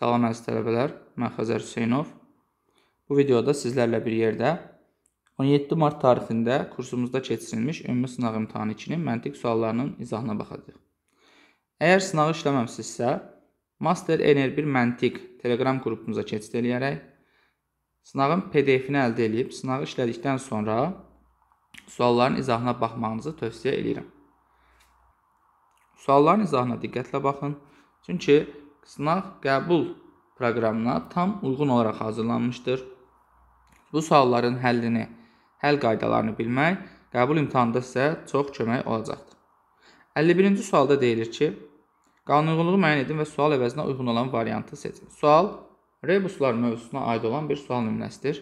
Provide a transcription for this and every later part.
Salam əziz tələbələr, mən Xəzər Hüseynov. Bu videoda sizlərlə bir yerdə 17 mart tarixində kursumuzda keçirilmiş ümumi sınaq imtahanı 2-nin məntiq suallarının izahına baxacağıq. Əgər sınağı işləməmisinizsə, Master NR1 Məntiq Telegram qrupumuza keçid eləyərək sınağın PDF-ini əldə edib sınağı işlədikdən sonra sualların izahına baxmağınızı tövsiyə edirəm. Sualların izahına diqqətlə baxın. Çünki sınaq qəbul proqramına tam uyğun olaraq hazırlanmışdır. Bu sualların həllini, həll qaydalarını bilmək qəbul imtahanında sizə çox kömək olacaqdır. 51-ci sualda deyilir ki, qanunluğu müəyyən edin və sual əvəzinə uyğun olan variantı seçin. Sual rebuslar mövzusuna aid olan bir sual nümunəsidir.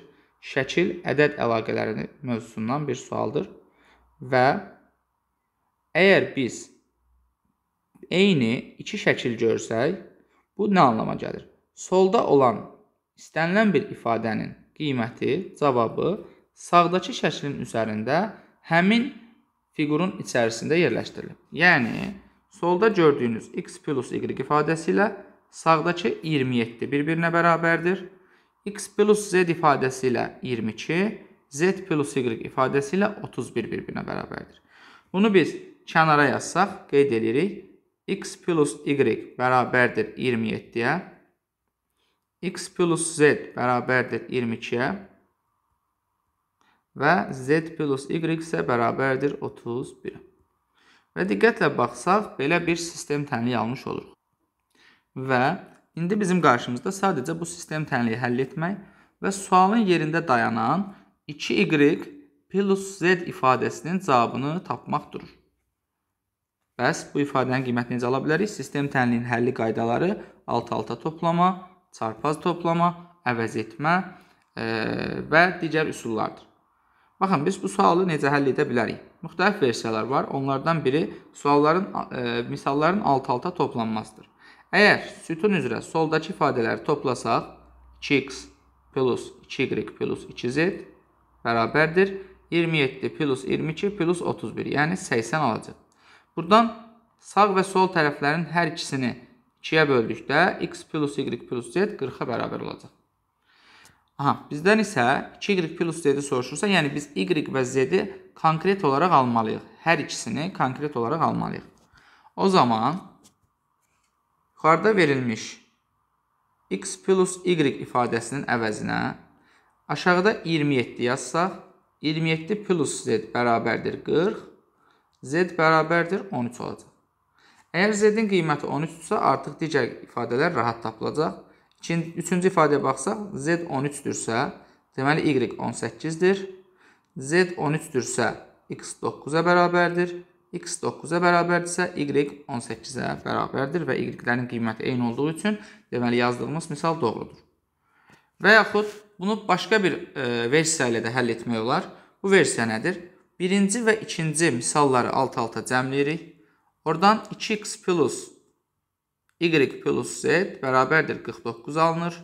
Şəkil ədəd əlaqələri mövzusundan bir sualdır və əgər biz eyni iki şəkil görsək, Bu nə anlama gəlir? Solda olan istənilən bir ifadənin qiyməti, cavabı sağdakı şəklin üzərində həmin fiqurun içərisində yerləşdirilib. Yəni solda gördüyünüz x plus y ifadəsi ilə sağdakı 27 bir-birinə bərabərdir. x plus z ifadəsi ilə 22, z plus y ifadəsi ilə 31 bir-birinə bərabərdir. Bunu biz kənara yazsaq, qeyd edirik, x plus y bərabərdir 27-yə. x plus z bərabərdir 22-yə. Və z plus y isə bərabərdir 31-ə. Və diqqətlə baxsaq, belə bir sistem tənliyi almış oluruq. Və indi bizim qarşımızda sadəcə bu sistem tənliyi həll etmək və sualın yerində dayanan 2y plus z ifadəsinin cavabını tapmaq durur. Bəs bu ifadənin qiymətini necə ala bilərik? Sistem tənliyinin həlli qaydaları alt-alta toplama, çarpaz toplama, əvəz etmə e, və digər üsullardır. Baxın, biz bu sualı necə həll edə bilərik? Müxtəlif versiyalar var. Onlardan biri sualların e, misalların alt-alta toplanmasıdır. Əgər sütun üzrə soldakı ifadələri toplasaq, 2x plus 2y plus 2z bərabərdir 27 plus 22 plus 31, yəni 80 alacaq. Buradan sağ və sol tərəflərin hər ikisini 2-yə böldükdə x plus y plus z 40-a bərabər olacaq. Aha, bizdən isə 2y plus z-i soruşursa, yəni biz y və z-i konkret olaraq almalıyıq. Hər ikisini konkret olaraq almalıyıq. O zaman yuxarıda verilmiş x plus y ifadəsinin əvəzinə aşağıda 27 yazsaq, 27 plus z bərabərdir 40 z bərabərdir 13 olacaq. Əgər z-in qiyməti 13-dürsə, artıq digər ifadələr rahat tapılacaq. İkinci, üçüncü ifadəyə baxsaq, z 13-dürsə, deməli y 18-dir. z 13-dürsə, x 9-a bərabərdir. x 9-a bərabərdirsə, y 18-ə bərabərdir və y-lərin qiyməti eyni olduğu üçün, deməli yazdığımız misal doğrudur. Və yaxud bunu başqa bir e, versiya ilə də həll etmək olar. Bu versiya nədir? Birinci və ikinci misalları alt-alta cəmləyirik. Oradan 2x plus y plus z bərabərdir 49 alınır.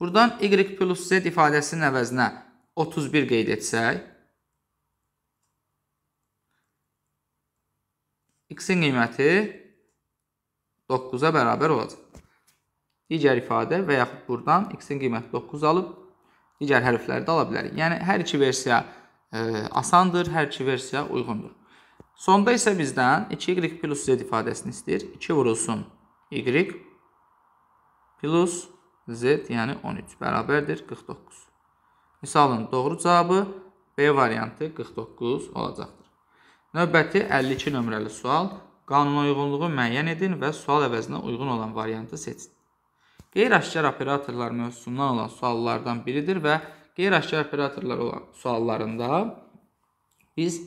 Buradan y plus z ifadəsinin əvəzinə 31 qeyd etsək, x-in qiyməti 9-a bərabər olacaq. Digər ifadə və yaxud buradan x-in qiyməti 9 alıb, digər hərfləri də ala bilərik. Yəni, hər iki versiya 9 alınır asandır, hər iki versiya uyğundur. Sonda isə bizdən 2y plus z ifadəsini istəyir. 2 vurulsun y plus z, yəni 13 bərabərdir 49. Misalın doğru cavabı B variantı 49 olacaqdır. Növbəti 52 nömrəli sual. Qanuna uyğunluğu müəyyən edin və sual əvəzinə uyğun olan variantı seçin. Qeyri-aşkar operatorlar mövzusundan olan suallardan biridir və qeyri-aşkar operatorlar olan suallarında biz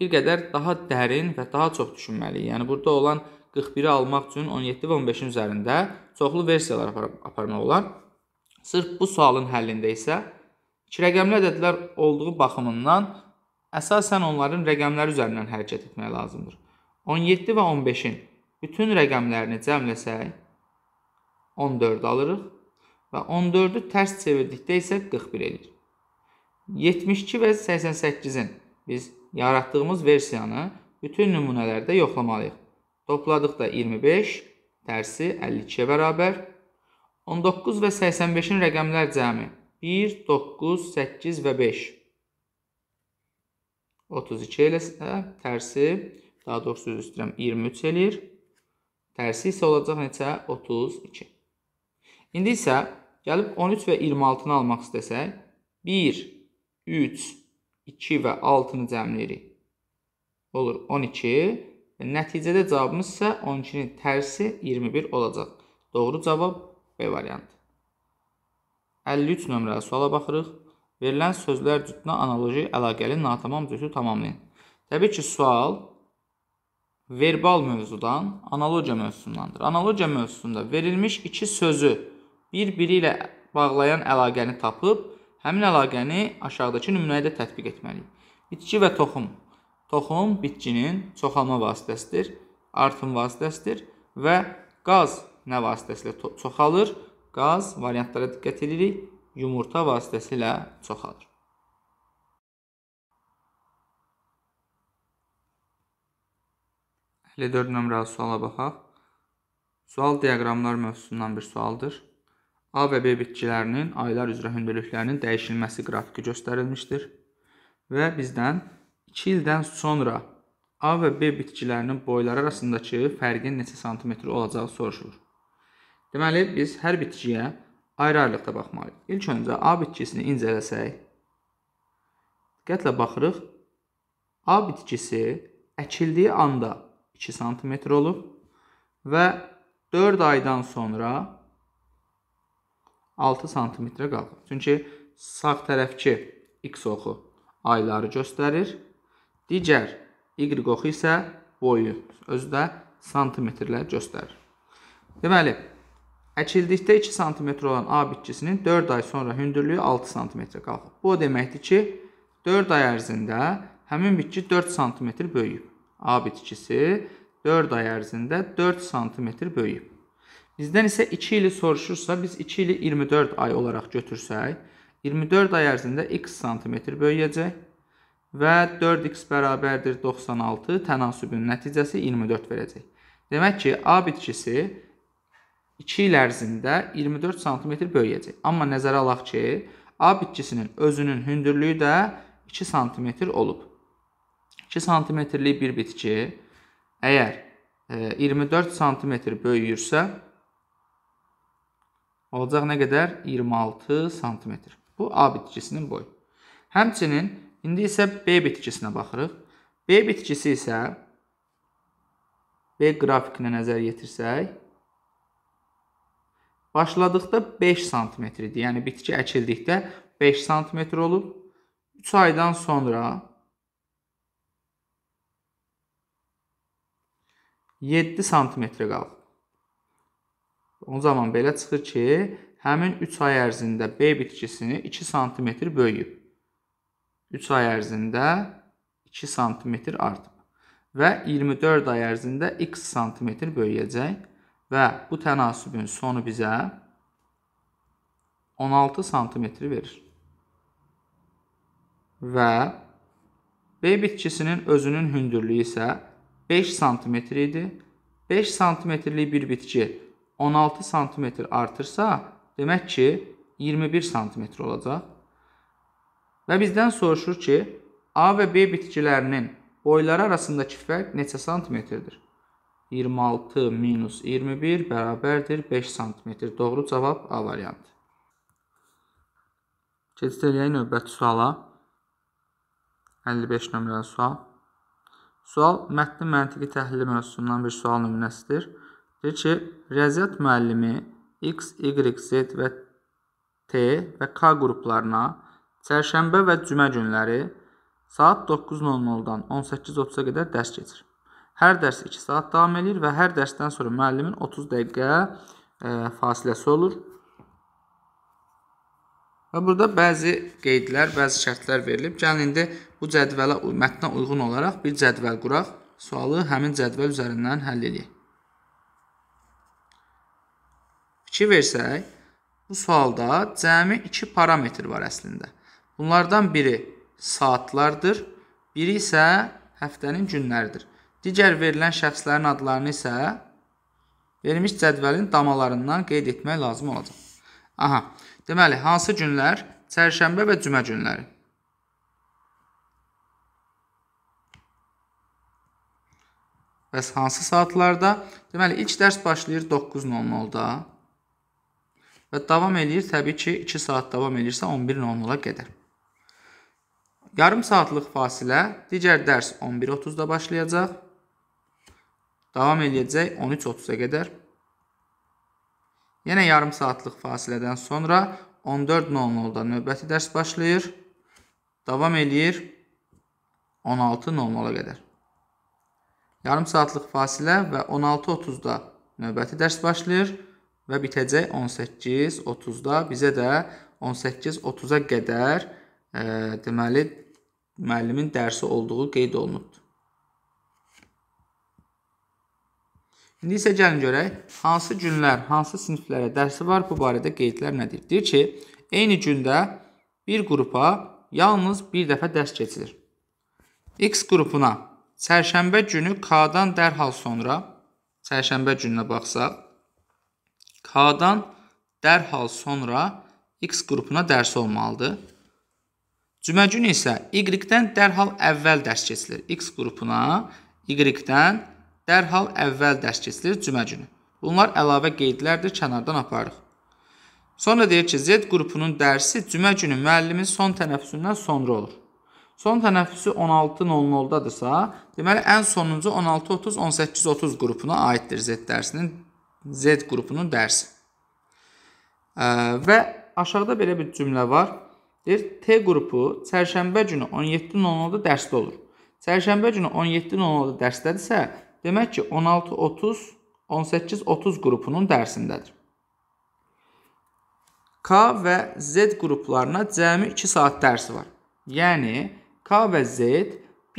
bir qədər daha dərin və daha çox düşünməliyik. Yəni burada olan 41-i almaq üçün 17 və 15-in üzərində çoxlu versiyalar apar aparmaq olar. Sırf bu sualın həllində isə iki rəqəmli ədədlər olduğu baxımından əsasən onların rəqəmləri üzərindən hərəkət etmək lazımdır. 17 və 15-in bütün rəqəmlərini cəmləsək 14 alırıq və 14-ü tərs çevirdikdə isə 41 eləyir. 72 və 88-in biz yaratdığımız versiyanı bütün nümunələrdə yoxlamalıyıq. Topladıqda 25, tərsi 52-yə bərabər. 19 və 85-in rəqəmlər cəmi 1, 9, 8 və 5. 32 eləsə tərsi, daha doğrusu üzr istəyirəm, 23 eləyir. Tərsi isə olacaq neçə? 32. İndi isə Gəlib 13 və 26-nı almaq istəsək, 1, 3, 2 və 6-nı cəmləyirik. Olur 12 və nəticədə cavabımız isə 12-nin tərsi 21 olacaq. Doğru cavab B variantı. 53 nömrəli suala baxırıq. Verilən sözlər cütünə analoji əlaqəli natamam cütü tamamlayın. Təbii ki, sual verbal mövzudan analogiya mövzusundandır. Analogiya mövzusunda verilmiş iki sözü bir-biri ilə bağlayan əlaqəni tapıb, həmin əlaqəni aşağıdakı nümunəyə də tətbiq etməliyik. Bitki və toxum. Toxum bitkinin çoxalma vasitəsidir, artım vasitəsidir və qaz nə vasitəsilə çoxalır? Qaz variantlara diqqət edirik, yumurta vasitəsilə çoxalır. Elə 4 nömrəli suala baxaq. Sual diaqramlar mövzusundan bir sualdır. A və B bitkilərinin aylar üzrə hündürlüklərinin dəyişilməsi qrafiki göstərilmişdir. Və bizdən 2 ildən sonra A və B bitkilərinin boyları arasındakı fərqin neçə santimetr olacağı soruşulur. Deməli, biz hər bitkiyə ayrı-ayrılıqda baxmalıyıq. İlk öncə A bitkisini incələsək, diqqətlə baxırıq. A bitkisi əkildiyi anda 2 sm olub və 4 aydan sonra 6 sm-ə qalxır. Çünki sağ tərəfki x oxu ayları göstərir. Digər y oxu isə boyu özü də santimetrlə göstərir. Deməli, əkildikdə 2 sm olan A bitkisinin 4 ay sonra hündürlüyü 6 sm-ə qalxıb. Bu o deməkdir ki, 4 ay ərzində həmin bitki 4 sm böyüyüb. A bitkisi 4 ay ərzində 4 sm böyüyüb. Bizdən isə 2 ili soruşursa, biz 2 ili 24 ay olaraq götürsək, 24 ay ərzində x sm böyüyəcək və 4x bərabərdir 96 tənasübün nəticəsi 24 verəcək. Demək ki, A bitkisi 2 il ərzində 24 sm böyüyəcək. Amma nəzərə alaq ki, A bitkisinin özünün hündürlüyü də 2 sm olub. 2 sm-lik bir bitki əgər 24 e, sm böyüyürsə, olacaq nə qədər? 26 sm. Bu A bitkisinin boyu. Həmçinin indi isə B bitkisinə baxırıq. B bitkisi isə B qrafikinə nəzər yetirsək, başladıqda 5 sm idi. Yəni bitki əkildikdə 5 sm olub. 3 aydan sonra 7 sm qalıb. O zaman belə çıxır ki, həmin 3 ay ərzində B bitkisini 2 sm böyüyüb. 3 ay ərzində 2 sm artıb və 24 ay ərzində x sm böyüyəcək və bu tənasübün sonu bizə 16 sm verir. Və B bitkisinin özünün hündürlüyü isə 5 sm idi. 5 sm-lik bir bitki 16 sm artırsa, demək ki, 21 sm olacaq. Və bizdən soruşur ki, A və B bitkilərinin boyları arasındakı fərq neçə santimetrdir? 26 minus 21 bərabərdir 5 santimetr. Doğru cavab A variantı. Keçid eləyək növbəti suala. 55 nömrəli sual. Sual mətni məntiqi təhlili mövzusundan bir sual nümunəsidir. Deyir ki, riyaziyyat müəllimi X, Y, Z və T və K qruplarına çərşənbə və cümə günləri saat 9:00-dan 18:30-a qədər dərs keçir. Hər dərs 2 saat davam eləyir və hər dərsdən sonra müəllimin 30 dəqiqə ə, e, fasiləsi olur. Və burada bəzi qeydlər, bəzi şərtlər verilib. Gəlin indi bu cədvələ mətnə uyğun olaraq bir cədvəl quraq. Sualı həmin cədvəl üzərindən həll edək. fikir versək, bu sualda cəmi 2 parametr var əslində. Bunlardan biri saatlardır, biri isə həftənin günləridir. Digər verilən şəxslərin adlarını isə verilmiş cədvəlin damalarından qeyd etmək lazım olacaq. Aha, deməli, hansı günlər? Çərşənbə və cümə günləri. Bəs hansı saatlarda? Deməli, ilk dərs başlayır 9.00-da və davam eləyir təbii ki 2 saat davam eləyirsə 11:10-a qədər. Yarım saatlıq fasilə digər dərs 11:30-da başlayacaq. Davam eləyəcək 13:30-a qədər. Yenə yarım saatlıq fasilədən sonra 14:00-da növbəti dərs başlayır. Davam eləyir 16:00-a qədər. Yarım saatlıq fasilə və 16:30-da növbəti dərs başlayır və bitəcək 18.30-da. Bizə də 18.30-a qədər e, deməli müəllimin dərsi olduğu qeyd olunubdur. İndi isə gəlin görək, hansı günlər, hansı siniflərə dərsi var bu barədə qeydlər nədir? Deyir ki, eyni gündə bir qrupa yalnız bir dəfə dərs keçilir. X qrupuna çərşənbə günü K-dan dərhal sonra, çərşənbə gününə baxsaq, K-dan dərhal sonra X qrupuna dərs olmalıdır. Cümə günü isə Y-dən dərhal əvvəl dərs keçilir. X qrupuna Y-dən dərhal əvvəl dərs keçilir cümə günü. Bunlar əlavə qeydlərdir, kənardan aparırıq. Sonra deyir ki, Z qrupunun dərsi cümə günü müəllimin son tənəffüsündən sonra olur. Son tənəffüsü 16.00-dadırsa, deməli ən sonuncu 16.30-18.30 qrupuna aiddir Z dərsinin Z qrupunun dərsi. Və aşağıda belə bir cümlə var. Deyir, T qrupu çərşənbə günü 17.00-da dərsdə olur. Çərşənbə günü 17.00-da dərsdədirsə, demək ki, 16.30, 18.30 qrupunun dərsindədir. K və Z qruplarına cəmi 2 saat dərsi var. Yəni, K və Z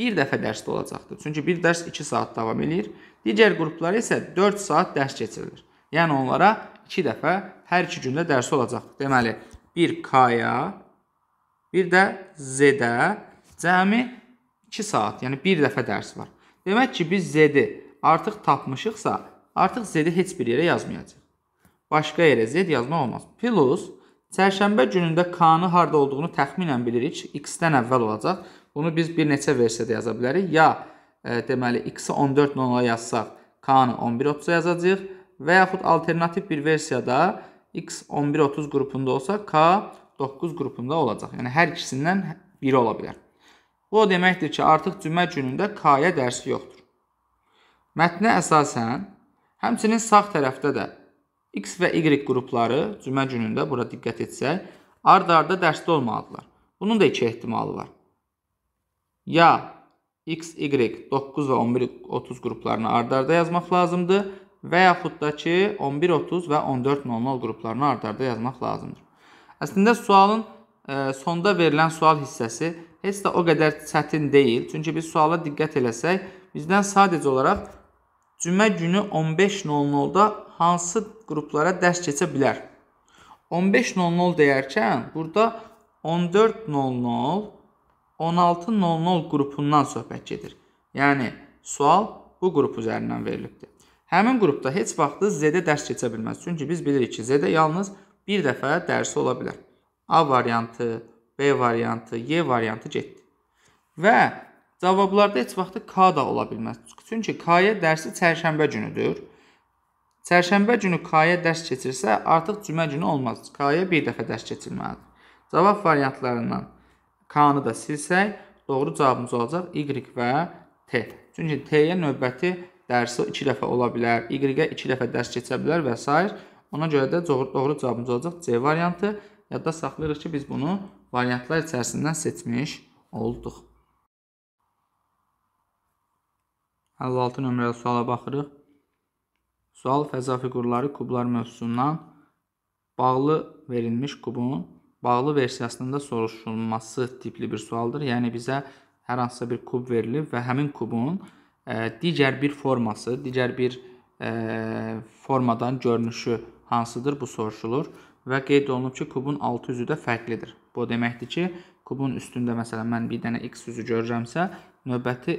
bir dəfə dərsdə olacaqdır. Çünki bir dərs 2 saat davam edir. Digər qruplara isə 4 saat dərs keçirilir. Yəni onlara 2 dəfə hər 2 gündə dərs olacaq. Deməli, bir K-ya, bir də Z-də cəmi 2 saat, yəni bir dəfə dərs var. Demək ki, biz Z-i artıq tapmışıqsa, artıq Z-i heç bir yerə yazmayacaq. Başqa yerə Z yazmaq olmaz. Plus, çərşənbə günündə K-nın harda olduğunu təxminən bilirik. X-dən əvvəl olacaq. Bunu biz bir neçə versiyada yaza bilərik. Ya e, deməli x-i 14 noluna yazsaq k-nı 11.30 yazacağıq və yaxud alternativ bir versiyada x 11.30 qrupunda olsa k 9 qrupunda olacaq. Yəni hər ikisindən biri ola bilər. Bu o deməkdir ki, artıq cümə günündə k-ya dərsi yoxdur. Mətnə əsasən, həmçinin sağ tərəfdə də X və Y qrupları cümə günündə bura diqqət etsək, ard-arda dərsdə olmalıdırlar. Bunun da iki ehtimalı var. Ya X, Y, 9 və 11, 30 qruplarını ardarda yazmaq lazımdır və yaxud da ki 11, 30 və 14, 00 qruplarını ardarda yazmaq lazımdır. Əslində sualın ə, e, sonda verilən sual hissəsi heç də o qədər çətin deyil. Çünki biz suala diqqət eləsək, bizdən sadəcə olaraq cümə günü 15.00-da hansı qruplara dərs keçə bilər? 15.00 deyərkən burada 14.00 16.00 qrupundan söhbət gedir. Yəni sual bu qrup üzərindən verilibdir. Həmin qrupda heç vaxt Z-də dərs keçə bilməz. Çünki biz bilirik ki, Z-də yalnız bir dəfə dərsi ola bilər. A variantı, B variantı, Y variantı getdi. Və cavablarda heç vaxt K da ola bilməz. Çünki K-yə dərsi çərşənbə günüdür. Çərşənbə günü K-yə dərs keçirsə, artıq cümə günü olmaz. K-yə bir dəfə dərs keçilməlidir. Cavab variantlarından K-nı da silsək, doğru cavabımız olacaq Y və T. Çünki T-yə növbəti dərsi 2 dəfə ola bilər, Y-ə 2 dəfə dərs keçə bilər və s. Ona görə də doğru cavabımız olacaq C variantı. Yadda saxlayırıq ki, biz bunu variantlar içərisindən seçmiş olduq. 56 nömrəli suala baxırıq. Sual fəza fiqurları kublar mövzusundan bağlı verilmiş kubun bağlı versiyasında soruşulması tipli bir sualdır. Yəni bizə hər hansısa bir kub verilib və həmin kubun ə, e, digər bir forması, digər bir ə, e, formadan görünüşü hansıdır bu soruşulur və qeyd olunub ki, kubun altı üzü də fərqlidir. Bu deməkdir ki, kubun üstündə məsələn mən bir dənə x üzü görürəmsə, növbəti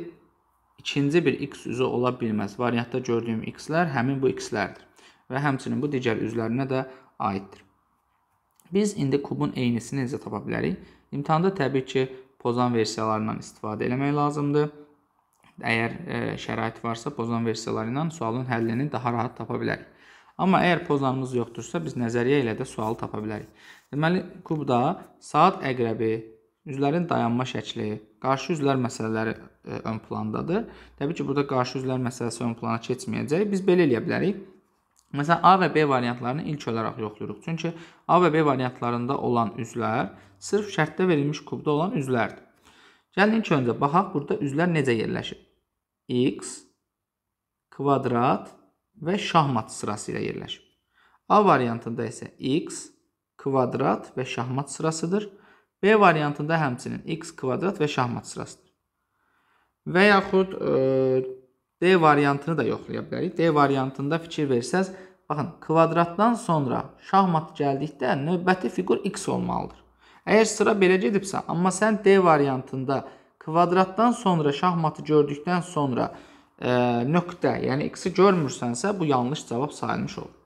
ikinci bir x üzü ola bilməz. Variantda gördüyüm x-lər həmin bu x-lərdir və həmçinin bu digər üzlərinə də aiddir. Biz indi kubun eynisini necə tapa bilərik? İmtahanda təbii ki, pozan versiyalarından istifadə eləmək lazımdır. Əgər e, şərait varsa, pozan versiyaları ilə sualın həllini daha rahat tapa bilərik. Amma əgər pozanımız yoxdursa, biz nəzəriyyə ilə də sualı tapa bilərik. Deməli, kubda saat əqrəbi, üzlərin dayanma şəkli, qarşı üzlər məsələləri e, ön plandadır. Təbii ki, burada qarşı üzlər məsələsi ön plana keçməyəcək. Biz belə eləyə bilərik. Məsələn, A və B variantlarını ilk olaraq yoxlayırıq. Çünki A və B variantlarında olan üzvlər sırf şərtdə verilmiş kubda olan üzvlərdir. Gəlin ilk öncə baxaq, burada üzvlər necə yerləşir? X, kvadrat və şahmat sırası ilə yerləşib. A variantında isə X, kvadrat və şahmat sırasıdır. B variantında həmçinin X, kvadrat və şahmat sırasıdır. Və yaxud... E D variantını da yoxlaya bilərik. D variantında fikir versəz, baxın, kvadratdan sonra şahmat gəldikdə növbəti fiqur x olmalıdır. Əgər sıra belə gedibsə, amma sən D variantında kvadratdan sonra şahmatı gördükdən sonra e, nöqtə, yəni x-i görmürsənsə, bu yanlış cavab sayılmış olur.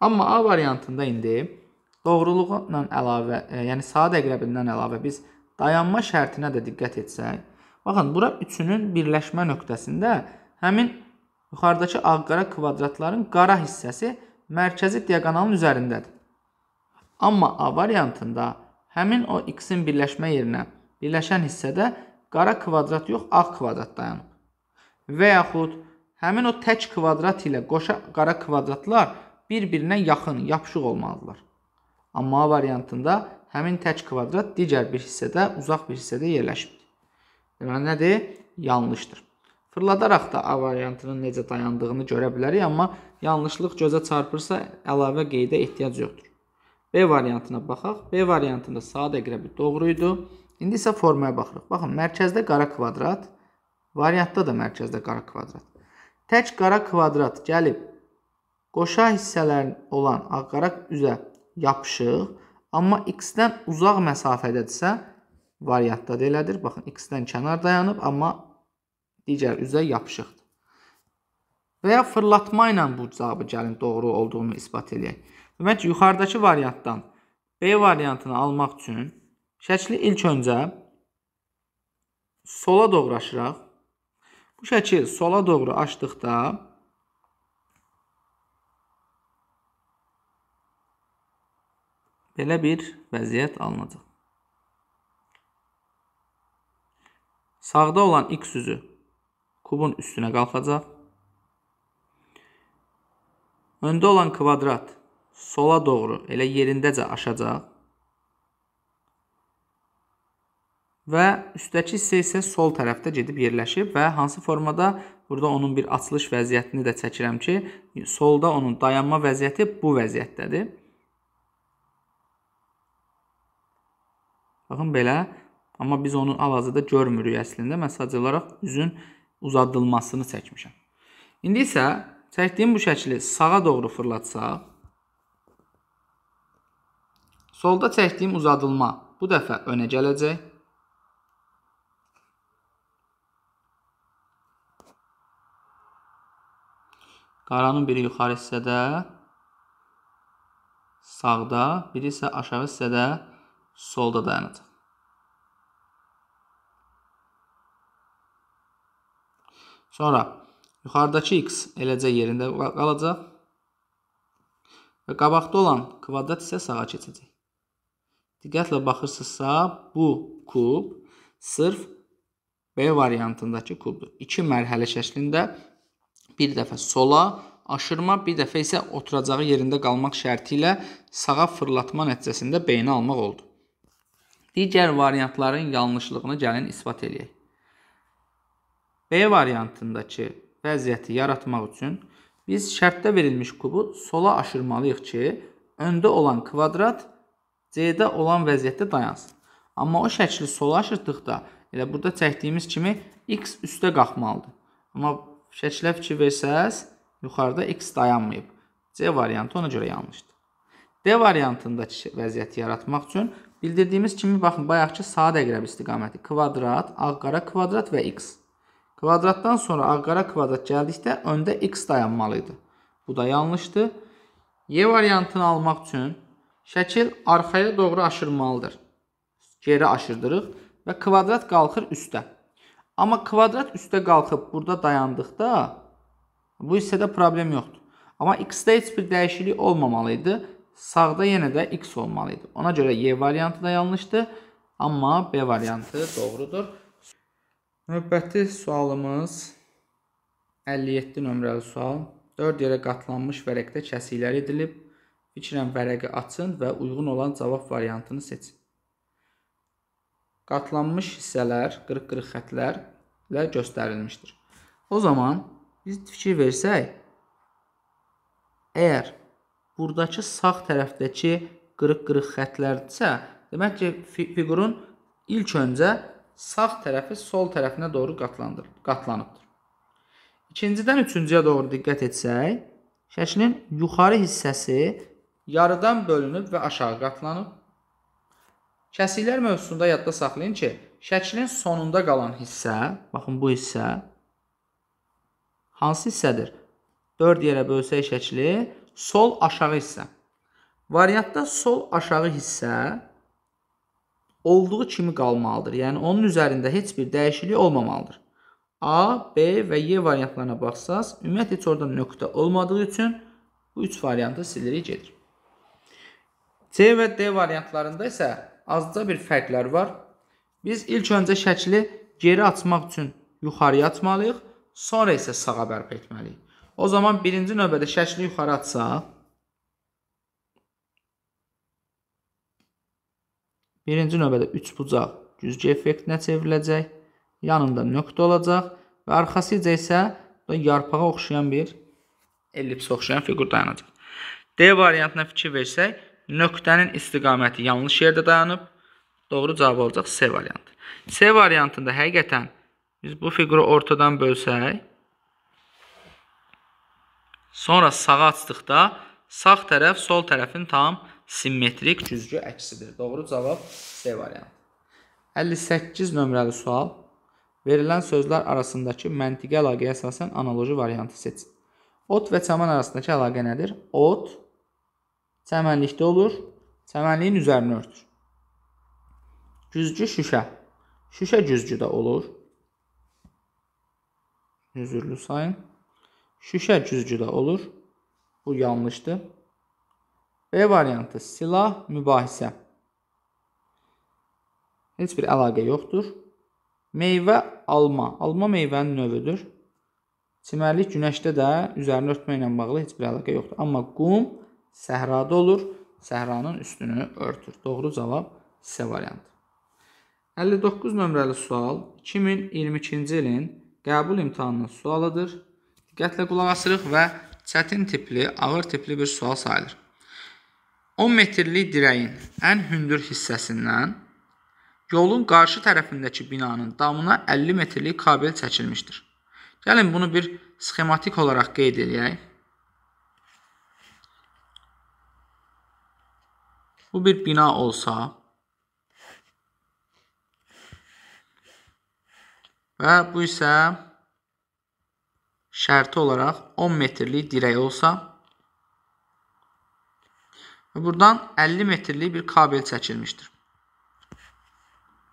Amma A variantında indi doğruluğundan əlavə, e, yəni saat əqrəbindən əlavə biz dayanma şərtinə də diqqət etsək, baxın, bura üçünün birləşmə nöqtəsində həmin yuxarıdakı ağ-qara kvadratların qara hissəsi mərkəzi diaqonalın üzərindədir. Amma A variantında həmin o x-in birləşmə yerinə birləşən hissədə qara kvadrat yox, ağ kvadrat dayanıb. Və yaxud həmin o tək kvadrat ilə qoşa qara kvadratlar bir-birinə yaxın, yapışıq olmalıdırlar. Amma A variantında həmin tək kvadrat digər bir hissədə, uzaq bir hissədə yerləşibdir. Deməli nədir? Yanlışdır. Fırladaraq da A variantının necə dayandığını görə bilərik, amma yanlışlıq gözə çarpırsa əlavə qeydə ehtiyac yoxdur. B variantına baxaq. B variantında saat əqrəbi doğru idi. İndi isə formaya baxırıq. Baxın, mərkəzdə qara kvadrat, variantda da mərkəzdə qara kvadrat. Tək qara kvadrat gəlib qoşa hissələrin olan ağqara üzə yapışıq, amma x-dən uzaq məsafədədirsə, variantda da elədir. Baxın, x-dən kənar dayanıb, amma digər üzə yapışıqdır. Və ya fırlatma ilə bu cavabı gəlin doğru olduğunu isbat eləyək. Demək ki, yuxarıdakı variantdan B variantını almaq üçün şəkli ilk öncə sola doğru aşıraq. Bu şəkil sola doğru açdıqda belə bir vəziyyət alınacaq. Sağda olan x üzü kubun üstünə qalxacaq. Öndə olan kvadrat sola doğru elə yerindəcə aşacaq. Və üstdəki hissə isə sol tərəfdə gedib yerləşib və hansı formada burada onun bir açılış vəziyyətini də çəkirəm ki, solda onun dayanma vəziyyəti bu vəziyyətdədir. Baxın belə, amma biz onu hal-hazırda görmürük əslində. Mən sadəcə olaraq üzün uzadılmasını çəkmişəm. İndi isə çəkdiyim bu şəkli sağa doğru fırlatsaq, solda çəkdiyim uzadılma bu dəfə önə gələcək. Qaranın biri yuxarı hissədə, sağda, biri isə aşağı hissədə, solda dayanacaq. Sonra yuxarıdakı x eləcə yerində qalacaq. Və qabaqda olan kvadrat isə sağa keçəcək. Diqqətlə baxırsınızsa, bu kub sırf B variantındakı kubdur. İki mərhələ şəklində bir dəfə sola aşırma, bir dəfə isə oturacağı yerində qalmaq şərti ilə sağa fırlatma nəticəsində beyni almaq oldu. Digər variantların yanlışlığını gəlin isbat edək. B variantındakı vəziyyəti yaratmaq üçün biz şərtdə verilmiş kubu sola aşırmalıyıq ki, öndə olan kvadrat C-də olan vəziyyətdə dayansın. Amma o şəkli sola aşırtdıqda elə burada çəkdiyimiz kimi x üstə qalxmalıdır. Amma şəklə fikir versəz, yuxarıda x dayanmayıb. C variantı ona görə yanlışdır. D variantındakı vəziyyəti yaratmaq üçün bildirdiyimiz kimi baxın bayaqçı saat əqrəb istiqaməti kvadrat, ağ qara kvadrat və x. Kvadratdan sonra ağqara kvadrat gəldikdə öndə x dayanmalı idi. Bu da yanlışdır. Y variantını almaq üçün şəkil arxaya doğru aşırmalıdır. Geri aşırdırıq və kvadrat qalxır üstə. Amma kvadrat üstə qalxıb burada dayandıqda bu hissədə problem yoxdur. Amma x-də heç bir dəyişiklik olmamalı idi. Sağda yenə də x olmalı idi. Ona görə y variantı da yanlışdır, amma b variantı doğrudur. Növbəti sualımız 57 nömrəli sual. 4 yerə qatlanmış vərəqdə kəsiklər edilib. Fikrən vərəqi açın və uyğun olan cavab variantını seçin. Qatlanmış hissələr, qırıq-qırıq xətlərlə göstərilmişdir. O zaman biz fikir versək, əgər buradakı sağ tərəfdəki qırıq-qırıq xətlərdirsə, demək ki, fiqurun ilk öncə sağ tərəfi sol tərəfinə doğru qatlandır, qatlanıbdır. İkincidən üçüncüyə doğru diqqət etsək, şəklin yuxarı hissəsi yarıdan bölünüb və aşağı qatlanıb. Kəsiklər mövzusunda yadda saxlayın ki, şəklin sonunda qalan hissə, baxın bu hissə, hansı hissədir? 4 yerə bölsək şəkli, sol aşağı hissə. Variantda sol aşağı hissə olduğu kimi qalmalıdır. Yəni onun üzərində heç bir dəyişiklik olmamalıdır. A, B və Y variantlarına baxsaz, ümumiyyətlə heç orada nöqtə olmadığı üçün bu üç variantı silirik gedir. C və D variantlarında isə azca bir fərqlər var. Biz ilk öncə şəkli geri açmaq üçün yuxarıya atmalıyıq, sonra isə sağa bərpa etməliyik. O zaman birinci növbədə şəkli yuxarı atsaq, Birinci növbədə üçbucaq güzgü effektinə çevriləcək. Yanında nöqtə olacaq və arxasıca isə yarpağa oxşayan bir ellipsə oxşayan fiqur dayanacaq. D variantına fikir versək, nöqtənin istiqaməti yanlış yerdə dayanıb. Doğru cavab olacaq C variantı. C variantında həqiqətən biz bu fiquru ortadan bölsək, sonra sağa açdıqda sağ tərəf sol tərəfin tam simmetrik cüzgü əksidir. Doğru cavab C variantı. 58 nömrəli sual. Verilən sözlər arasındakı məntiqi əlaqəyə əsasən analoji variantı seç. Ot və çəmən arasındakı əlaqə nədir? Ot çəmənlikdə olur, çəmənliyin üzərini örtür. Güzgü şüşə. Şüşə güzgüdə olur. Üzürlü sayın. Şüşə güzgüdə olur. Bu yanlışdır. B e variantı silah, mübahisə. Heç bir əlaqə yoxdur. Meyvə alma. Alma meyvənin növüdür. Çimərlik günəşdə də üzərini örtməklə bağlı heç bir əlaqə yoxdur. Amma qum səhrada olur. Səhranın üstünü örtür. Doğru cavab C variantı. 59 nömrəli sual 2022-ci ilin qəbul imtahanının sualıdır. Diqqətlə qulaq asırıq və çətin tipli, ağır tipli bir sual sayılır. 10 metrlik dirəyin ən hündür hissəsindən yolun qarşı tərəfindəki binanın damına 50 metrlik kabel çəkilmişdir. Gəlin bunu bir sxematik olaraq qeyd edək. Bu bir bina olsa və bu isə şərti olaraq 10 metrlik dirək olsa Və buradan 50 metrlik bir kabel çəkilmişdir.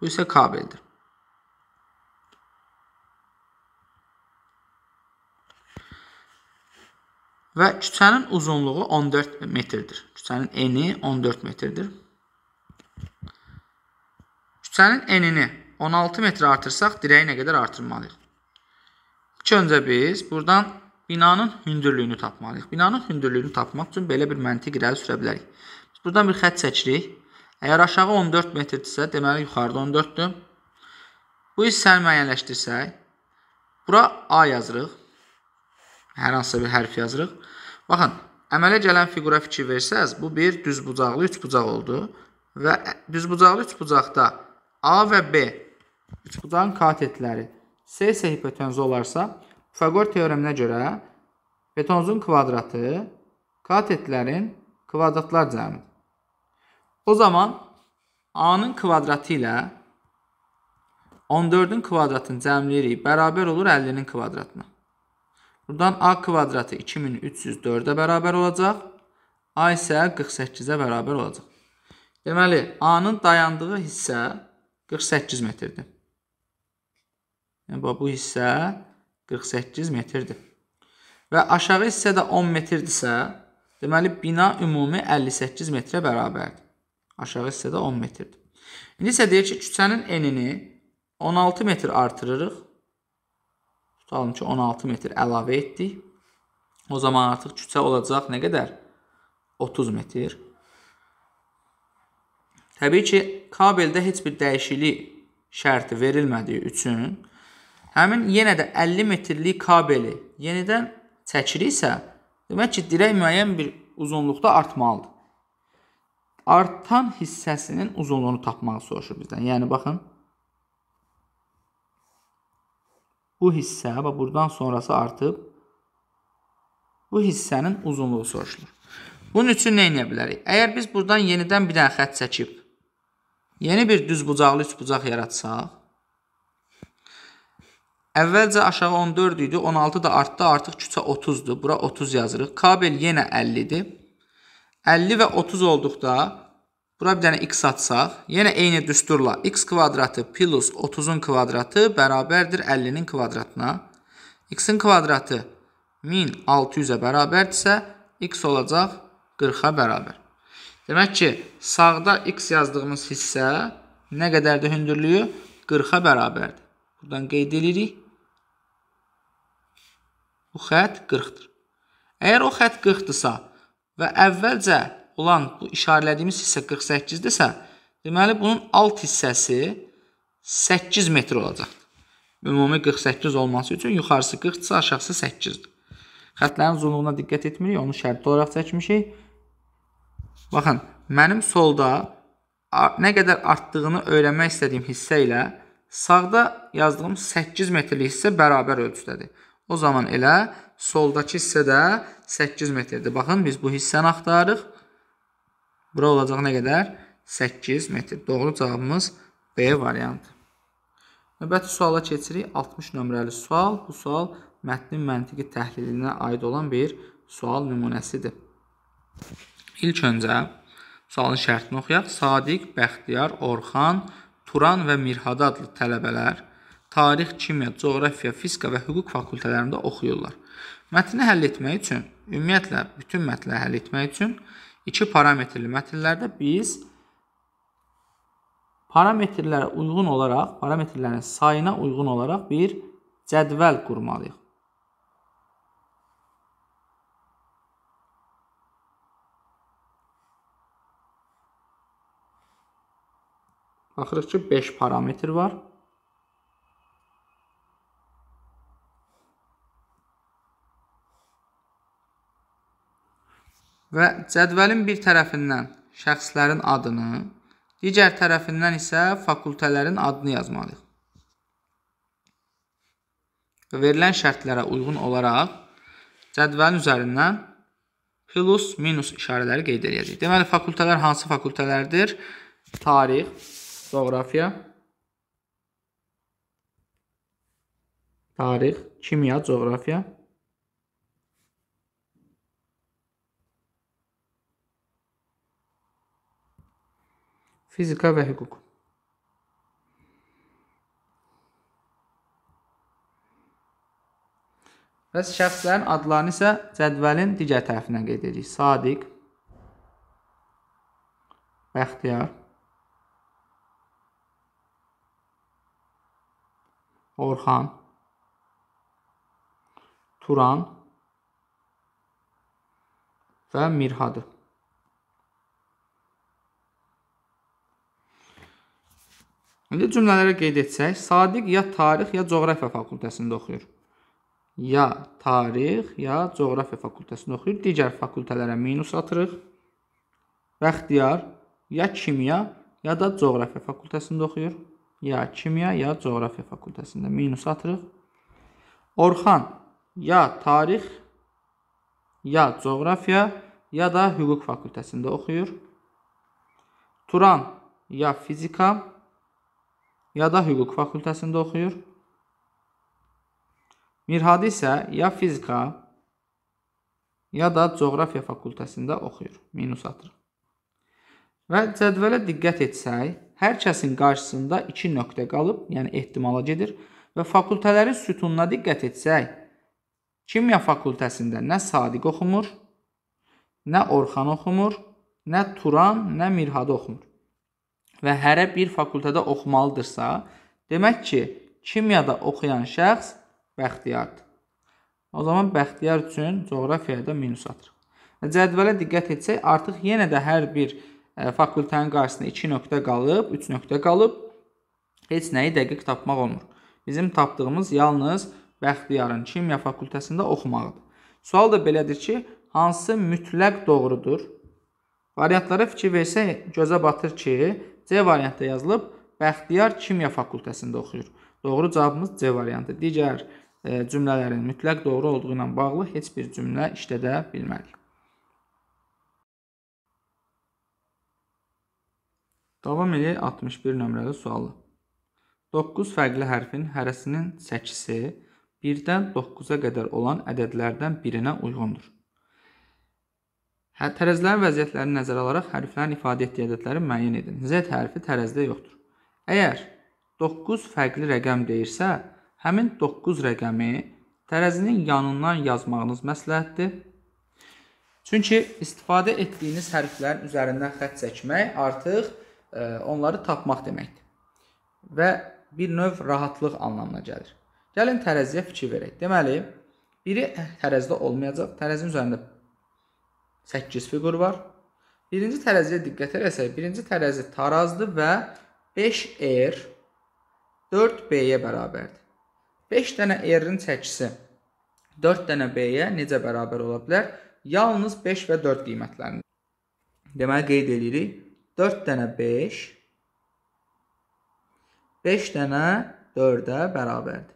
Bu isə kabeldir. Və küçənin uzunluğu 14 metrdir. Küçənin eni 14 metrdir. Küçənin enini 16 metr artırsaq dirəyi nə qədər artırmalıyıq? İlk öncə biz buradan binanın hündürlüyünü tapmalıyıq. Binanın hündürlüyünü tapmaq üçün belə bir məntiq irəli sürə bilərik. Biz buradan bir xətt çəkirik. Əgər aşağı 14 metrdirsə, deməli yuxarıda 14-dür. Bu hissəni müəyyənləşdirsək, bura A yazırıq. Hər hansısa bir hərf yazırıq. Baxın, əmələ gələn fiqura fikir versəz, bu bir düzbucaqlı üçbucaq oldu və düzbucaqlı üçbucaqda A və B üçbucağın katetləri C isə hipotenz olarsa, Pifaqor teoreminə görə betonuzun kvadratı katetlərin kvadratlar cəmidir. O zaman A-nın kvadratı ilə 14-ün kvadratını cəmləyirik, bərabər olur 50-nin kvadratına. Buradan A kvadratı 2304-ə bərabər olacaq, A isə 48-ə bərabər olacaq. Deməli, A-nın dayandığı hissə 48 metrdir. Yəni, bu hissə 48 metrdir. Və aşağı hissə də 10 metrdirsə, deməli bina ümumi 58 metrə bərabərdir. Aşağı hissə də 10 metrdir. İndi isə deyir ki, küçənin enini 16 metr artırırıq. Tutalım ki, 16 metr əlavə etdik. O zaman artıq küçə olacaq nə qədər? 30 metr. Təbii ki, kabeldə heç bir dəyişiklik şərti verilmədiyi üçün Həmin yenə də 50 metrlik kabeli yenidən çəkiriksə, demək ki, dirək müəyyən bir uzunluqda artmalıdır. Artan hissəsinin uzunluğunu tapmağı soruşur bizdən. Yəni baxın. Bu hissə və burdan sonrası artıb bu hissənin uzunluğu soruşulur. Bunun üçün nə edə bilərik? Əgər biz burdan yenidən bir dənə xətt çəkib yeni bir düz bucaqlı üç bucaq yaratsaq, Əvvəlcə aşağı 14 idi, 16 da artdı, artıq küçə 30-dur. Bura 30 yazırıq. Kabel yenə 50-dir. 50 və 30 olduqda bura bir dənə x atsaq, yenə eyni düsturla x kvadratı plus 30-un kvadratı bərabərdir 50-nin kvadratına. x-in kvadratı 1600-ə bərabərdirsə, x olacaq 40-a bərabər. Demək ki, sağda x yazdığımız hissə nə qədərdir hündürlüyü? 40-a bərabərdir. Buradan qeyd edirik bu xətt 40-dır. Əgər o xətt 40-dırsa və əvvəlcə olan bu işarələdiyimiz hissə 48-dirsə, deməli bunun alt hissəsi 8 metr olacaqdır. Ümumi 48 olması üçün yuxarısı 40-dırsa, aşağısı 8-dir. Xətlərin uzunluğuna diqqət etmirik, onu şərtli olaraq çəkmişik. Baxın, mənim solda nə qədər artdığını öyrənmək istədiyim hissə ilə sağda yazdığım 8 metrlik hissə bərabər ölçüdədir. O zaman elə soldakı hissədə 8 metrdir. Baxın, biz bu hissəni axtarırıq. Bura olacaq nə qədər? 8 metr. Doğru cavabımız B variantı. Növbəti suala keçirik. 60 nömrəli sual. Bu sual mətnin məntiqi təhlilinə aid olan bir sual nümunəsidir. İlk öncə sualın şərtini oxuyaq. Sadiq, Bəxtiyar, Orxan, Turan və Mirhad adlı tələbələr tarix, kimya, coğrafiya, fizika və hüquq fakültələrində oxuyurlar. Mətni həll etmək üçün, ümumiyyətlə bütün mətnləri həll etmək üçün iki parametrli mətnlərdə biz parametrlərə uyğun olaraq, parametrlərin sayına uyğun olaraq bir cədvəl qurmalıyıq. Baxırıq ki, 5 parametr var. və cədvəlin bir tərəfindən şəxslərin adını, digər tərəfindən isə fakültələrin adını yazmalıyıq. Və verilən şərtlərə uyğun olaraq cədvəlin üzərindən plus minus işarələri qeyd edəcəyik. Deməli fakültələr hansı fakültələrdir? Tarix, coğrafiya, tarix, kimya, coğrafiya Fizika və hüquq. Bəs şəxslərin adlarını isə cədvəlin digər tərəfindən qeyd edirik. Sadiq, Bəxtiyar, Orxan, Turan və Mirhadır. İndi cümlələrə qeyd etsək, Sadiq ya tarix ya coğrafiya fakültəsində oxuyur. Ya tarix ya coğrafiya fakültəsində oxuyur. Digər fakültələrə minus atırıq. Bəxtiyar ya kimya ya da coğrafiya fakültəsində oxuyur. Ya kimya ya coğrafiya fakültəsində minus atırıq. Orxan ya tarix ya coğrafiya ya da hüquq fakültəsində oxuyur. Turan ya fizika ya da hüquq fakültəsində oxuyur. Mirhadi isə ya fizika, ya da coğrafiya fakültəsində oxuyur. Minus atırıq. Və cədvələ diqqət etsək, hər kəsin qarşısında 2 nöqtə qalıb, yəni ehtimala gedir və fakültələrin sütununa diqqət etsək, kimya fakültəsində nə Sadiq oxumur, nə Orxan oxumur, nə Turan, nə Mirhad oxumur və hərə bir fakültədə oxumalıdırsa, demək ki, kimyada oxuyan şəxs bəxtiyardır. O zaman bəxtiyar üçün coğrafiyada minus atırıq. Cədvələ diqqət etsək, artıq yenə də hər bir e, fakültənin qarşısında 2 nöqtə qalıb, 3 nöqtə qalıb. Heç nəyi dəqiq tapmaq olmur. Bizim tapdığımız yalnız Bəxtiyarın kimya fakültəsində oxumağıdır. Sual da belədir ki, hansı mütləq doğrudur? Variantlara fikir versək, gözə batır ki, C variantı yazılıb Bəxtiyar Kimya Fakültəsində oxuyur. Doğru cavabımız C variantı. Digər e, cümlələrin mütləq doğru olduğu ilə bağlı heç bir cümlə işlədə bilmərik. Davam edək 61 nömrəli sualı. 9 fərqli hərfin hərəsinin 8-i 1-dən 9-a qədər olan ədədlərdən birinə uyğundur. Hə, Tərəzilərin vəziyyətlərini nəzərə alaraq hərflərin ifadə etdiyi ədədləri müəyyən edin. Z hərfi tərəzidə yoxdur. Əgər 9 fərqli rəqəm deyirsə, həmin 9 rəqəmi tərəzinin yanından yazmağınız məsləhətdir. Çünki istifadə etdiyiniz hərflərin üzərindən xətt çəkmək artıq ə, e, onları tapmaq deməkdir. Və bir növ rahatlıq anlamına gəlir. Gəlin tərəziyə fikir verək. Deməli, biri tərəzidə olmayacaq, tərəzinin üzərində 8 fiqur var. Birinci tərəziyə diqqət eləsək, birinci tərəzi tarazdır və 5R er 4B-yə bərabərdir. 5 dənə R-in çəkisi 4 dənə B-yə necə bərabər ola bilər? Yalnız 5 və 4 qiymətlərində. Deməli, qeyd edirik. 4 dənə 5, 5 dənə 4-ə bərabərdir.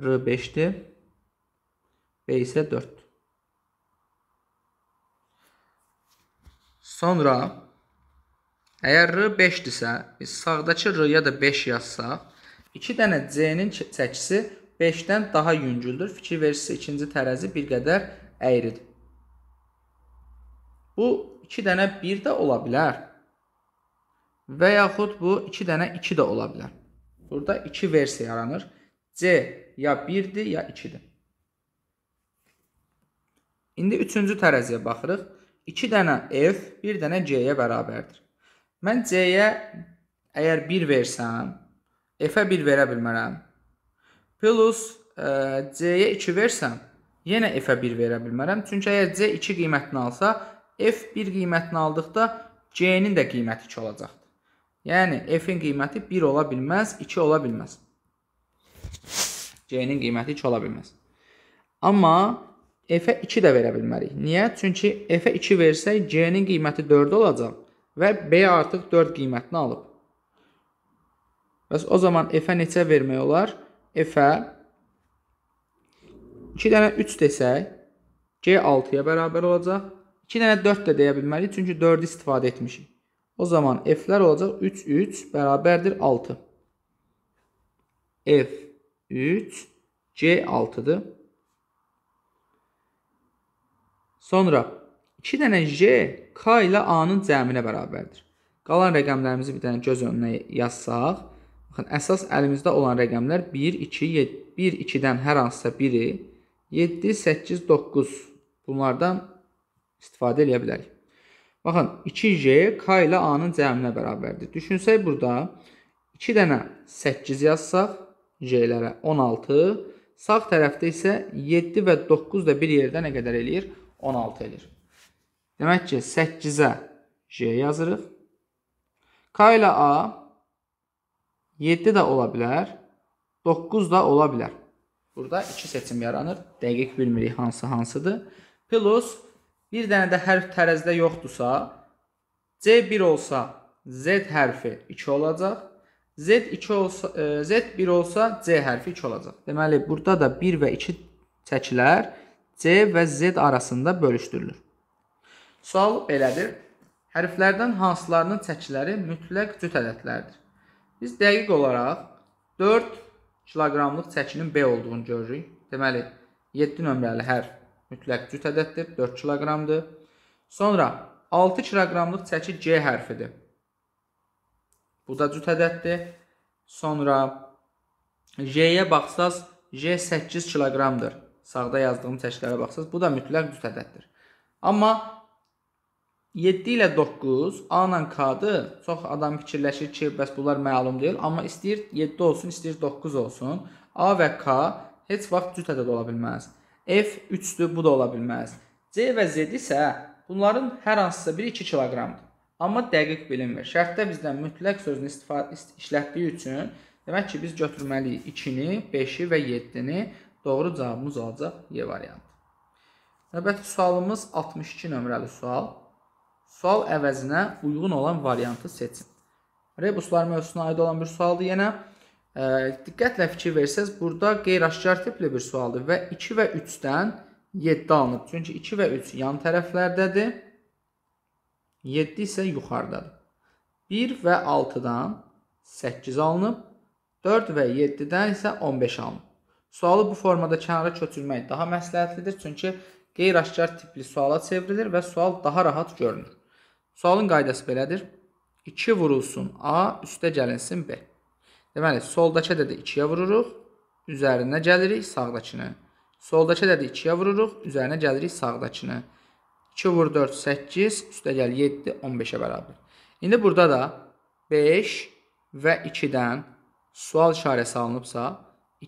R 5-dir, B isə 4-dür. Sonra əgər r 5-dirsə, biz sağdakı r-ya da 5 yazsaq, 2 dənə c-nin çəkisi 5-dən daha yüngüldür. Fikir versisə ikinci tərəzi bir qədər əyridir. Bu 2 dənə 1 də ola bilər. Və yaxud bu 2 dənə 2 də ola bilər. Burada 2 versiya yaranır. C ya 1-dir, ya 2-dir. İndi üçüncü tərəziyə baxırıq. 2 dənə f, 1 dənə c-yə bərabərdir. Mən c-yə əgər 1 versəm, f-ə 1 verə bilmərəm. Plus e, c-yə 2 versəm, yenə f-ə 1 verə bilmərəm. Çünki əgər c 2 qiymətini alsa, f 1 qiymətini aldıqda c-nin də qiyməti 2 olacaqdır. Yəni f-in qiyməti 1 ola bilməz, 2 ola bilməz. c-nin qiyməti 2 ola bilməz. Amma F-ə 2 də verə bilmərik. Niyə? Çünki F-ə 2 versək, C-nin qiyməti 4 olacaq və B artıq 4 qiymətini alıb. Bəs o zaman F-ə neçə vermək olar? F-ə 2 dənə 3 desək, C 6-ya bərabər olacaq. 2 dənə 4 də deyə bilməliyik, çünki 4-ü istifadə etmişik. O zaman F-lər olacaq 3, 3 bərabərdir 6. F 3, C 6-dır. Sonra 2 dənə J K ilə A-nın cəminə bərabərdir. Qalan rəqəmlərimizi bir dənə göz önünə yazsaq, baxın, əsas əlimizdə olan rəqəmlər 1, 2, 7, 1, 2-dən hər hansısa biri, 7, 8, 9 bunlardan istifadə edə bilərik. Baxın, 2J K ilə A-nın cəminə bərabərdir. Düşünsək burada 2 dənə 8 yazsaq, J-lərə 16, sağ tərəfdə isə 7 və 9 da bir yerdə nə qədər eləyir? 16. 16 edir. Demək ki, 8-ə J yazırıq. K ilə A 7 də ola bilər, 9 da ola bilər. Burada iki seçim yaranır. Dəqiq bilmirik hansı hansıdır. Plus bir dənə də hərf tərəzidə yoxdursa, C1 olsa Z hərfi 2 olacaq. Z2 olsa e, Z1 olsa C hərfi 2 olacaq. Deməli burada da 1 və 2 çəkilər C və Z arasında bölüşdürülür. Sual belədir. Hərflərdən hansılarının çəkiləri mütləq cüt ədədlərdir? Biz dəqiq olaraq 4 kiloqramlıq çəkinin B olduğunu görürük. Deməli, 7 nömrəli hərf mütləq cüt ədəddir, 4 kiloqramdır. Sonra 6 kiloqramlıq çəki C hərfidir. Bu da cüt ədəddir. Sonra J-yə baxsaz, J 8 kiloqramdır sağda yazdığım çəkişlərə baxsaz, bu da mütləq cüt ədəddir. Amma 7 ilə 9 A ilə K-dır. Çox adam fikirləşir ki, bəs bunlar məlum deyil, amma istəyir 7 olsun, istəyir 9 olsun. A və K heç vaxt cüt ədəd ola bilməz. F 3-dür, bu da ola bilməz. C və Z isə bunların hər hansısa biri 2 kiloqramdır. Amma dəqiq bilinmir. Şərtdə bizdən mütləq sözünü istifadə işlətdiyi üçün demək ki, biz götürməliyik 2-ni, 5-i və 7-ni Doğru cavabımız olacaq Y variantı. Növbəti sualımız 62 nömrəli sual. Sual əvəzinə uyğun olan variantı seçin. Rebuslar mövzusuna aid olan bir sualdır yenə. E, diqqətlə fikir versəz, burada qeyri-aşkar tipli bir sualdır və 2 və 3-dən 7 alınıb. Çünki 2 və 3 yan tərəflərdədir. 7 isə yuxarıdadır. 1 və 6-dan 8 alınıb. 4 və 7-dən isə 15 alınıb. Sualı bu formada kənara köçürmək daha məsləhətlidir, çünki qeyri-aşkar tipli suala çevrilir və sual daha rahat görünür. Sualın qaydası belədir. 2 vurulsun A, üstə gəlinsin B. Deməli, soldakı ədədi 2-yə vururuq, üzərinə gəlirik sağdakını. Soldakı ədədi 2-yə vururuq, üzərinə gəlirik sağdakını. 2 vur 4, 8, üstə gəl 7, 15-ə bərabər. İndi burada da 5 və 2-dən sual işarəsi alınıbsa,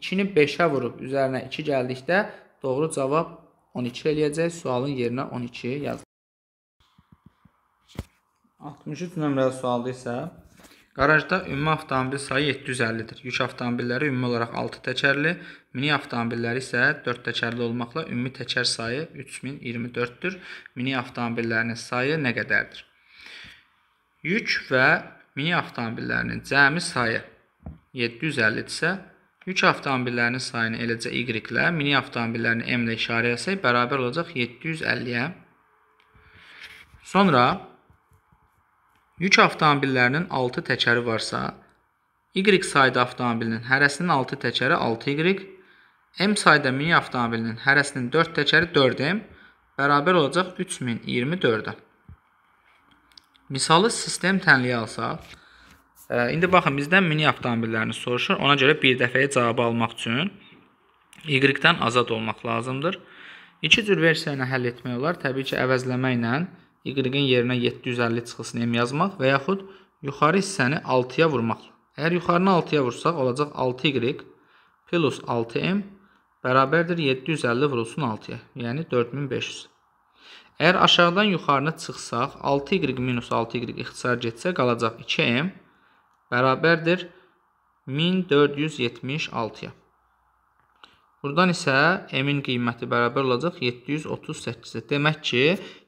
2-ni 5-ə vurub üzərinə 2 gəldikdə doğru cavab 12 eləyəcək. Sualın yerinə 12 yazılacaq. 63 nömrəli sualda isə Qarajda ümumi avtomobil sayı 750-dir. Yük avtomobilləri ümumi olaraq 6 təkərli, mini avtomobilləri isə 4 təkərli olmaqla ümumi təkər sayı 3024-dür. Mini avtomobillərinin sayı nə qədərdir? Yük və mini avtomobillərinin cəmi sayı 750 idisə, Yük avtomobillərinin sayını eləcə Y-lə, mini avtomobillərin M-lə işarə etsək, bərabər olacaq 750-yə. Sonra yük avtomobillərinin 6 təkəri varsa, Y sayda avtomobilinin hərəsinin 6 təkəri 6Y, M sayda mini avtomobilinin hərəsinin 4 təkəri 4M, bərabər olacaq 3024-ə. Misalı sistem tənliyi alsaq, İndi baxın, bizdən mini avtomobillərini soruşur. Ona görə bir dəfəyə cavabı almaq üçün Y-dən azad olmaq lazımdır. İki cür versiya ilə həll etmək olar. Təbii ki, əvəzləməklə Y-in yerinə 750 çıxısını M yazmaq və yaxud yuxarı hissəni 6-ya vurmaq. Əgər yuxarını 6-ya vursaq, olacaq 6Y plus 6M bərabərdir 750 vurulsun 6-ya, yəni 4500. Əgər aşağıdan yuxarını çıxsaq, 6y minus 6y ixtisar getsə qalacaq 2m bərabərdir 1476-ya. Buradan isə M-in qiyməti bərabər olacaq 738-ə. Demək ki,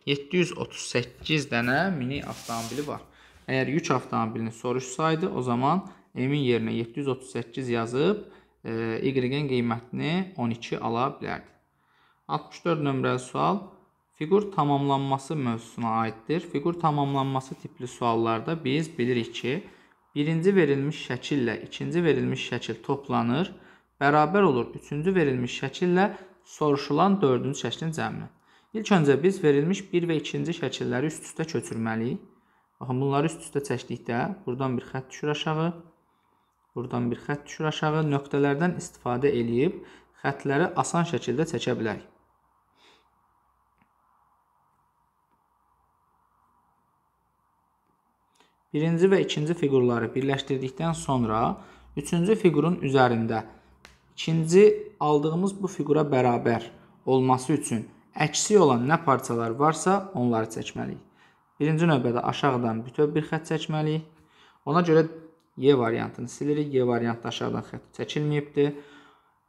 738 dənə mini avtomobili var. Əgər yük avtomobilini soruşsaydı, o zaman M-in yerinə 738 yazıb, e, Y-in qiymətini 12 ala bilərdi. 64 nömrəli sual. Figur tamamlanması mövzusuna aiddir. Figur tamamlanması tipli suallarda biz bilirik ki, birinci verilmiş şəkillə ikinci verilmiş şəkil toplanır, bərabər olur üçüncü verilmiş şəkillə soruşulan dördüncü şəklin cəmi. İlk öncə biz verilmiş 1 və 2-ci şəkilləri üst-üstə köçürməliyik. Baxın, bunları üst-üstə çəkdikdə buradan bir xətt düşür aşağı, buradan bir xətt düşür aşağı, nöqtələrdən istifadə eləyib xətləri asan şəkildə çəkə bilərik. birinci və ikinci fiqurları birləşdirdikdən sonra üçüncü fiqurun üzərində ikinci aldığımız bu fiqura bərabər olması üçün əksik olan nə parçalar varsa onları çəkməliyik. Birinci növbədə aşağıdan bütöv bir xətt çəkməliyik. Ona görə Y variantını silirik. Y variantda aşağıdan xətt çəkilməyibdir.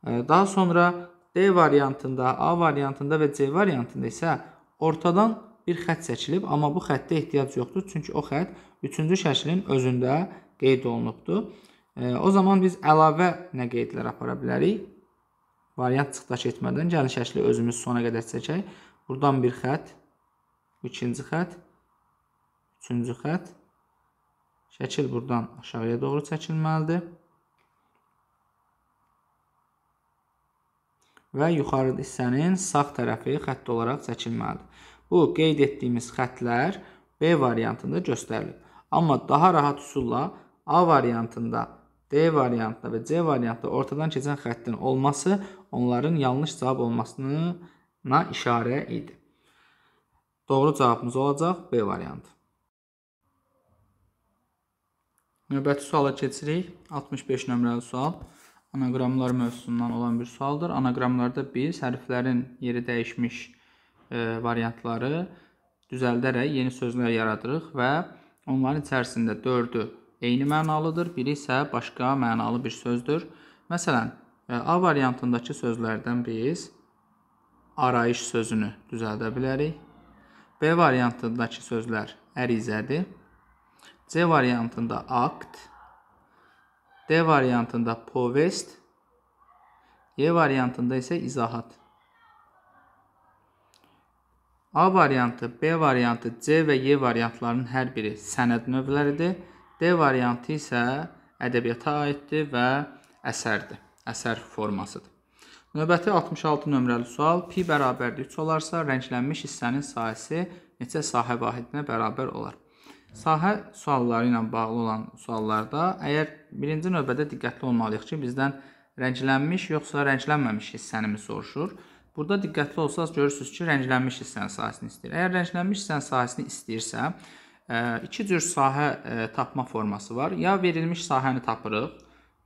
Daha sonra D variantında, A variantında və C variantında isə ortadan bir xətt seçilib, amma bu xəttə ehtiyac yoxdur, çünki o xətt 3-cü şəklin özündə qeyd olunubdur. E, o zaman biz əlavə nə qeydlər apara bilərik? Variant çıxdaş etmədən gəlin şəkli özümüz sona qədər çəkək. Buradan bir xətt, ikinci xətt, üçüncü xətt. Şəkil buradan aşağıya doğru çəkilməlidir. və yuxarı hissənin sağ tərəfi xətt olaraq çəkilməlidir. Bu qeyd etdiyimiz xətlər B variantında göstərilib. Amma daha rahat üsulla A variantında, D variantında və C variantında ortadan keçən xəttin olması onların yanlış cavab olmasına işarə idi. Doğru cavabımız olacaq B variantı. Növbəti suala keçirik. 65 nömrəli sual. Anaqramlar mövzusundan olan bir sualdır. Anaqramlarda biz hərflərin yeri dəyişmiş hərflərin E, variantları düzəldərək yeni sözlər yaradırıq və onların içərisində 4-ü eyni mənalıdır, biri isə başqa mənalı bir sözdür. Məsələn, e, A variantındakı sözlərdən biz arayış sözünü düzəldə bilərik. B variantındakı sözlər ərizədir. C variantında akt, D variantında povest, E variantında isə izahat. A variantı, B variantı, C və Y variantlarının hər biri sənəd növləridir. D variantı isə ədəbiyyata aiddir və əsərdir, əsər formasıdır. Növbəti 66 nömrəli sual. Pi bərabərdir 3 olarsa, rənglənmiş hissənin sahəsi neçə sahə vahidinə bərabər olar? Sahə sualları ilə bağlı olan suallarda əgər birinci növbədə diqqətli olmalıyıq ki, bizdən rənglənmiş yoxsa rənglənməmiş hissəni mi soruşur? Burada diqqətli olsanız görürsünüz ki, rənglənmiş hissənin sahəsini istəyir. Əgər rənglənmiş hissənin sahəsini istəyirsə, e, iki cür sahə e, tapma forması var. Ya verilmiş sahəni tapırıq,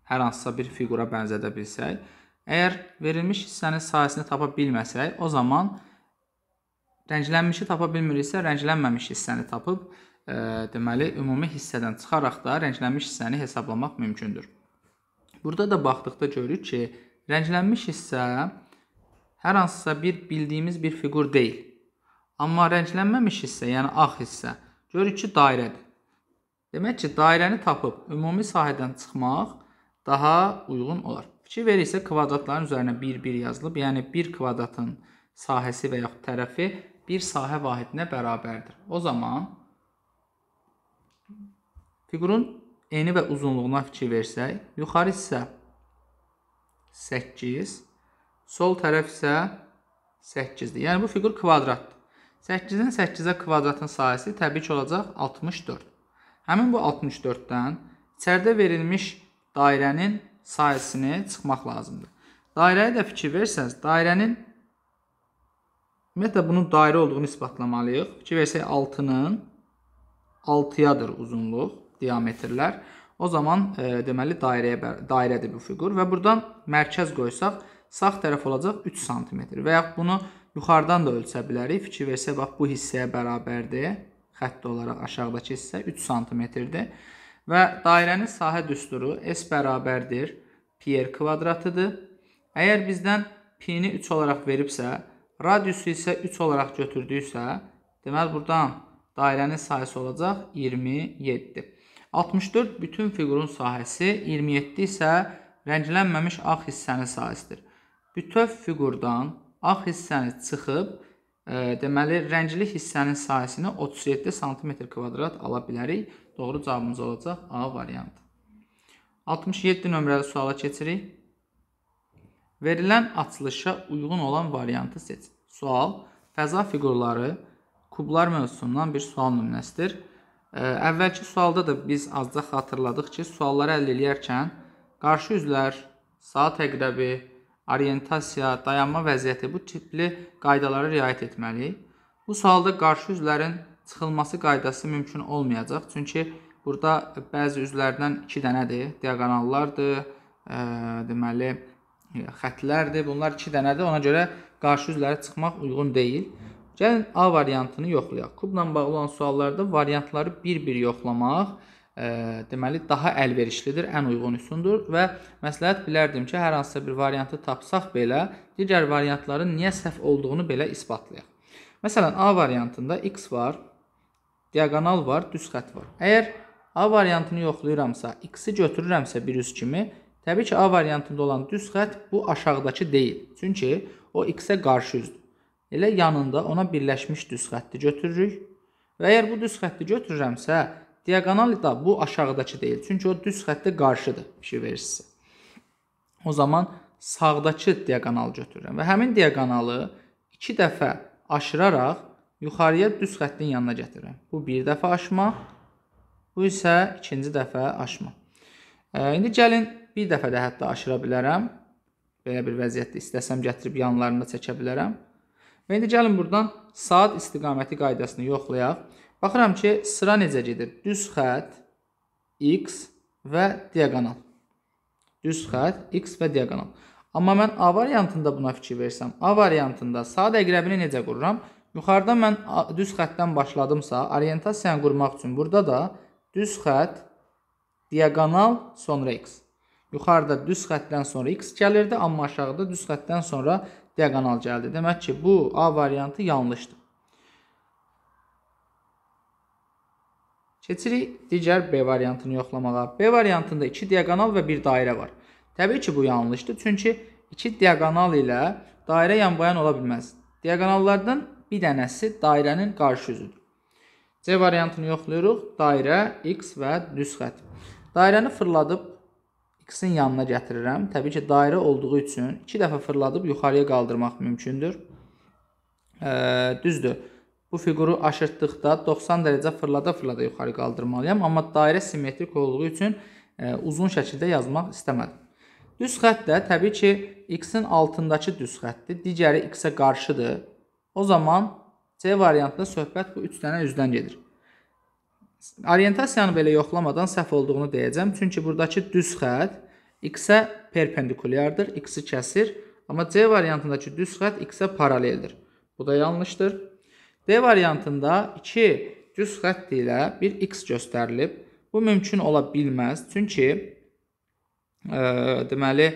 hər hansısa bir fiqura bənzədə bilsək. Əgər verilmiş hissənin sahəsini tapa bilməsək, o zaman rənglənmişi tapa bilmiriksə, rənglənməmiş hissəni tapıb, e, deməli, ümumi hissədən çıxaraq da rənglənmiş hissəni hesablamaq mümkündür. Burada da baxdıqda görürük ki, rənglənmiş hissə hər hansısa bir bildiyimiz bir fiqur deyil. Amma rənglənməmiş hissə, yəni ağ hissə görürük ki, dairədir. Demək ki, dairəni tapıb ümumi sahədən çıxmaq daha uyğun olar. Fikir verirsə, kvadratların üzərinə 1-1 yazılıb, yəni 1 kvadratın sahəsi və yaxud tərəfi bir sahə vahidinə bərabərdir. O zaman fiqurun eni və uzunluğuna fikir versək, yuxarı hissə 8, Sol tərəf isə 8-dir. Yəni bu fiqur kvadratdır. 8-in 8-ə kvadratın sayəsi təbii ki olacaq 64. Həmin bu 64-dən içəridə verilmiş dairənin sayəsini çıxmaq lazımdır. Dairəyə də fikir versəniz, dairənin ümumiyyətlə bunun dairə olduğunu isbatlamalıyıq. Fikir versək 6-nın 6-yadır uzunluq, diametrlər. O zaman e, deməli dairəyə dairədir bu fiqur və burdan mərkəz qoysaq sağ tərəf olacaq 3 sm. Və yaxud bunu yuxarıdan da ölçə bilərik. Fikir versə, bax, bu hissəyə bərabərdir. Xətt olaraq aşağıdakı hissə 3 sm-dir. Və dairənin sahə düsturu S bərabərdir. Pier kvadratıdır. Əgər bizdən P-ni 3 olaraq veribsə, radiusu isə 3 olaraq götürdüysə, deməli buradan dairənin sahəsi olacaq 27. 64 bütün fiqurun sahəsi, 27 isə rənglənməmiş ağ hissənin sahəsidir bütöv fiqurdan ağ hissəni çıxıb, ə, e, deməli rəngli hissənin sayəsini 37 sm2 ala bilərik. Doğru cavabımız olacaq A variantı. 67 nömrəli suala keçirik. Verilən açılışa uyğun olan variantı seç. Sual: Fəza fiqurları kublar mövzusundan bir sual nümunəsidir. E, əvvəlki sualda da biz azca xatırladıq ki, sualları həll edərkən qarşı üzlər, saat əqrəbi, orientasiya, dayanma vəziyyəti bu tipli qaydalara riayət etməliyik. Bu sualda qarşı üzvlərin çıxılması qaydası mümkün olmayacaq. Çünki burada bəzi üzvlərdən 2 dənədir, diaqonallardır, e, deməli xətlərdir. Bunlar 2 dənədir. Ona görə qarşı üzvlərə çıxmaq uyğun deyil. Gəlin A variantını yoxlayaq. Kubla bağlı olan suallarda variantları bir-bir yoxlamaq deməli daha əlverişlidir, ən uyğun üsundur və məsləhət bilərdim ki, hər hansısa bir variantı tapsaq belə, digər variantların niyə səhv olduğunu belə isbatlayaq. Məsələn, A variantında x var, diaqonal var, düz xətt var. Əgər A variantını yoxlayıramsa, x-i götürürəmsə bir üz kimi, təbii ki, A variantında olan düz xətt bu aşağıdakı deyil. Çünki o x-ə qarşı üzdür. Elə yanında ona birləşmiş düz xətti götürürük. Və əgər bu düz xətti götürürəmsə, Diagonalda bu aşağıdakı deyil. Çünki o düz xətti qarşıdır fikir versisi. O zaman sağdakı diagonal götürürəm və həmin diagonalı 2 dəfə aşıraraq yuxarıya düz xəttin yanına gətirirəm. Bu bir dəfə aşma, bu isə ikinci dəfə aşma. E, indi gəlin bir dəfə də hətta aşıra bilərəm. Belə bir vəziyyətdə istəsəm gətirib yanlarında çəkə bilərəm. Və indi gəlin buradan saat istiqaməti qaydasını yoxlayaq. Baxıram ki, sıra necə gedir? Düz xət, x və diaqonal. Düz xət, x və diaqonal. Amma mən A variantında buna fikir versəm, A variantında sağ əqrəbini necə qururam? Yuxarıda mən düz xətdən başladımsa, orientasiyanı qurmaq üçün burada da düz xət, diaqonal, sonra x. Yuxarıda düz xətdən sonra x gəlirdi, amma aşağıda düz xətdən sonra diaqonal gəldi. Demək ki, bu A variantı yanlışdır. Keçirik digər B variantını yoxlamağa. B variantında 2 diaqonal və 1 dairə var. Təbii ki, bu yanlışdır. Çünki 2 diaqonal ilə dairə yanbayan ola bilməz. Diaqonallardan bir dənəsi dairənin qarşı üzüdür. C variantını yoxlayırıq. Dairə, x və düz xətt. Dairəni fırladıb x-in yanına gətirirəm. Təbii ki, dairə olduğu üçün 2 dəfə fırladıb yuxarıya qaldırmaq mümkündür. E, düzdür. Bu fiquru aşırtdıqda 90 dərəcə fırlada-fırlada yuxarı qaldırmalıyam, amma dairə simmetrik olduğu üçün ə, e, uzun şəkildə yazmaq istəmədim. Düz xətt də təbii ki, x-in altındakı düz xəttdir, digəri x-ə qarşıdır. O zaman C variantında söhbət bu 3 dənə üzdən gedir. Orientasiyanı belə yoxlamadan səhv olduğunu deyəcəm, çünki buradakı düz xətt x-ə perpendikulyardır, x-i kəsir, amma C variantındakı düz xətt x-ə paraleldir. Bu da yanlışdır. D variantında 2 düz xətt ilə bir x göstərilib. Bu mümkün ola bilməz. Çünki e, deməli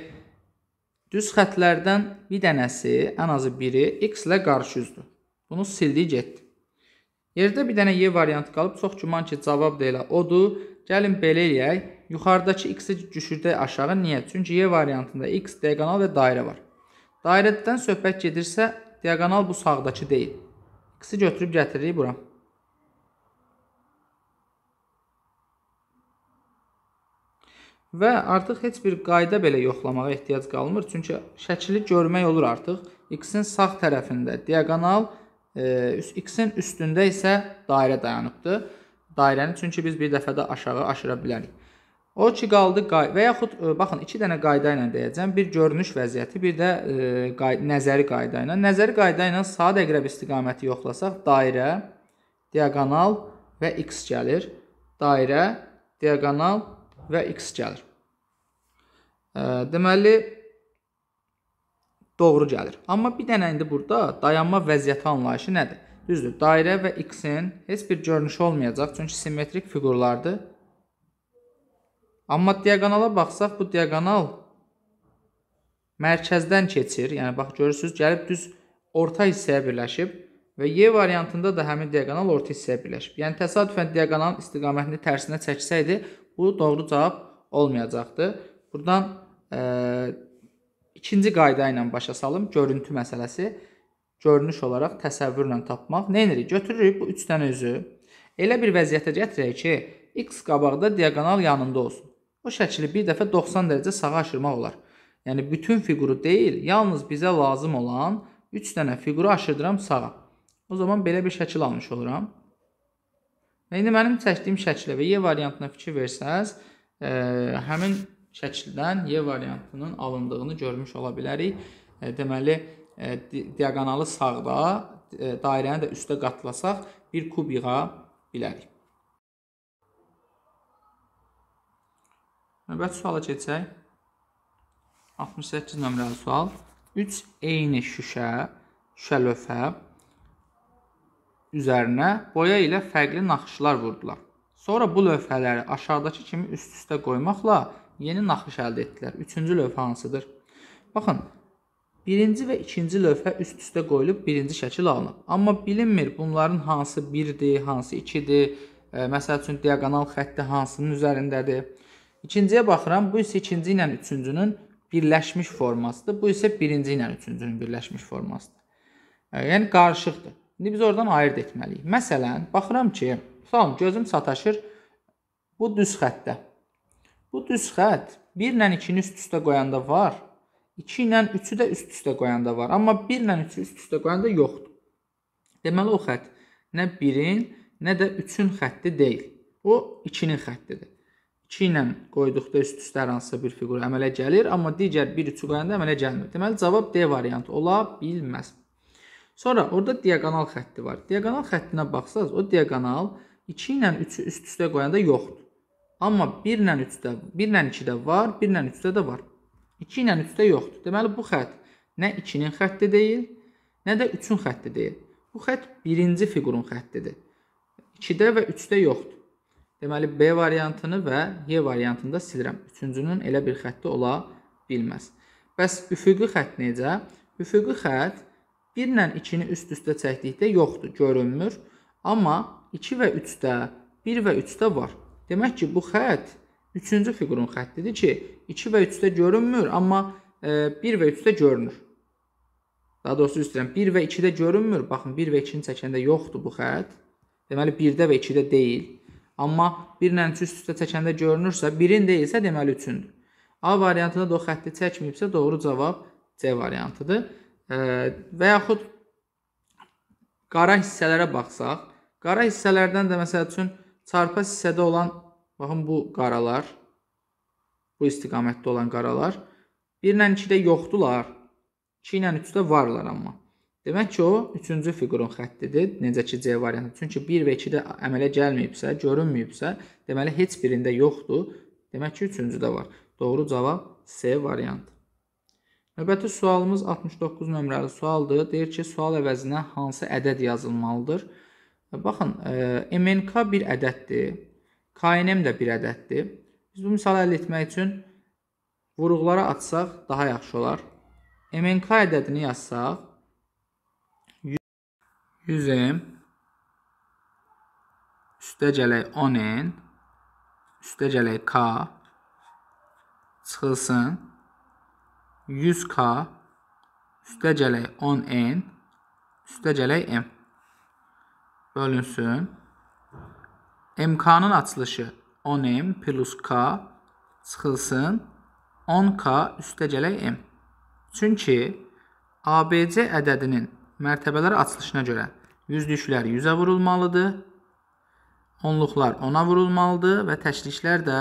düz xətlərdən bir dənəsi, ən azı biri x ilə qarşı üzdür. Bunu sildi getdi. Yerdə bir dənə y variantı qalıb. Çox güman ki, cavab da elə odur. Gəlin belə eləyək. Yuxarıdakı x-i düşürdək aşağı. Niyə? Çünki y variantında x diaqonal və dairə var. Dairədən söhbət gedirsə, diaqonal bu sağdakı deyil. X-i götürüb gətiririk bura. Və artıq heç bir qayda belə yoxlamağa ehtiyac qalmır. Çünki şəkili görmək olur artıq. X-in sağ tərəfində diagonal, e, X-in üstündə isə dairə dayanıbdır. Dairəni çünki biz bir dəfə də aşağı aşıra bilərik. O ki qaldı qayda və yaxud ə, e, baxın iki dənə qayda ilə deyəcəm. Bir görünüş vəziyyəti, bir də ə, e, qay nəzəri qayda ilə. Nəzəri qayda ilə sağa əqrəb istiqaməti yoxlasaq dairə, diaqonal və x gəlir. Dairə, diaqonal və x gəlir. Ə, e, deməli doğru gəlir. Amma bir dənə indi burada dayanma vəziyyəti anlayışı nədir? Düzdür, dairə və x-in heç bir görünüşü olmayacaq, çünki simmetrik fiqurlardır. Amma diaqonala baxsaq, bu diaqonal mərkəzdən keçir. Yəni bax görürsüz, gəlib düz orta hissəyə birləşib və Y variantında da həmin diaqonal orta hissəyə birləşib. Yəni təsadüfən diaqonalın istiqamətini tərsinə çəksəydi, bu doğru cavab olmayacaqdı. Burdan e, ikinci qayda ilə başa salım, görüntü məsələsi. Görünüş olaraq təsəvvürlə tapmaq. Nə edirik? Götürürük bu 3 dənə üzü. Elə bir vəziyyətə gətirək ki, x qabaqda diaqonal yanında olsun. O şəkili bir dəfə 90 dərəcə sağa aşırmaq olar. Yəni bütün fiquru deyil, yalnız bizə lazım olan 3 dənə fiquru aşırdıram sağa. O zaman belə bir şəkil almış oluram. Və indi mənim çəkdiyim şəkilə və Y variantına fikir versəz, ə, e, həmin şəkildən Y variantının alındığını görmüş ola bilərik. Ə, e, deməli, ə, e, diaqonalı sağda, ə, dairəni də üstə qatlasaq bir kub yığa bilərik. Növbəti suala keçsək. 68 nömrəli sual. 3 eyni şüşə, şüşə lövhə üzərinə boya ilə fərqli naxışlar vurdular. Sonra bu lövhələri aşağıdakı kimi üst-üstə qoymaqla yeni naxış əldə etdilər. Üçüncü lövhə hansıdır? Baxın, birinci və ikinci lövhə üst-üstə qoyulub birinci şəkil alınıb. Amma bilinmir bunların hansı birdir, hansı ikidir, məsəl üçün diagonal xətti hansının üzərindədir. İkinciyə baxıram, bu isə ikinci ilə üçüncünün birləşmiş formasıdır. Bu isə birinci ilə üçüncünün birləşmiş formasıdır. E, yəni qarışıqdır. İndi biz oradan ayırd etməliyik. Məsələn, baxıram ki, tutalım gözüm sataşır bu düz xəttdə. Bu düz xətt 1 ilə 2-ni üst-üstə qoyanda var, 2 ilə 3-ü də üst-üstə qoyanda var, amma 1 ilə 3-ü üst-üstə qoyanda yoxdur. Deməli o xətt nə 1-in, nə də 3-ün xətti deyil. O 2-nin xəttidir. 2 ilə qoyduqda üst-üstə hər hansısa bir fiqur əmələ gəlir, amma digər bir üçü qoyanda əmələ gəlmir. Deməli cavab D variantı ola bilməz. Sonra orada diaqonal xətti var. Diaqonal xəttinə baxsaz, o diaqonal 2 ilə 3-ü üst-üstə qoyanda yoxdur. Amma 1 ilə 3-də, 1 ilə 2-də var, 1 ilə 3-də də var. 2 ilə 3-də yoxdur. Deməli bu xətt nə 2-nin xətti deyil, nə də 3-ün xətti deyil. Bu xətt birinci fiqurun xəttidir. 2-də və 3-də yoxdur. Deməli B variantını və Y variantını da silirəm. Üçüncünün elə bir xətti ola bilməz. Bəs üfüqi xətt necə? Üfüqi xətt 1 ilə 2-ni üst-üstə çəkdikdə yoxdur, görünmür. Amma 2 və 3-də, 1 və 3-də var. Demək ki, bu xətt 3-cü fiqurun xəttidir ki, 2 və 3-də görünmür, amma 1 e, və 3-də görünür. Daha doğrusu istəyirəm, 1 və 2-də görünmür. Baxın, 1 və 2-ni çəkəndə yoxdur bu xətt. Deməli, 1-də və 2-də deyil. Amma 1-lə 3-ü üst-üstə çəkəndə görünürsə, 1-in deyilsə, deməli 3-ündür. A variantında da o xətti çəkməyibsə, doğru cavab C variantıdır. E, və yaxud qara hissələrə baxsaq, qara hissələrdən də məsəl üçün çarpaz hissədə olan, baxın bu qaralar, bu istiqamətdə olan qaralar 1 ilə 2-də yoxdular, 2 ilə 3-də varlar amma. Demək ki, o 3-cü fiqurun xəttidir. Necə ki C variantı. Çünki 1 və 2-də əmələ gəlməyibsə, görünməyibsə, deməli heç birində yoxdur. Demək ki, 3-cüdə var. Doğru cavab C variantı. Növbəti sualımız 69 nömrəli sualdır. Deyir ki, sual əvəzinə hansı ədəd yazılmalıdır? Baxın, e, MNK bir ədəddir. KNM də bir ədəddir. Biz bu misalı əldə etmək üçün vurğulara atsaq daha yaxşı olar. MNK ədədini yazsaq, 100m üstə gələk 10n üstə gələk k çıxılsın 100k üstə gələk 10n üstə gələk m bölünsün mk-nın açılışı 10m plus k çıxılsın 10k üstə gələk m çünki ABC ədədinin mərtəbələr açılışına görə yüzlüklər 100-ə vurulmalıdır. Onluqlar 10-a vurulmalıdır və təkliklər də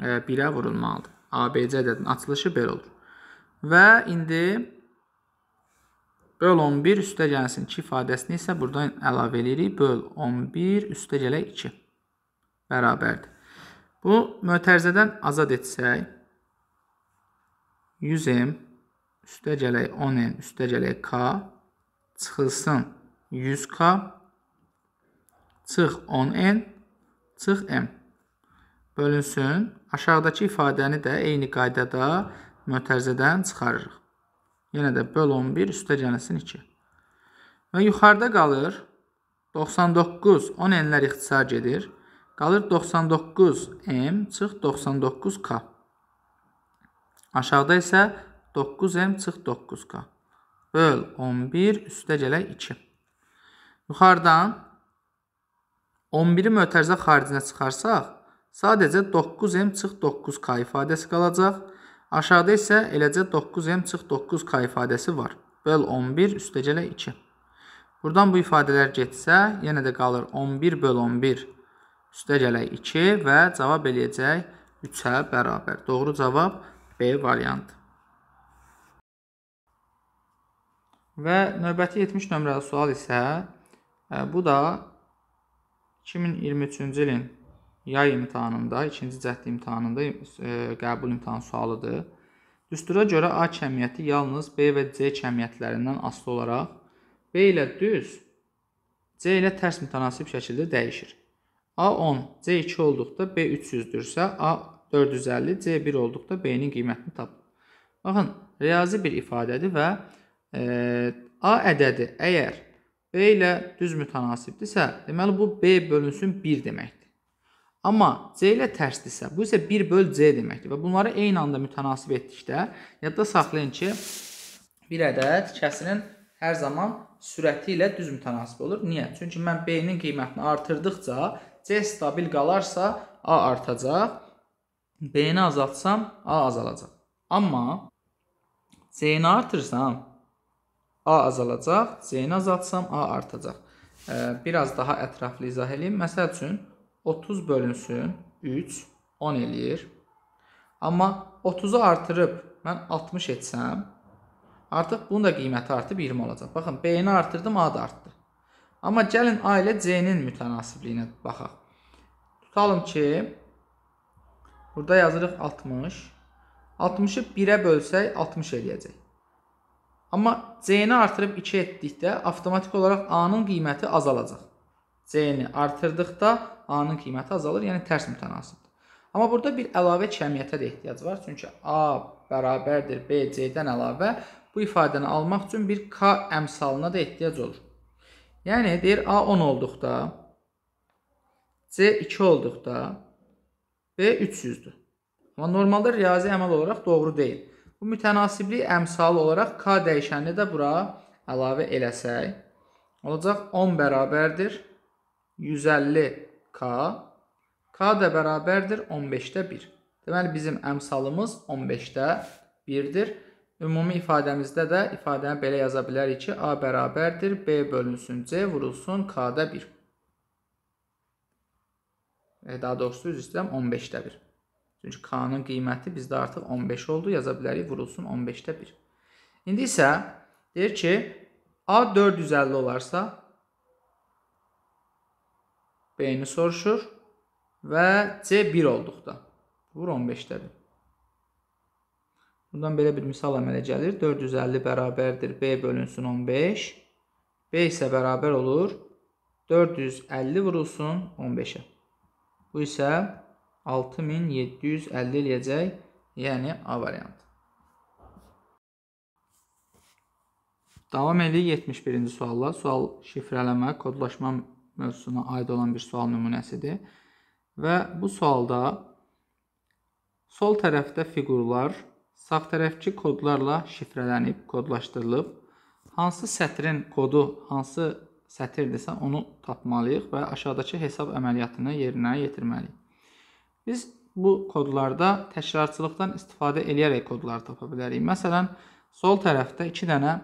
1-ə e, vurulmalıdır. ABC ədədinin açılışı belə olur. Və indi böl 11 üstə gəlsin 2 ifadəsini isə buradan əlavə edirik. Böl 11 üstə gələk 2 bərabərdir. Bu mötərizədən azad etsək 100m üstə gələk 10n üstə gələk k çıxılsın 100k, çıx 10n, çıx m. Bölünsün. Aşağıdakı ifadəni də eyni qaydada mötərzədən çıxarırıq. Yenə də böl 11, üstə gəlsin 2. Və yuxarıda qalır 99, 10 enlər ixtisar gedir. Qalır 99m çıx 99k. Aşağıda isə 9m çıx 9k böl 11 üstə gələk 2. Yuxarıdan 11-i mötərizə xaricinə çıxarsaq, sadəcə 9m çıx 9k ifadəsi qalacaq. Aşağıda isə eləcə 9m çıx 9k ifadəsi var. Böl 11 üstə gələk 2. Buradan bu ifadələr getsə, yenə də qalır 11 böl 11 üstə gələk 2 və cavab eləyəcək 3-ə bərabər. Doğru cavab B variantı. Və növbəti 70 nömrəli sual isə e, bu da 2023-cü ilin yay imtahanında, ikinci cəhd imtahanında e, qəbul imtahan sualıdır. Düstura görə A kəmiyyəti yalnız B və C kəmiyyətlərindən asılı olaraq B ilə düz, C ilə tərs mütənasib şəkildə dəyişir. A 10, C 2 olduqda B 300-dürsə, A 450, C 1 olduqda B-nin qiymətini tapın. Baxın, riyazi bir ifadədir və A ədədi əgər B ilə düz mütənasibdirsə, deməli bu B bölünsün 1 deməkdir. Amma C ilə tərsdirsə, bu isə 1 böl C deməkdir və bunları eyni anda mütənasib etdikdə yadda saxlayın ki, bir ədəd kəsinin hər zaman sürəti ilə düz mütənasib olur. Niyə? Çünki mən B-nin qiymətini artırdıqca C stabil qalarsa A artacaq, B-ni azaltsam A azalacaq. Amma C-ni artırsam A azalacaq, C-ni azaltsam A artacaq. Biraz daha ətraflı izah edeyim. Məsəl üçün 30 bölünsün 3, 10 eləyir. Amma 30-u artırıb mən 60 etsəm, artıq bunun da qiyməti artıb 20 olacaq. Baxın, B-ni artırdım, A da artdı. Amma gəlin A ilə C-nin mütənasibliyinə baxaq. Tutalım ki, burada yazırıq 60. 60-ı 1-ə bölsək 60 eləyəcək. Amma C-ni artırıb 2 etdikdə avtomatik olaraq A-nın qiyməti azalacaq. C-ni artırdıqda A-nın qiyməti azalır, yəni tərs mütənasibdir. Amma burada bir əlavə cəmiyyətə də ehtiyac var. Çünki A bərabərdir B C-dən əlavə bu ifadəni almaq üçün bir K əmsalına da ehtiyac olur. Yəni deyir A 10 olduqda C 2 olduqda B 300-dür. Amma normalda riyazi əməl olaraq doğru deyil. Bu mütənasiblik əmsalı olaraq k dəyişənini də bura əlavə eləsək, olacaq 10 bərabərdir 150k, k də bərabərdir 15-də 1. Deməli, bizim əmsalımız 15-də 1-dir. Ümumi ifadəmizdə də ifadəni belə yaza bilərik ki, A bərabərdir, B bölünsün, C vurulsun, K-da 1. E, daha doğrusu, üz istəyirəm, 15-də 1. Çünki K-nın qiyməti bizdə artıq 15 oldu. Yaza bilərik, vurulsun 15-də 1. İndi isə deyir ki, A 450 olarsa, B-ni soruşur və C 1 olduqda. Vur 15-dədir. Bundan belə bir misal əmələ gəlir. 450 bərabərdir B bölünsün 15. B isə bərabər olur 450 vurulsun 15-ə. Bu isə 6750 eləyəcək, yəni A variantı. Davam edirik 71-ci sualla. Sual şifrələmə, kodlaşma mövzusuna aid olan bir sual nümunəsidir. Və bu sualda sol tərəfdə fiqurlar sağ tərəfki kodlarla şifrələnib, kodlaşdırılıb. Hansı sətrin kodu, hansı sətirdirsə onu tapmalıyıq və aşağıdakı hesab əməliyyatını yerinə yetirməliyik. Biz bu kodlarda təkrarçılıqdan istifadə edərək kodlar tapa bilərik. Məsələn, sol tərəfdə 2 dənə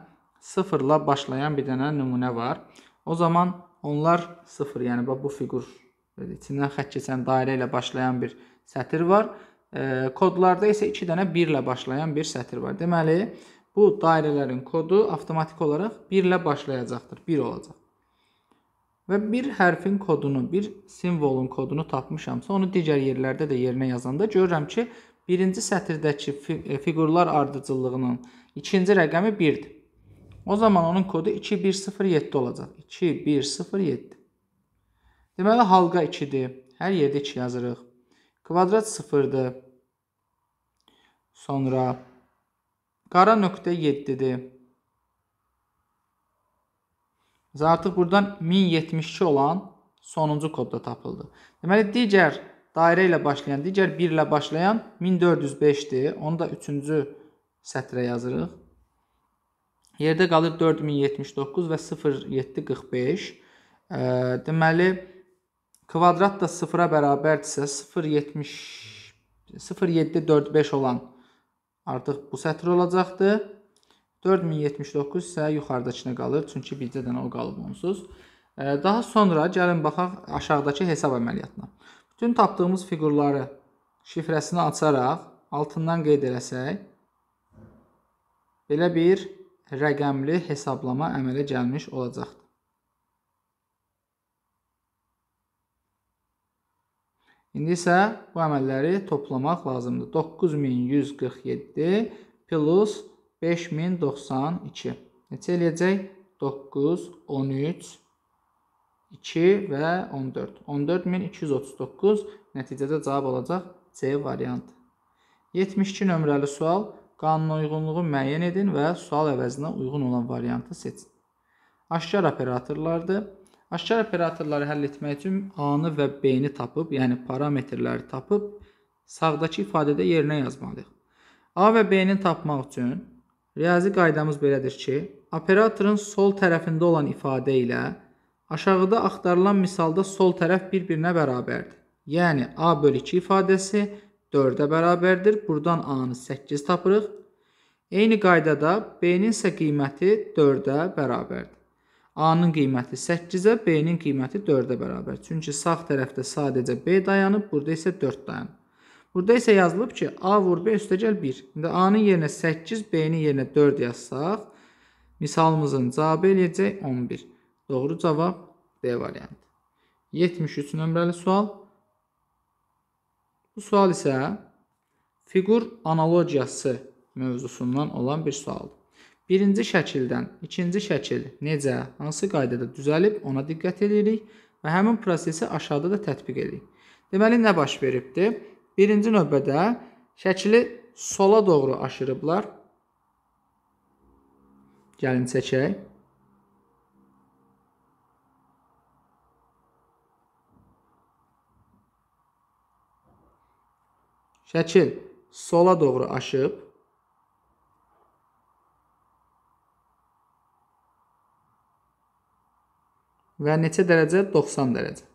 sıfırla başlayan bir dənə nümunə var. O zaman onlar sıfır, yəni bu fiqur e, içindən xətt keçən dairə ilə başlayan bir sətir var. E, kodlarda isə 2 dənə 1 ilə başlayan bir sətir var. Deməli, bu dairələrin kodu avtomatik olaraq 1 ilə başlayacaqdır, 1 olacaq və bir hərfin kodunu, bir simvolun kodunu tapmışamsa, onu digər yerlərdə də yerinə yazanda görürəm ki, birinci sətirdəki e, fiqurlar ardıcıllığının ikinci rəqəmi 1-dir. O zaman onun kodu 2107 olacaq. 2107. Deməli, halqa 2-dir. Hər yerdə 2 yazırıq. Kvadrat 0-dır. Sonra qara nöqtə 7-dir. Və artıq buradan 1072 olan sonuncu kodda tapıldı. Deməli digər dairə ilə başlayan, digər 1 ilə başlayan 1405-dir. Onu da 3-cü sətrə yazırıq. Yerdə qalır 4079 və 0745. Deməli kvadrat da 0-a bərabərdirsə 070 0745 olan artıq bu sətr olacaqdır. 4079 isə yuxarıdakına qalır, çünki bircə dənə o qalıb onsuz. Daha sonra gəlin baxaq aşağıdakı hesab əməliyyatına. Bütün tapdığımız fiqurları şifrəsini açaraq altından qeyd eləsək, belə bir rəqəmli hesablama əmələ gəlmiş olacaqdır. İndi isə bu əməlləri toplamaq lazımdır. 9147 plus 9147 5092. Neçə eləyəcək? 9, 13, 2 və 14. 14239 nəticədə cavab olacaq C variantı. 72 nömrəli sual qanuna uyğunluğu müəyyən edin və sual əvəzinə uyğun olan variantı seçin. Aşkar operatorlardır. Aşkar operatorları həll etmək üçün A-nı və B-ni tapıb, yəni parametrləri tapıb sağdakı ifadədə yerinə yazmalıyıq. A və B-ni tapmaq üçün Riyazi qaydamız belədir ki, operatorun sol tərəfində olan ifadə ilə aşağıda axtarılan misalda sol tərəf bir-birinə bərabərdir. Yəni, A bölü 2 ifadəsi 4-ə bərabərdir. Buradan A-nı 8 tapırıq. Eyni qaydada B-nin isə qiyməti 4-ə bərabərdir. A-nın qiyməti 8-ə, B-nin qiyməti 4-ə bərabər. Çünki sağ tərəfdə sadəcə B dayanıb, burada isə 4 dayanıb. Burada isə yazılıb ki, A vur B üstəgəl 1. İndi A-nın yerinə 8, B-nin yerinə 4 yazsaq, misalımızın cavabı eləyəcək 11. Doğru cavab D variantı. 73 nömrəli sual. Bu sual isə fiqur analogiyası mövzusundan olan bir sualdır. Birinci şəkildən ikinci şəkil necə, hansı qaydada düzəlib ona diqqət edirik və həmin prosesi aşağıda da tətbiq edirik. Deməli, nə baş veribdir? Birinci növbədə şəkli sola doğru aşırıblar. Gəlin çəkək. Şəkil sola doğru aşıb. Və neçə dərəcə? 90 dərəcə.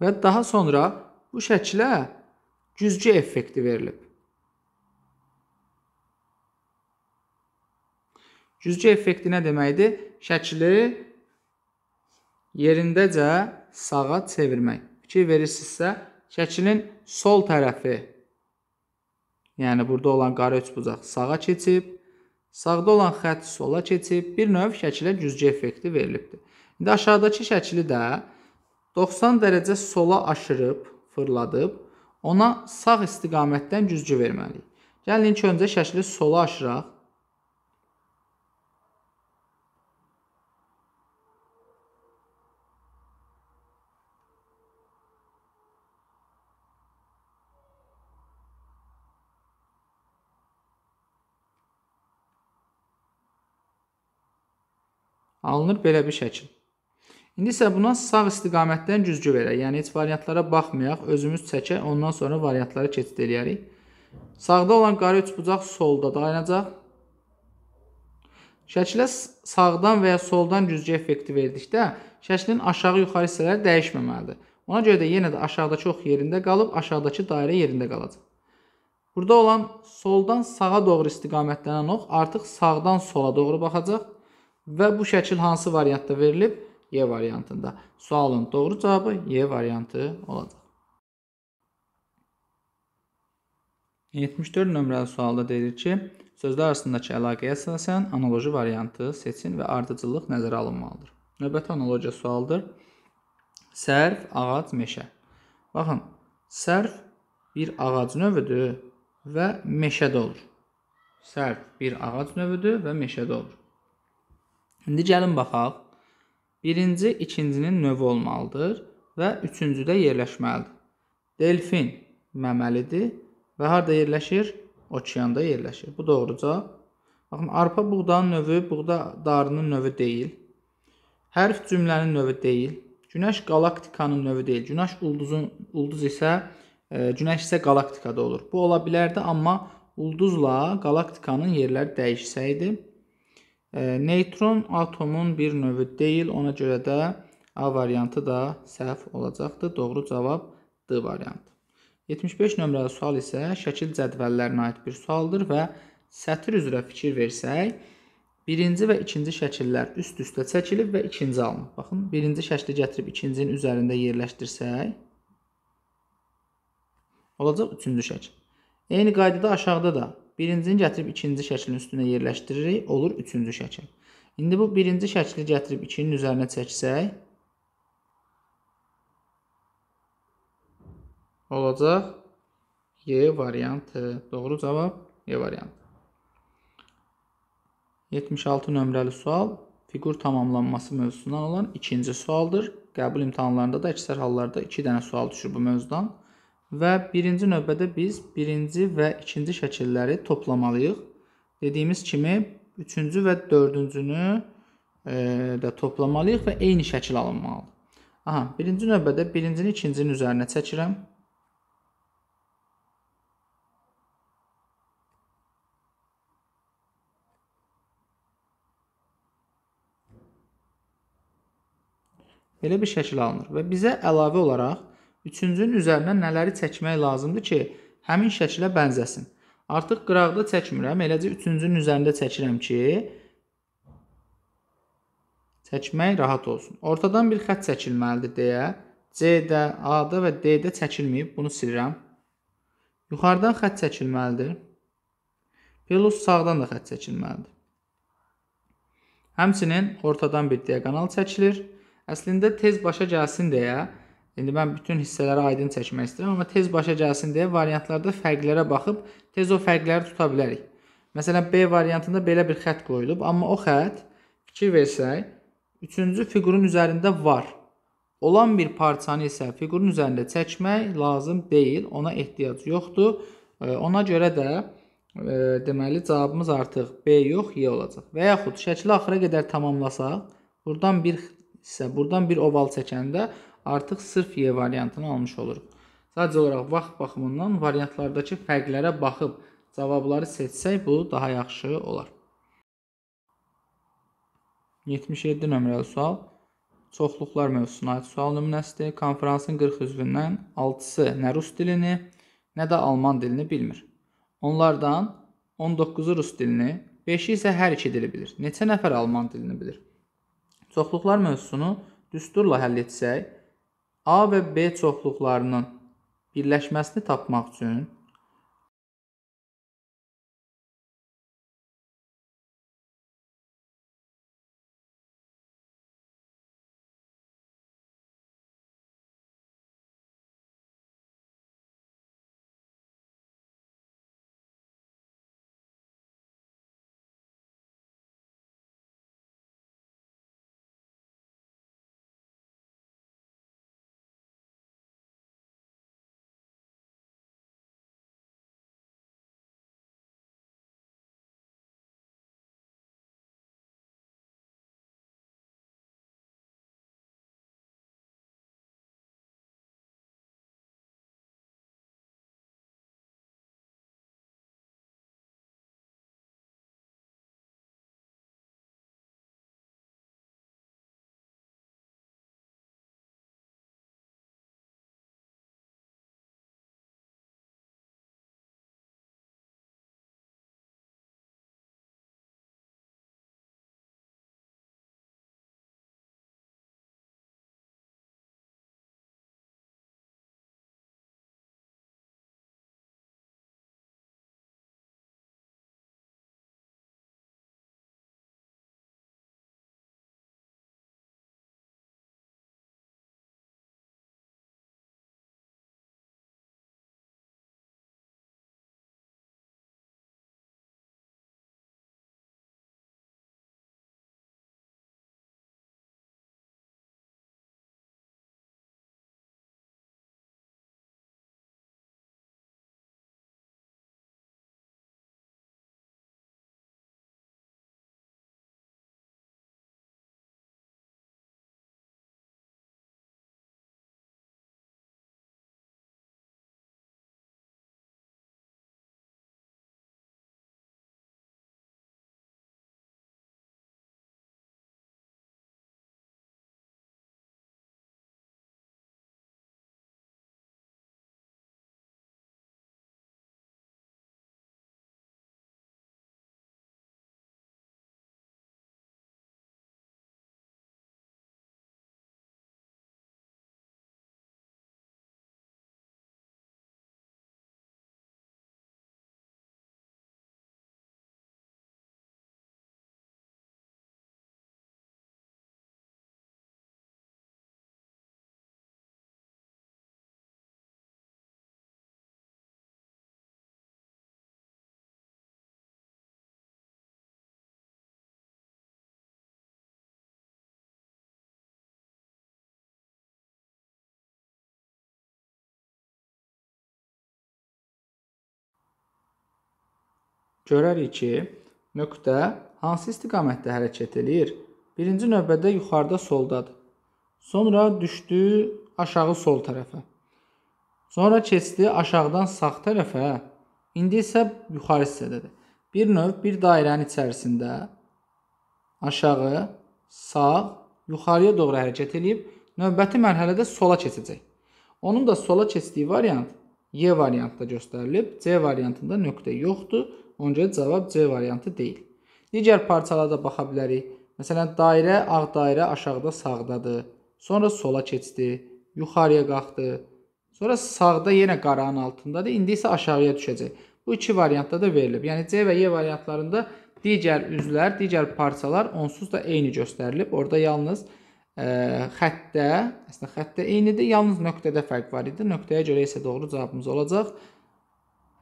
və daha sonra bu şəkilə güzgü effekti verilib. Güzgü effekti nə deməkdir? Şəkili yerindəcə sağa çevirmək. Fikir verirsinizsə, şəklin sol tərəfi, yəni burada olan qara üçbucaq sağa keçib, sağda olan xətt sola keçib, bir növ şəkilə güzgü effekti verilibdir. İndi aşağıdakı şəkli də 90 dərəcə sola aşırıb, fırladıb, ona sağ istiqamətdən güzgü verməliyik. Gəlin ki, öncə şəkli sola aşıraq. Alınır belə bir şəkil. İndi isə buna sağ istiqamətdən güzgü verək. Yəni, heç variantlara baxmayaq, özümüz çəkək, ondan sonra variantları keçid eləyərik. Sağda olan qara üçbucaq solda dayanacaq. Şəkilə sağdan və ya soldan güzgü effekti verdikdə, şəklin aşağı-yuxarı hissələri dəyişməməlidir. Ona görə də yenə də aşağıdakı ox yerində qalıb, aşağıdakı dairə yerində qalacaq. Burada olan soldan sağa doğru istiqamətlənən ox artıq sağdan sola doğru baxacaq və bu şəkil hansı variantda verilib? Y variantında. Sualın doğru cavabı Y variantı olacaq. 74 nömrəli sualda deyilir ki, sözlər arasındakı əlaqəyə əsasən analoji variantı seçin və ardıcıllıq nəzərə alınmalıdır. Növbəti analogiya sualdır. Sərf, ağac, meşə. Baxın, sərf bir ağac növüdür və meşədə olur. Sərf bir ağac növüdür və meşədə olur. İndi gəlin baxaq. Birinci ikincinin növü olmalıdır və üçüncüdə yerləşməlidir. Delfin məməlidir və harda yerləşir? Okeanda yerləşir. Bu doğruca. Baxın, arpa buğdanın növü buğda darının növü deyil. Hərf cümlənin növü deyil. Günəş qalaktikanın növü deyil. Günəş ulduzun ulduz isə e, günəş isə qalaktikada olur. Bu ola bilərdi, amma ulduzla qalaktikanın yerləri dəyişsəydi, Neytron atomun bir növü deyil, ona görə də A variantı da səhv olacaqdır. Doğru cavab D variantı. 75 nömrəli sual isə şəkil cədvəllərinə aid bir sualdır və sətir üzrə fikir versək, birinci və ikinci şəkillər üst-üstə çəkilib və ikinci alınıb. Baxın, birinci şəkli gətirib ikincinin üzərində yerləşdirsək, olacaq üçüncü şəkil. Eyni qaydada aşağıda da Birincini gətirib ikinci şəklin üstünə yerləşdiririk, olur üçüncü şəkil. İndi bu birinci şəkli gətirib ikinin üzərinə çəksək, olacaq Y variantı. Doğru cavab Y variantı. 76 nömrəli sual fiqur tamamlanması mövzusundan olan ikinci sualdır. Qəbul imtahanlarında da əksər hallarda 2 dənə sual düşür bu mövzudan. Və birinci növbədə biz birinci və ikinci şəkilləri toplamalıyıq. Dediyimiz kimi, üçüncü və dördüncünü e, də toplamalıyıq və eyni şəkil alınmalıdır. Aha, birinci növbədə birincini ikincinin üzərinə çəkirəm. Belə bir şəkil alınır və bizə əlavə olaraq Üçüncünün üzərinə nələri çəkmək lazımdır ki, həmin şəklə bənzəsin. Artıq qıraqda çəkmirəm, eləcə üçüncünün üzərində çəkirəm ki, çəkmək rahat olsun. Ortadan bir xətt çəkilməlidir deyə C-də, A-da və D-də çəkilməyib, bunu silirəm. Yuxarıdan xətt çəkilməlidir. Plus sağdan da xətt çəkilməlidir. Həmçinin ortadan bir diagonal çəkilir. Əslində tez başa gəlsin deyə İndi mən bütün hissələri aydın çəkmək istəyirəm, amma tez başa gəlsin deyə variantlarda fərqlərə baxıb tez o fərqləri tuta bilərik. Məsələn, B variantında belə bir xətt qoyulub, amma o xətt fikir versək, üçüncü fiqurun üzərində var. Olan bir parçanı isə fiqurun üzərində çəkmək lazım deyil, ona ehtiyac yoxdur. E, ona görə də e, deməli cavabımız artıq B yox, Y olacaq. Və yaxud şəkli axıra qədər tamamlasaq, buradan bir isə buradan bir oval çəkəndə artıq sırf Y variantını almış oluruq. Sadəcə olaraq vaxt baxımından variantlardakı fərqlərə baxıb cavabları seçsək bu daha yaxşı olar. 77 nömrəli sual çoxluqlar mövzusuna aid sual nümunəsidir. Konfransın 40 üzvündən 6-sı nə rus dilini, nə də alman dilini bilmir. Onlardan 19-u rus dilini, 5-i isə hər iki dili bilir. Neçə nəfər alman dilini bilir? Çoxluqlar mövzusunu düsturla həll etsək, A və B çoxluqlarının birləşməsini tapmaq üçün görərik ki, nöqtə hansı istiqamətdə hərəkət eləyir? Birinci növbədə yuxarıda soldadır. Sonra düşdü aşağı sol tərəfə. Sonra keçdi aşağıdan sağ tərəfə. İndi isə yuxarı hissədədir. Bir növ bir dairənin içərisində aşağı, sağ, yuxarıya doğru hərəkət eləyib növbəti mərhələdə sola keçəcək. Onun da sola keçdiyi variant Y variantı da göstərilib. C variantında nöqtə yoxdur. Ona görə cavab C variantı deyil. Digər parçalara da baxa bilərik. Məsələn, dairə, ağ dairə aşağıda sağdadır. Sonra sola keçdi, yuxarıya qalxdı. Sonra sağda yenə qaranın altındadır. İndi isə aşağıya düşəcək. Bu iki variantda da verilib. Yəni C və Y variantlarında digər üzvlər, digər parçalar onsuz da eyni göstərilib. Orada yalnız xəttdə, əslində xəttdə eynidir, yalnız nöqtədə fərq var idi. Nöqtəyə görə isə doğru cavabımız olacaq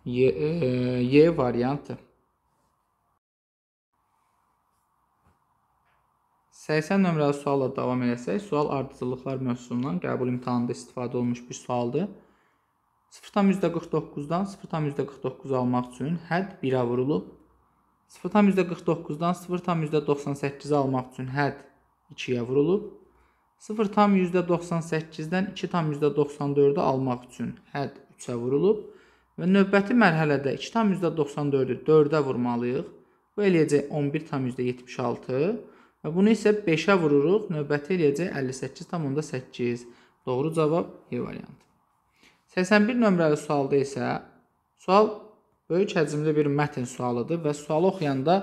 Y, e, y variantı. 80 nömrəli sualla davam eləsək, sual ardıcıllıqlar mövzusundan qəbul imtahanında istifadə olmuş bir sualdır. 0,49-dan 0,49 almaq üçün hədd 1-ə vurulub. 0,49-dan 0,98 almaq üçün hədd 2-yə vurulub. 0,98-dən 2,94-ü almaq üçün hədd 3-ə vurulub və növbəti mərhələdə 2,94-ü 4-ə vurmalıyıq. Bu eləyəcək 11,76 və bunu isə 5-ə vururuq, növbəti eləyəcək 58,8. Doğru cavab E variantı. 81 nömrəli sualda isə sual böyük həcmli bir mətn sualıdır və sualı oxuyanda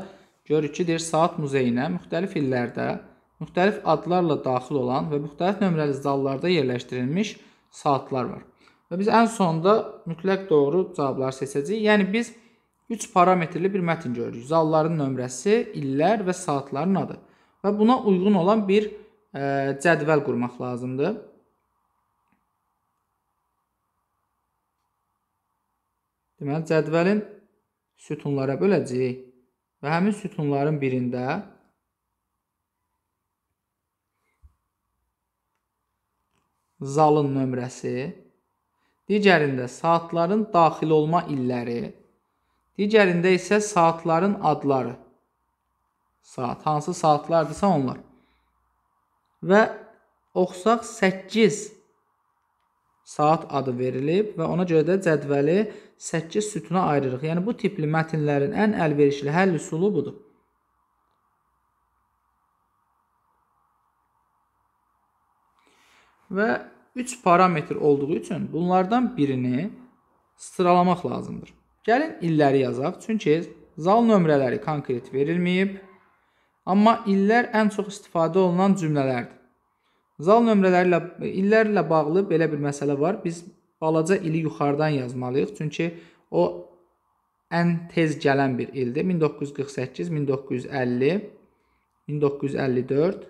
görürük ki, deyir saat muzeyinə müxtəlif illərdə müxtəlif adlarla daxil olan və müxtəlif nömrəli zallarda yerləşdirilmiş saatlar var. Və biz ən sonda mütləq doğru cavabları seçəcəyik. Yəni biz 3 parametrli bir mətn görürük. Zalların nömrəsi, illər və saatların adı. Və buna uyğun olan bir ə, e, cədvəl qurmaq lazımdır. Deməli, cədvəlin sütunlara böləcəyik və həmin sütunların birində zalın nömrəsi, digərində saatların daxil olma illəri, digərində isə saatların adları. Saat hansı saatlardırsa onlar. Və oxsaq 8 saat adı verilib və ona görə də cədvəli 8 sütuna ayırırıq. Yəni bu tipli mətnlərin ən əlverişli həll üsulu budur. və 3 parametr olduğu üçün bunlardan birini sıralamaq lazımdır. Gəlin illəri yazaq, çünki zal nömrələri konkret verilməyib, amma illər ən çox istifadə olunan cümlələrdir. Zal nömrələri ilə illərlə bağlı belə bir məsələ var. Biz balaca ili yuxarıdan yazmalıyıq, çünki o ən tez gələn bir ildir. 1948, 1950, 1954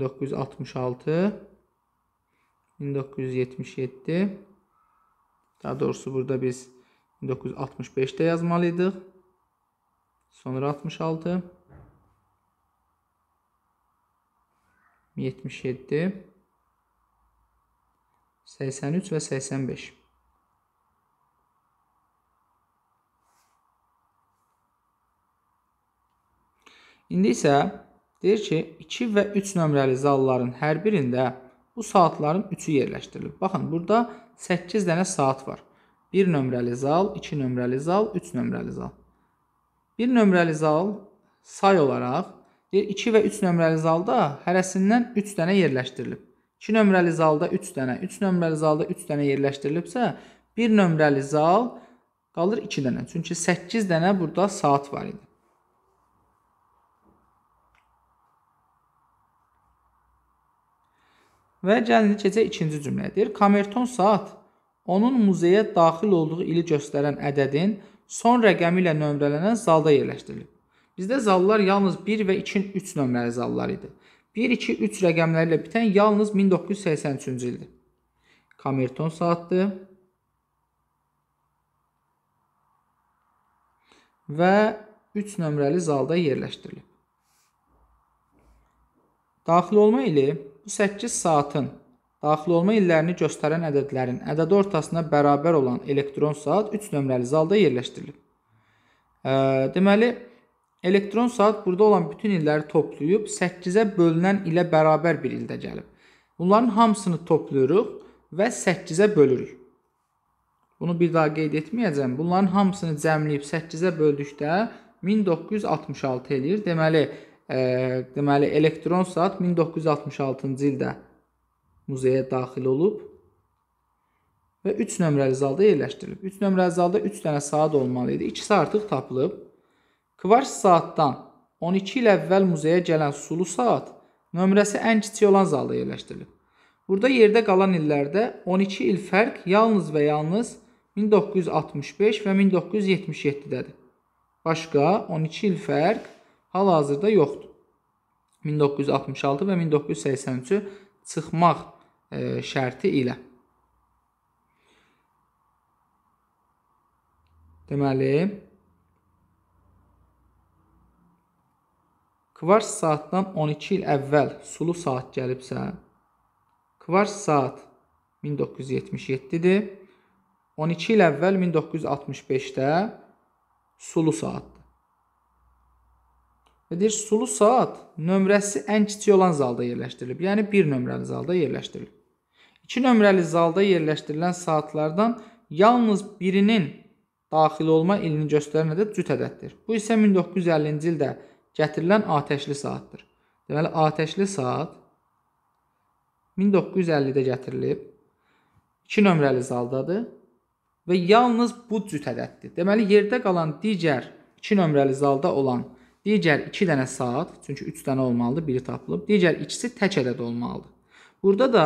1966 1977 Daha doğrusu burada biz 1965'te yazmalıydık. Sonra 66 77 83 və 85 İndi isə Deyir ki, 2 və 3 nömrəli zalların hər birində bu saatların 3-ü yerləşdirilib. Baxın, burada 8 dənə saat var. 1 nömrəli zal, 2 nömrəli zal, 3 nömrəli zal. 1 nömrəli zal say olaraq deyir 2 və 3 nömrəli zalda hərəsindən 3 dənə yerləşdirilib. 2 nömrəli zalda 3 dənə, 3 nömrəli zalda 3 dənə yerləşdirilibsə, 1 nömrəli zal qalır 2 dənə. Çünki 8 dənə burada saat var idi. Və gəlin keçək ikinci cümlədir. Komerton saat onun muzeyə daxil olduğu ili göstərən ədədin son rəqəmi ilə nömrələnən zalda yerləşdirilib. Bizdə zallar yalnız 1 və 2-nin 3 nömrəli zallar idi. 1, 2, 3 rəqəmləri ilə bitən yalnız 1983-cü ildir. Komerton saatdır. Və 3 nömrəli zalda yerləşdirilib. Daxil olma ili Bu 8 saatın daxil olma illərini göstərən ədədlərin ədədi ortasına bərabər olan elektron saat 3 nömrəli zalda yerləşdirilib. E, deməli, elektron saat burada olan bütün illəri toplayıb 8-ə bölünən ilə bərabər bir ildə gəlib. Bunların hamısını toplayırıq və 8-ə bölürük. Bunu bir daha qeyd etməyəcəm. Bunların hamısını cəmləyib 8-ə böldükdə 1966 eləyir. Deməli, deməli elektron saat 1966-cı ildə muzeyə daxil olub və 3 nömrəli zalda yerləşdirilib. 3 nömrəli zalda 3 dənə saat olmalı idi. İkisi artıq tapılıb. Kvars saatdan 12 il əvvəl muzeyə gələn sulu saat nömrəsi ən kiçik olan zalda yerləşdirilib. Burada yerdə qalan illərdə 12 il fərq yalnız və yalnız 1965 və 1977-dədir. Başqa 12 il fərq hal-hazırda yoxdur. 1966 və 1983-cü çıxmaq e, şərti ilə. Deməli, kvars saatdan 12 il əvvəl sulu saat gəlibsə, kvars saat 1977-dir. 12 il əvvəl 1965-də sulu saatdır və deyir sulu saat nömrəsi ən kiçik olan zalda yerləşdirilib. Yəni 1 nömrəli zalda yerləşdirilib. 2 nömrəli zalda yerləşdirilən saatlardan yalnız birinin daxil olma ilini göstərən ədəd cüt ədəddir. Bu isə 1950-ci ildə gətirilən atəşli saatdır. Deməli atəşli saat 1950-də gətirilib. 2 nömrəli zaldadır və yalnız bu cüt ədəddir. Deməli yerdə qalan digər 2 nömrəli zalda olan Digər 2 dənə saat, çünki 3 dənə olmalıdır, biri tapılıb. Digər ikisi tək ədəd olmalıdır. Burada da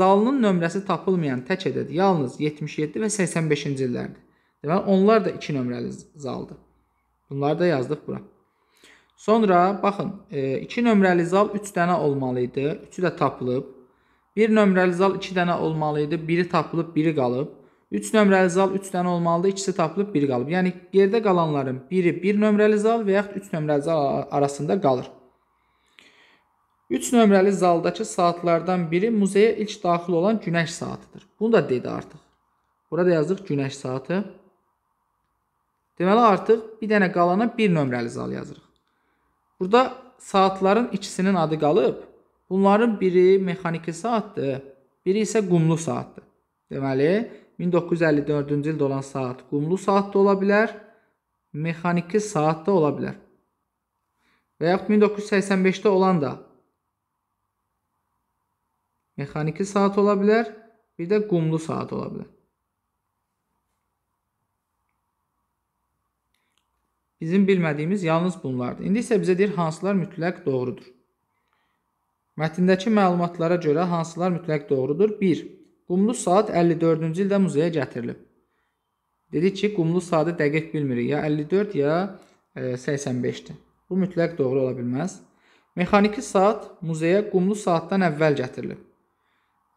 zalının nömrəsi tapılmayan tək ədəd yalnız 77 və 85-ci illərdir. Deməli onlar da 2 nömrəli zaldır. Bunları da yazdıq bura. Sonra baxın, 2 e, nömrəli zal 3 dənə olmalı idi. 3-ü də tapılıb. 1 nömrəli zal 2 dənə olmalı idi. Biri tapılıb, biri qalıb. 3 nömrəli zal 3 dənə olmalıdır, ikisi tapılıb, 1 qalıb. Yəni geridə qalanların biri 1 bir nömrəli zal və yaxud 3 nömrəli zal arasında qalır. 3 nömrəli zaldakı saatlardan biri muzeyə ilk daxil olan günəş saatıdır. Bunu da dedi artıq. Burada yazdıq günəş saatı. Deməli artıq bir dənə qalana 1 nömrəli zal yazırıq. Burada saatların ikisinin adı qalıb. Bunların biri mexaniki saatdır, biri isə qumlu saatdır. Deməli 1954-cü ildə olan saat qumlu saat da ola bilər, mexaniki saat da ola bilər. Və yaxud 1985-də olan da mexaniki saat ola bilər, bir də qumlu saat ola bilər. Bizim bilmədiyimiz yalnız bunlardır. İndi isə bizə deyir hansılar mütləq doğrudur. Mətndəki məlumatlara görə hansılar mütləq doğrudur? 1. Qumlu saat 54-cü ildə muzeyə gətirilib. Dedik ki, qumlu saatı dəqiq bilmirik. Ya 54, ya 85-dir. E, Bu mütləq doğru ola bilməz. Mexaniki saat muzeyə qumlu saatdan əvvəl gətirilib.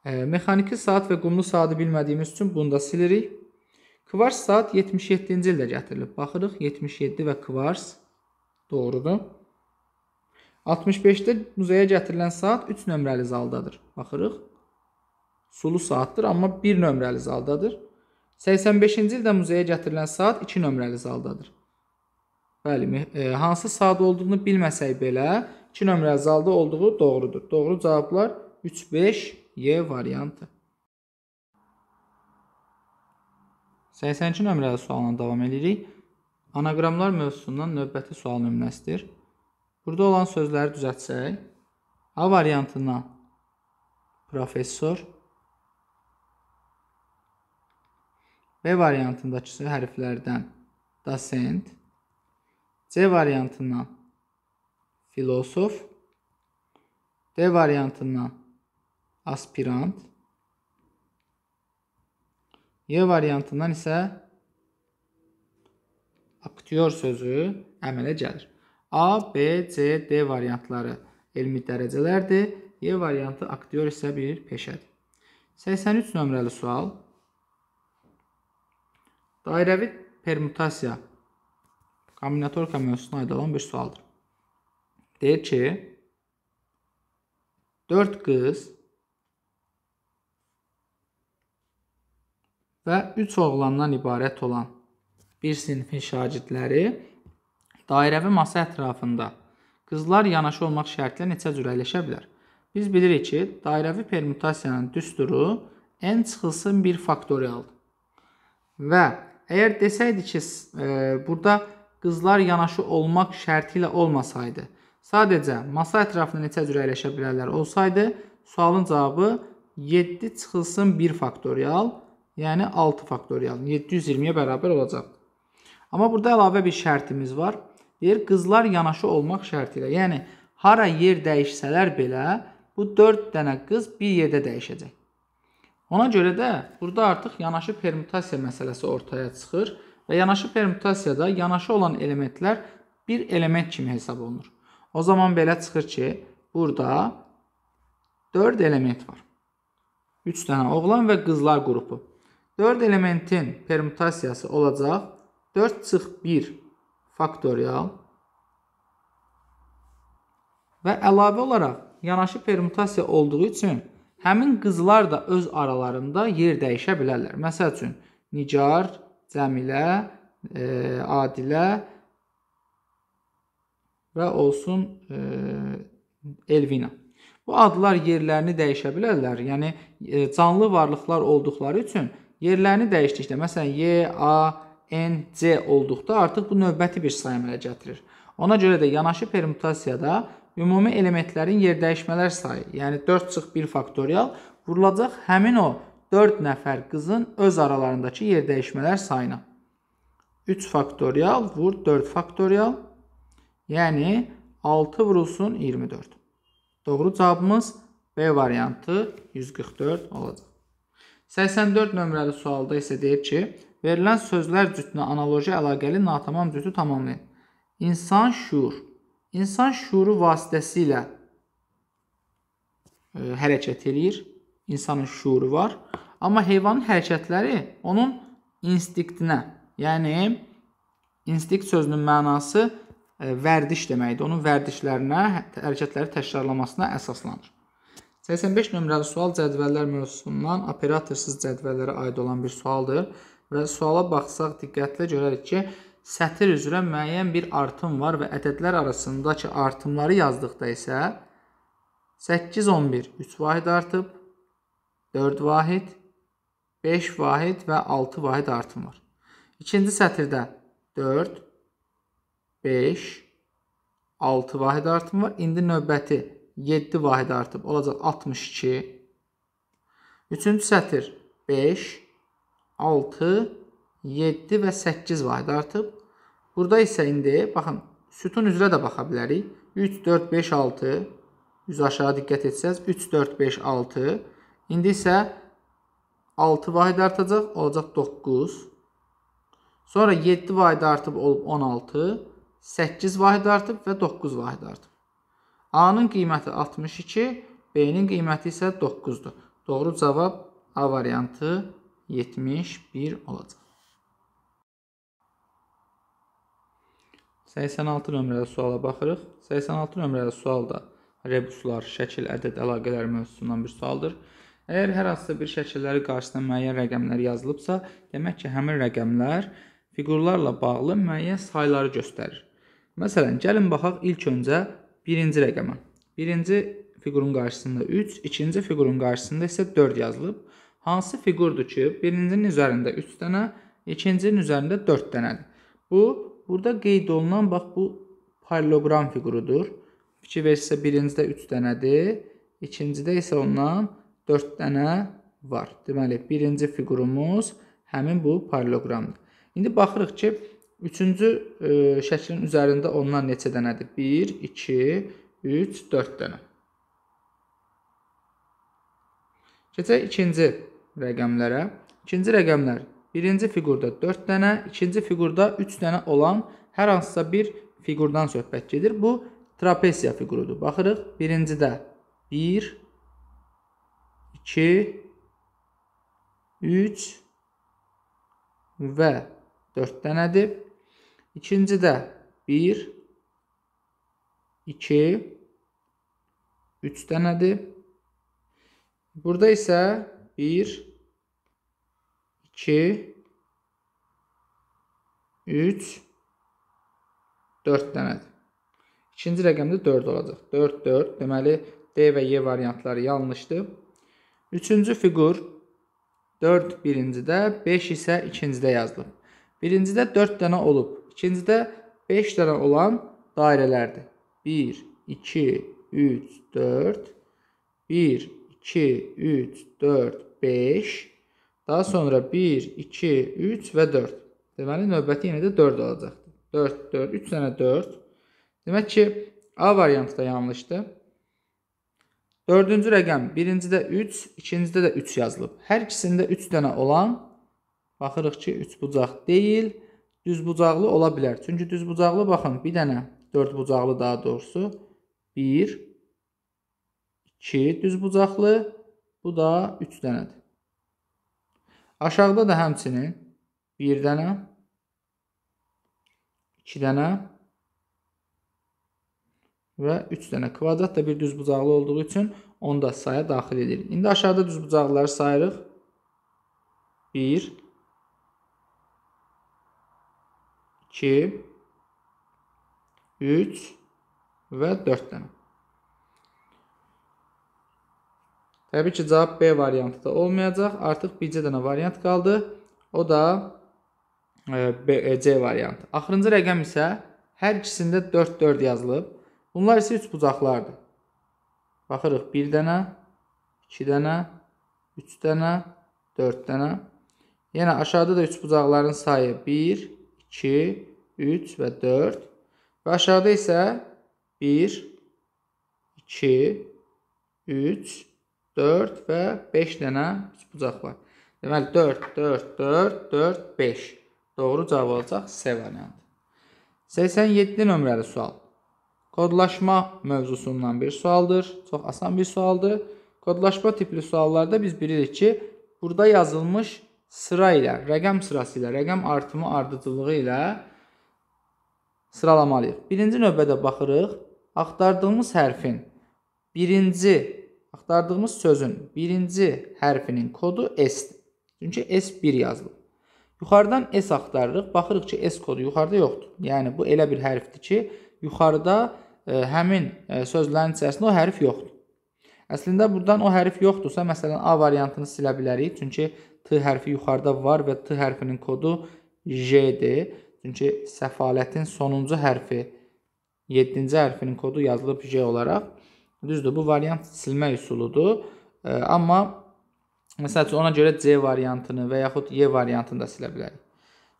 E, mexaniki saat və qumlu saatı bilmədiyimiz üçün bunu da silirik. Kvars saat 77-ci ildə gətirilib. Baxırıq, 77 və kvars doğrudur. 65-də muzeyə gətirilən saat 3 nömrəli zaldadır. Baxırıq sulu saatdır, amma 1 nömrəli zaldadır. 85-ci ildə muzeyə gətirilən saat 2 nömrəli zaldadır. Bəli, e, hansı saat olduğunu bilməsək belə 2 nömrəli zalda olduğu doğrudur. Doğru cavablar 3, 5, Y variantı. 82 nömrəli sualına davam edirik. Anaqramlar mövzusundan növbəti sual nümunəsidir. Burada olan sözləri düzəltsək, A variantına professor, B variantındakı hərflərdən dosent, C variantından filosof, D variantından aspirant, Y variantından isə aktyor sözü əmələ gəlir. A, B, C, D variantları elmi dərəcələrdir. Y variantı aktyor isə bir peşədir. 83 nömrəli sual. Dairəvi permutasiya kombinatorika mövzusuna aid olan bir sualdır. Deyir ki, 4 qız və 3 oğlandan ibarət olan bir sinfin şagirdləri dairəvi masa ətrafında qızlar yanaşı olmaq şərtlə neçə cür əyləşə bilər? Biz bilirik ki, dairəvi permutasiyanın düsturu n çıxılsın 1 faktorialdır və əgər desəydi ki, e, burada qızlar yanaşı olmaq şərti ilə olmasaydı, sadəcə masa ətrafında neçə cür əyləşə bilərlər olsaydı, sualın cavabı 7 çıxılsın 1 faktorial, yəni 6 faktorial, 720-yə bərabər olacaq. Amma burada əlavə bir şərtimiz var. Deyir, qızlar yanaşı olmaq şərti ilə. Yəni, hara yer dəyişsələr belə, bu 4 dənə qız bir yerdə dəyişəcək. Ona görə də burada artıq yanaşı permütasiya məsələsi ortaya çıxır və yanaşı permütasiyada yanaşı olan elementlər bir element kimi hesab olunur. O zaman belə çıxır ki, burada 4 element var. 3 dənə oğlan və qızlar qrupu. 4 elementin permütasiyası olacaq 4 çıx 1 faktorial və əlavə olaraq yanaşı permütasiya olduğu üçün Həmin qızlar da öz aralarında yer dəyişə bilərlər. Məsəl üçün Nicar, Cəmilə, e, Adilə və olsun e, Elvina. Bu adlar yerlərini dəyişə bilərlər. Yəni e, canlı varlıqlar olduqları üçün yerlərini dəyişdikdə, məsələn, Y, A, N, C olduqda artıq bu növbəti bir say əmələ gətirir. Ona görə də yanaşı permutasiyada ümumi elementlərin yerdəyişmələr sayı, yəni 4 çıx 1 faktorial vurulacaq həmin o 4 nəfər qızın öz aralarındakı yerdəyişmələr sayına. 3 faktorial vur 4 faktorial, yəni 6 vurulsun 24. Doğru cavabımız B variantı 144 olacaq. 84 nömrəli sualda isə deyir ki, verilən sözlər cütünə analoji əlaqəli natamam cütü tamamlayın. İnsan şuur İnsan şüuru vasitəsilə e, hərəkət eləyir. İnsanın şüuru var. Amma heyvanın hərəkətləri onun instinktinə, yəni instinkt sözünün mənası e, vərdiş deməkdir. Onun vərdişlərinə, hərəkətləri təkrarlamasına əsaslanır. 85 nömrəli sual cədvəllər mövzusundan operatorsuz cədvəllərə aid olan bir sualdır və suala baxsaq diqqətlə görərik ki, sətir üzrə müəyyən bir artım var və ədədlər arasındakı artımları yazdıqda isə 8 11 3 vahid artıb, 4 vahid, 5 vahid və 6 vahid artım var. İkinci sətirdə 4 5 6 vahid artım var. İndi növbəti 7 vahid artıb olacaq 62. Üçüncü sətir 5 6 7 və 8 vahid artıb. Burada isə indi, baxın, sütun üzrə də baxa bilərik. 3, 4, 5, 6, üz aşağı diqqət etsəz, 3, 4, 5, 6. İndi isə 6 vahid artacaq, olacaq 9. Sonra 7 vahid artıb olub 16, 8 vahid artıb və 9 vahid artıb. A-nın qiyməti 62, B-nin qiyməti isə 9-dur. Doğru cavab A variantı 71 olacaq. 86 nömrəli suala baxırıq. 86 nömrəli sual da rebuslar, şəkil, ədəd əlaqələri mövzusundan bir sualdır. Əgər hər hansısa bir şəkilləri qarşısına müəyyən rəqəmlər yazılıbsa, demək ki, həmin rəqəmlər fiqurlarla bağlı müəyyən sayları göstərir. Məsələn, gəlin baxaq ilk öncə birinci rəqəmə. Birinci fiqurun qarşısında 3, ikinci fiqurun qarşısında isə 4 yazılıb. Hansı fiqurdur ki, birincinin üzərində 3 dənə, ikincinin üzərində 4 dənədir. Bu Burada qeyd olunan bax bu paralleloqram figurudur. Fikir isə birincidə 3 dənədir, ikincidə isə ondan 4 dənə var. Deməli, birinci figurumuz həmin bu paralleloqramdır. İndi baxırıq ki, üçüncü ə, e, şəklin üzərində ondan neçə dənədir? 1, 2, 3, 4 dənə. Keçək ikinci rəqəmlərə. İkinci rəqəmlər birinci fiqurda 4 dənə, ikinci fiqurda 3 dənə olan hər hansısa bir fiqurdan söhbət gedir. Bu trapesiya fiqurudur. Baxırıq, birincidə 1 2 3 və 4 dənədir. İkincidə 1 2 3 dənədir. Burada isə 1 2, 3, 4 dənədir. İkinci rəqəmdə 4 olacaq. 4, 4. Deməli, D və Y variantları yanlışdır. Üçüncü fiqur 4 birincidə, 5 isə ikincidə yazılıb. Birincidə 4 dənə olub. İkincidə 5 dənə olan dairələrdir. 1, 2, 3, 4, 1, 2, 3, 4, 5, Daha sonra 1, 2, 3 və 4. Deməli, növbəti yenə də 4 olacaqdır. 4, 4, 3 dənə 4. Demək ki, A variantı da yanlışdır. Dördüncü rəqəm birincidə 3, ikincidə də 3 yazılıb. Hər ikisində 3 dənə olan, baxırıq ki, 3 bucaq deyil, düz bucaqlı ola bilər. Çünki düz bucaqlı, baxın, bir dənə 4 bucaqlı daha doğrusu 1, 2 düz bucaqlı, bu da 3 dənədir. Aşağıda da həmçinin bir dənə, iki dənə və üç dənə kvadrat da bir düz bucaqlı olduğu üçün onu da saya daxil edirik. İndi aşağıda düz bucaqları sayırıq. 1 2 3 və 4 dənə. Təbii ki, cavab B variantı da olmayacaq. Artıq bircə dənə variant qaldı. O da e, B, e, C variantı. Axırıncı rəqəm isə hər ikisində 4-4 yazılıb. Bunlar isə 3 bucaqlardır. Baxırıq 1 dənə, 2 dənə, 3 dənə, 4 dənə. Yenə yəni, aşağıda da 3 bucaqların sayı 1, 2, 3 və 4. Və aşağıda isə 1, 2, 3, 4. 4 və 5 dənə bucaq var. Deməli 4, 4, 4, 4, 5. Doğru cavab olacaq C variantı. 87 nömrəli sual. Kodlaşma mövzusundan bir sualdır. Çox asan bir sualdır. Kodlaşma tipli suallarda biz bilirik ki, burada yazılmış sıra ilə, rəqəm sırası ilə, rəqəm artımı ardıcılığı ilə sıralamalıyıq. Birinci növbədə baxırıq, axtardığımız hərfin birinci Axtardığımız sözün birinci hərfinin kodu S-dir. Çünki S1 yazılıb. Yuxarıdan S axtarırıq. Baxırıq ki, S kodu yuxarıda yoxdur. Yəni, bu elə bir hərfdir ki, yuxarıda ə, e, həmin ə, e, sözlərin içərisində o hərf yoxdur. Əslində, buradan o hərf yoxdursa, məsələn, A variantını silə bilərik. Çünki T hərfi yuxarıda var və T hərfinin kodu J-dir. Çünki səfalətin sonuncu hərfi, 7-ci hərfinin kodu yazılıb J olaraq. Düzdür, bu variant silmək üsuludur. E, amma məsəl üçün ona görə C variantını və yaxud Y variantını da silə bilərik.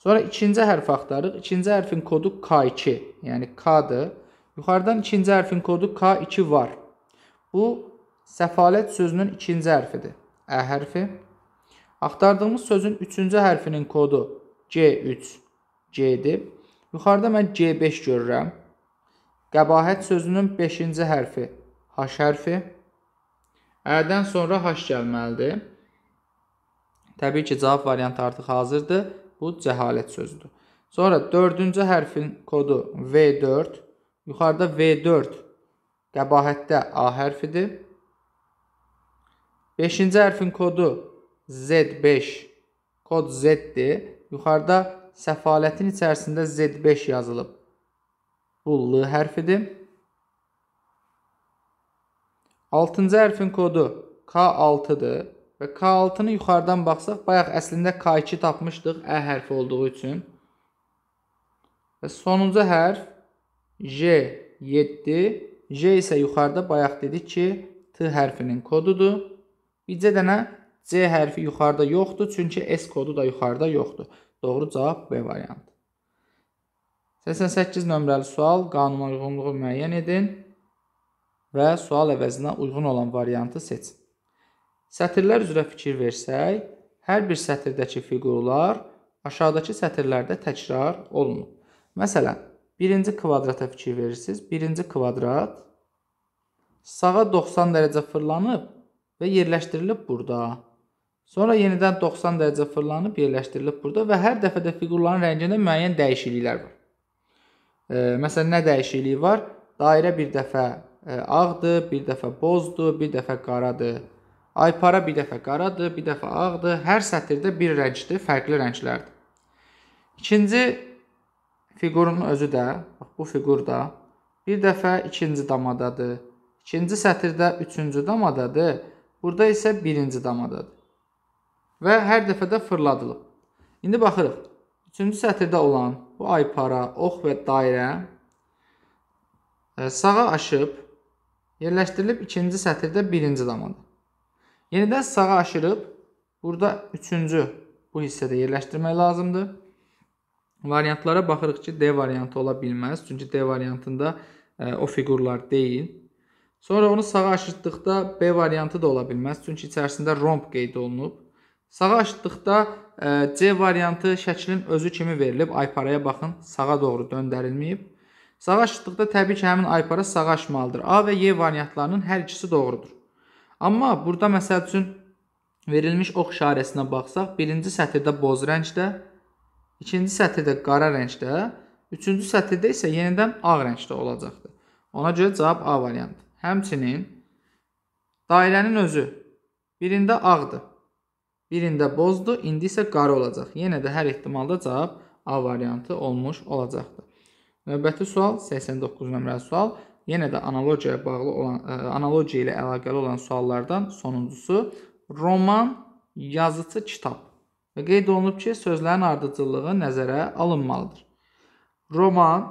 Sonra ikinci hərfi axtarırıq. İkinci hərfin kodu K2, yəni K-dır. Yuxarıdan ikinci hərfin kodu K2 var. Bu səfalət sözünün ikinci hərfidir. Ə hərfi. Axtardığımız sözün üçüncü hərfinin kodu G3, G-dir. Yuxarıda mən G5 görürəm. Qəbahət sözünün beşinci hərfi H hərfi. Ədən sonra H gəlməlidir. Təbii ki, cavab variantı artıq hazırdır. Bu cəhalət sözüdür. Sonra dördüncü hərfin kodu V4. Yuxarıda V4 qəbahətdə A hərfidir. Beşinci hərfin kodu Z5. Kod Z-dir. Yuxarıda səfalətin içərisində Z5 yazılıb. Bu L hərfidir. 6-cı hərfin kodu K6-dır və K6-nı yuxarıdan baxsaq, bayaq əslində K2 tapmışdıq Ə hərfi olduğu üçün. Və sonuncu hərf J7, J isə yuxarıda bayaq dedik ki, T hərfinin kodudur. Bircə dənə C hərfi yuxarıda yoxdur, çünki S kodu da yuxarıda yoxdur. Doğru cavab B variantı. 88 nömrəli sual qanuna uyğunluğu müəyyən edin və sual əvəzinə uyğun olan variantı seç. Sətirlər üzrə fikir versək, hər bir sətirdəki fiqurlar aşağıdakı sətirlərdə təkrar olunub. Məsələn, birinci kvadrata fikir verirsiniz. Birinci kvadrat sağa 90 dərəcə fırlanıb və yerləşdirilib burada. Sonra yenidən 90 dərəcə fırlanıb yerləşdirilib burada və hər dəfə də fiqurların rəngində müəyyən dəyişikliklər var. E, məsələn, nə dəyişikliyi var? Dairə bir dəfə ağdır, bir dəfə bozdur, bir dəfə qaradır. Aypara bir dəfə qaradır, bir dəfə ağdır. Hər sətirdə bir rəngdir, fərqli rənglərdir. İkinci fiqurun özü də, bax bu fiqur da bir dəfə ikinci damadadır. İkinci sətirdə üçüncü damadadır. Burada isə birinci damadadır. Və hər dəfə də fırladılıb. İndi baxırıq. Üçüncü sətirdə olan bu aypara, ox və dairə e, sağa aşıb Yerləşdirilib ikinci sətirdə birinci damadır. Yenidən sağa aşırıb burada üçüncü bu hissədə yerləşdirmək lazımdır. Variantlara baxırıq ki, D variantı ola bilməz. Çünki D variantında ə, e, o fiqurlar deyil. Sonra onu sağa aşırtdıqda B variantı da ola bilməz. Çünki içərisində romb qeyd olunub. Sağa aşırtdıqda e, C variantı şəklin özü kimi verilib. Ayparaya baxın, sağa doğru döndərilməyib. Sağaşdıqda təbii ki, həmin aypara sağaşmalıdır. A və Y variantlarının hər ikisi doğrudur. Amma burada məsəl üçün verilmiş ox işarəsinə baxsaq, birinci sətirdə boz rəngdə, ikinci sətirdə qara rəngdə, üçüncü sətirdə isə yenidən ağ rəngdə olacaqdır. Ona görə cavab A variantı. Həmçinin dairənin özü birində ağdır, birində bozdur, indi isə qara olacaq. Yenə də hər ehtimalda cavab A variantı olmuş olacaqdır. Növbəti sual 89 nömrəli sual. Yenə də analogiya bağlı olan ə, e, analogiya ilə əlaqəli olan suallardan sonuncusu roman, yazıçı, kitab. Və qeyd olunub ki, sözlərin ardıcıllığı nəzərə alınmalıdır. Roman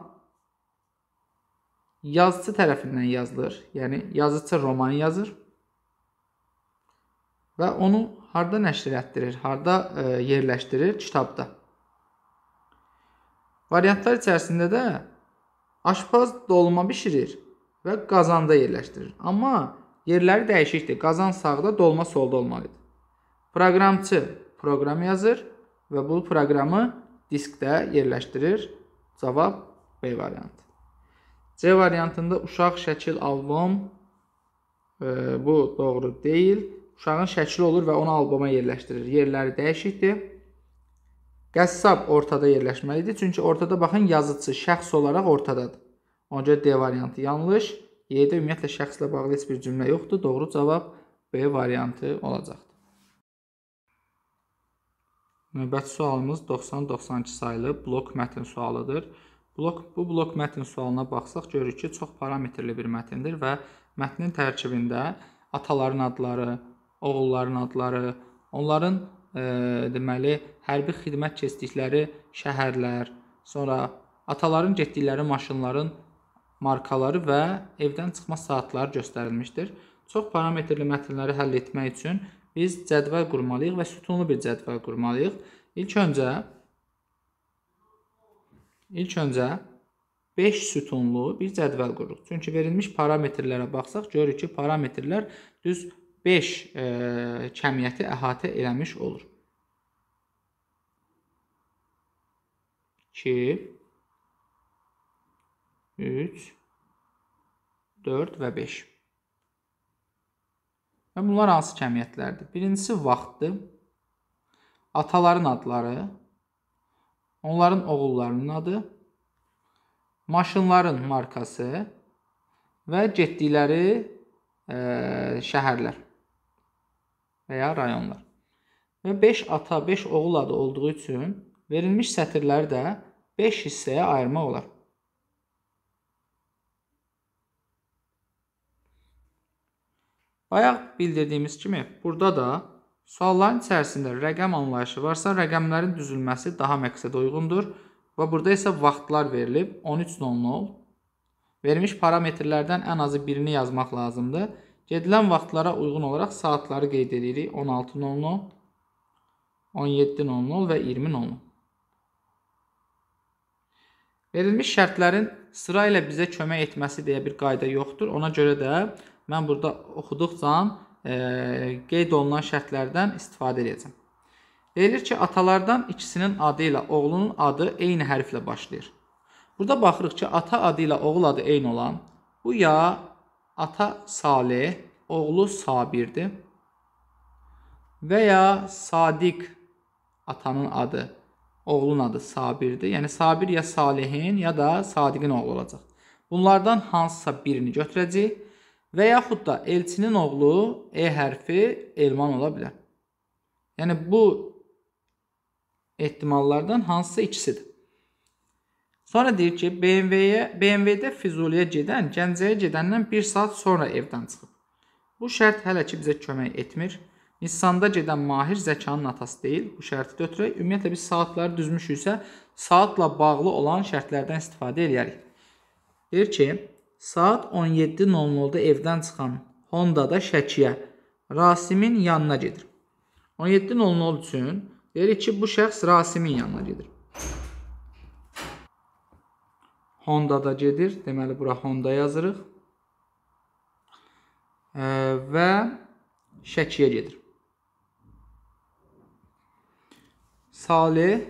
yazıçı tərəfindən yazılır. Yəni yazıçı roman yazır və onu harda nəşr etdirir, harda ə, e, yerləşdirir kitabda. Variantlar içərisində də aşpaz dolma bişirir və qazanda yerləşdirir. Amma yerləri dəyişikdir. Qazan sağda, dolma solda olmalıdır. Proqramçı proqram yazır və bu proqramı diskdə yerləşdirir. Cavab B variantı. C variantında uşaq şəkil albom e, bu doğru deyil. Uşağın şəkli olur və onu alboma yerləşdirir. Yerləri dəyişikdir. Qəssab ortada yerləşməlidir. Çünki ortada baxın yazıçı şəxs olaraq ortadadır. Ona görə D variantı yanlış. Y-də ümumiyyətlə şəxslə bağlı heç bir cümlə yoxdur. Doğru cavab B variantı olacaqdır. Növbəti sualımız 90-92 saylı blok mətn sualıdır. Blok, bu blok mətn sualına baxsaq görürük ki, çox parametrli bir mətndir və mətnin tərkibində ataların adları, oğulların adları, onların deməli hərbi xidmət keçdikləri şəhərlər, sonra ataların getdikləri maşınların markaları və evdən çıxma saatları göstərilmişdir. Çox parametrli mətnləri həll etmək üçün biz cədvəl qurmalıyıq və sütunlu bir cədvəl qurmalıyıq. İlk öncə ilk öncə 5 sütunlu bir cədvəl qururuq. Çünki verilmiş parametrlərə baxsaq görürük ki, parametrlər düz 5 e, kəmiyyəti əhatə eləmiş olur. 2 3 4 və 5 Və bunlar hansı kəmiyyətlərdir? Birincisi vaxtdır. Ataların adları, onların oğullarının adı, maşınların markası və getdikləri e, şəhərlər və ya rayonlar. Və 5 ata, 5 oğul adı olduğu üçün verilmiş sətirləri də 5 hissəyə ayırmaq olar. Bayaq bildirdiyimiz kimi, burada da sualların içərisində rəqəm anlayışı varsa, rəqəmlərin düzülməsi daha məqsədə uyğundur və burada isə vaxtlar verilib 13:00 Verilmiş parametrlərdən ən azı birini yazmaq lazımdır. Gedilən vaxtlara uyğun olaraq saatları qeyd edirik. 16.00, 17.00 və 20.00. Verilmiş şərtlərin sıra ilə bizə kömək etməsi deyə bir qayda yoxdur. Ona görə də mən burada oxuduqca e, qeyd olunan şərtlərdən istifadə edəcəm. Deyilir ki, atalardan ikisinin adı ilə oğlunun adı eyni hərflə başlayır. Burada baxırıq ki, ata adı ilə oğul adı eyni olan bu ya ata Salih, oğlu Sabirdir. Və ya Sadiq atanın adı, oğlun adı Sabirdir. Yəni Sabir ya Salihin ya da Sadiqin oğlu olacaq. Bunlardan hansısa birini götürəcəyik və yaxud da elçinin oğlu E hərfi Elman ola bilər. Yəni bu ehtimallardan hansısa ikisidir. Sonra deyir ki, BMW-yə, BMW-də Füzuliyə gedən, Gəncəyə gedəndən 1 saat sonra evdən çıxıb. Bu şərt hələ ki bizə kömək etmir. Nissanda gedən Mahir zəkanın atası deyil. Bu şərti də ötürək ümumiyyətlə biz saatları düzmüşüksə, saatla bağlı olan şərtlərdən istifadə edərik. Deyir ki, saat 17:00-da evdən çıxan Honda-da Şəkiyə Rasimin yanına gedir. 17:00 üçün deyir ki, bu şəxs Rasimin yanına gedir. Honda da gedir. Deməli bura Honda yazırıq. E, və Şəkiyə gedir. Salih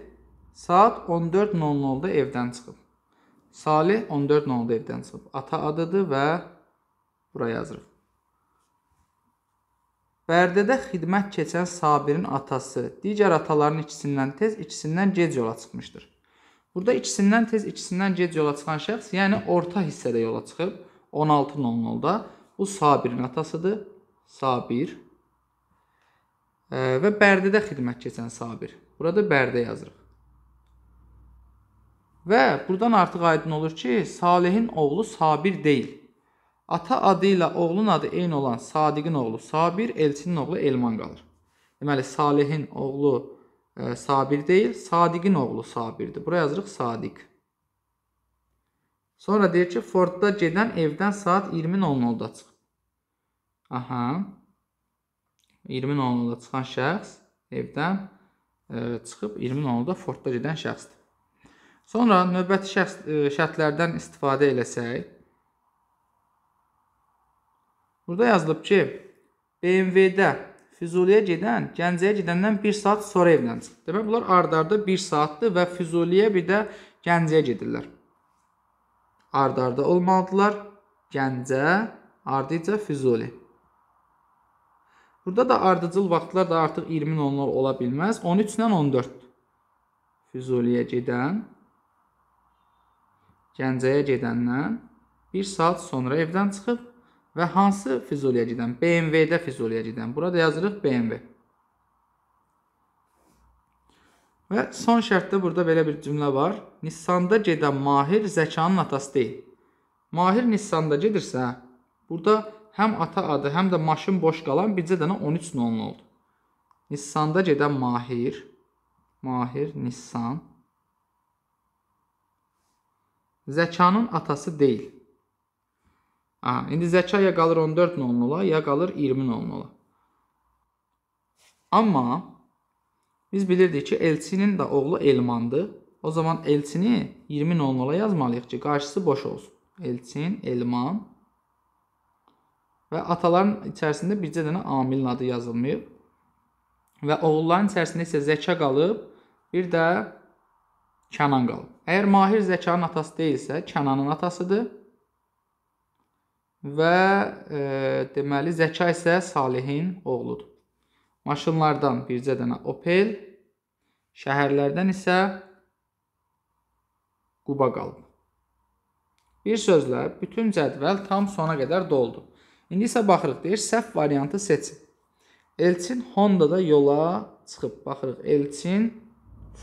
saat 14:00-da evdən çıxıb. Salih 14:00-da evdən çıxıb. Ata adıdır və bura yazırıq. Bərdədə xidmət keçən Sabirin atası digər ataların ikisindən tez, ikisindən gec yola çıxmışdır. Burada ikisindən tez, ikisindən gec yola çıxan şəxs, yəni orta hissədə yola çıxıb 16.00-da. Bu Sabirin atasıdır. Sabir. E, və Bərdədə xidmət keçən Sabir. Burada Bərdə yazırıq. Və buradan artıq aydın olur ki, Salihin oğlu Sabir deyil. Ata adı ilə oğlun adı eyni olan Sadiqin oğlu Sabir, Elçinin oğlu Elman qalır. Deməli, Salihin oğlu Sabir e, Sabir deyil, Sadiqin oğlu Sabirdir. Bura yazırıq Sadiq. Sonra deyir ki, Fordda gedən evdən saat 20:00-da çıxıb. Aha. 20:00-da çıxan şəxs evdən e, çıxıb 20:00-da Fordda gedən şəxsdir. Sonra növbəti şəxs, e, şərtlərdən istifadə eləsək, burada yazılıb ki, BMW-də Füzuliyə gedən, Gəncəyə gedəndən 1 saat sonra evdən çıxır. Demək bunlar ard-arda 1 saatdır və Füzuliyə bir də Gəncəyə gedirlər. Ard-arda olmalıdırlar. Gəncə, ardıca Füzuli. Burada da ardıcıl vaxtlar da artıq 20-nin onlar ola bilməz. 13-dən 14. Füzuliyə gedən, Gəncəyə gedəndən 1 saat sonra evdən çıxıb və hansı Füzuliyə gedən? BMW-də Füzuliyə gedən. Burada yazırıq BMW. Və son şərtdə burada belə bir cümlə var. Nissanda gedən Mahir Zəkanın atası deyil. Mahir Nissanda gedirsə, burada həm ata adı, həm də maşın boş qalan bircə dənə 13 nollu oldu. Nissanda gedən Mahir, Mahir Nissan Zəkanın atası deyil. Ha, indi zəka ya qalır 14 noluna, ya qalır 20 noluna. Amma biz bilirdik ki, elçinin də oğlu Elmandır. O zaman elçini 20 noluna yazmalıyıq ki, qarşısı boş olsun. Elçin, Elman və ataların içərisində bircə dənə amilin adı yazılmayıb. Və oğulların içərisində isə zəka qalıb, bir də Kənan qalıb. Əgər Mahir zəkanın atası deyilsə, Kənanın atasıdır və e, deməli Zəka isə Salihin oğludur. Maşınlardan bircə dənə Opel, şəhərlərdən isə Quba qalıb. Bir sözlə bütün cədvəl tam sona qədər doldu. İndi isə baxırıq deyir, səhv variantı seçin. Elçin Honda-da yola çıxıb. Baxırıq, Elçin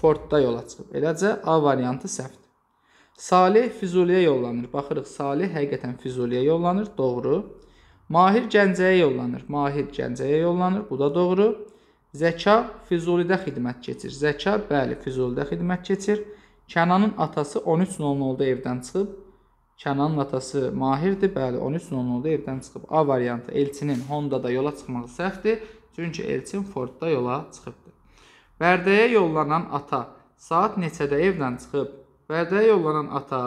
Ford-da yola çıxıb. Eləcə A variantı səhvdir. Salih Füzuliyə yollanır. Baxırıq, Salih həqiqətən Füzuliyə yollanır. Doğru. Mahir Gəncəyə yollanır. Mahir Gəncəyə yollanır. Bu da doğru. Zəka Füzulidə xidmət keçir. Zəka, bəli, Füzulidə xidmət keçir. Kənanın atası 13.00-da evdən çıxıb. Kənanın atası Mahirdir. Bəli, 13.00-da evdən çıxıb. A variantı Elçinin Honda-da yola çıxmağı səhvdir. Çünki Elçin Ford-da yola çıxıbdır. Bərdəyə yollanan ata saat neçədə evdən çıxıb? Vədəyə yollanan ata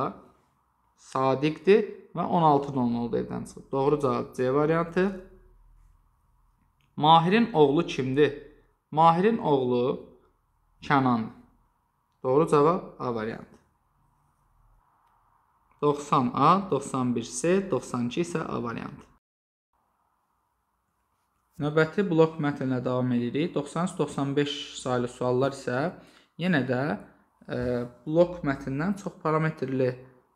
sadiqdir və 16 donlu evdən çıxıb. Doğru cavab C variantı. Mahirin oğlu kimdir? Mahirin oğlu Kənandır. Doğru cavab A variantı. 90A, 91C, 92 isə A variantı. Növbəti blok mətnlə davam edirik. 93-95 saylı suallar isə yenə də E, blok mətnindən çox parametrli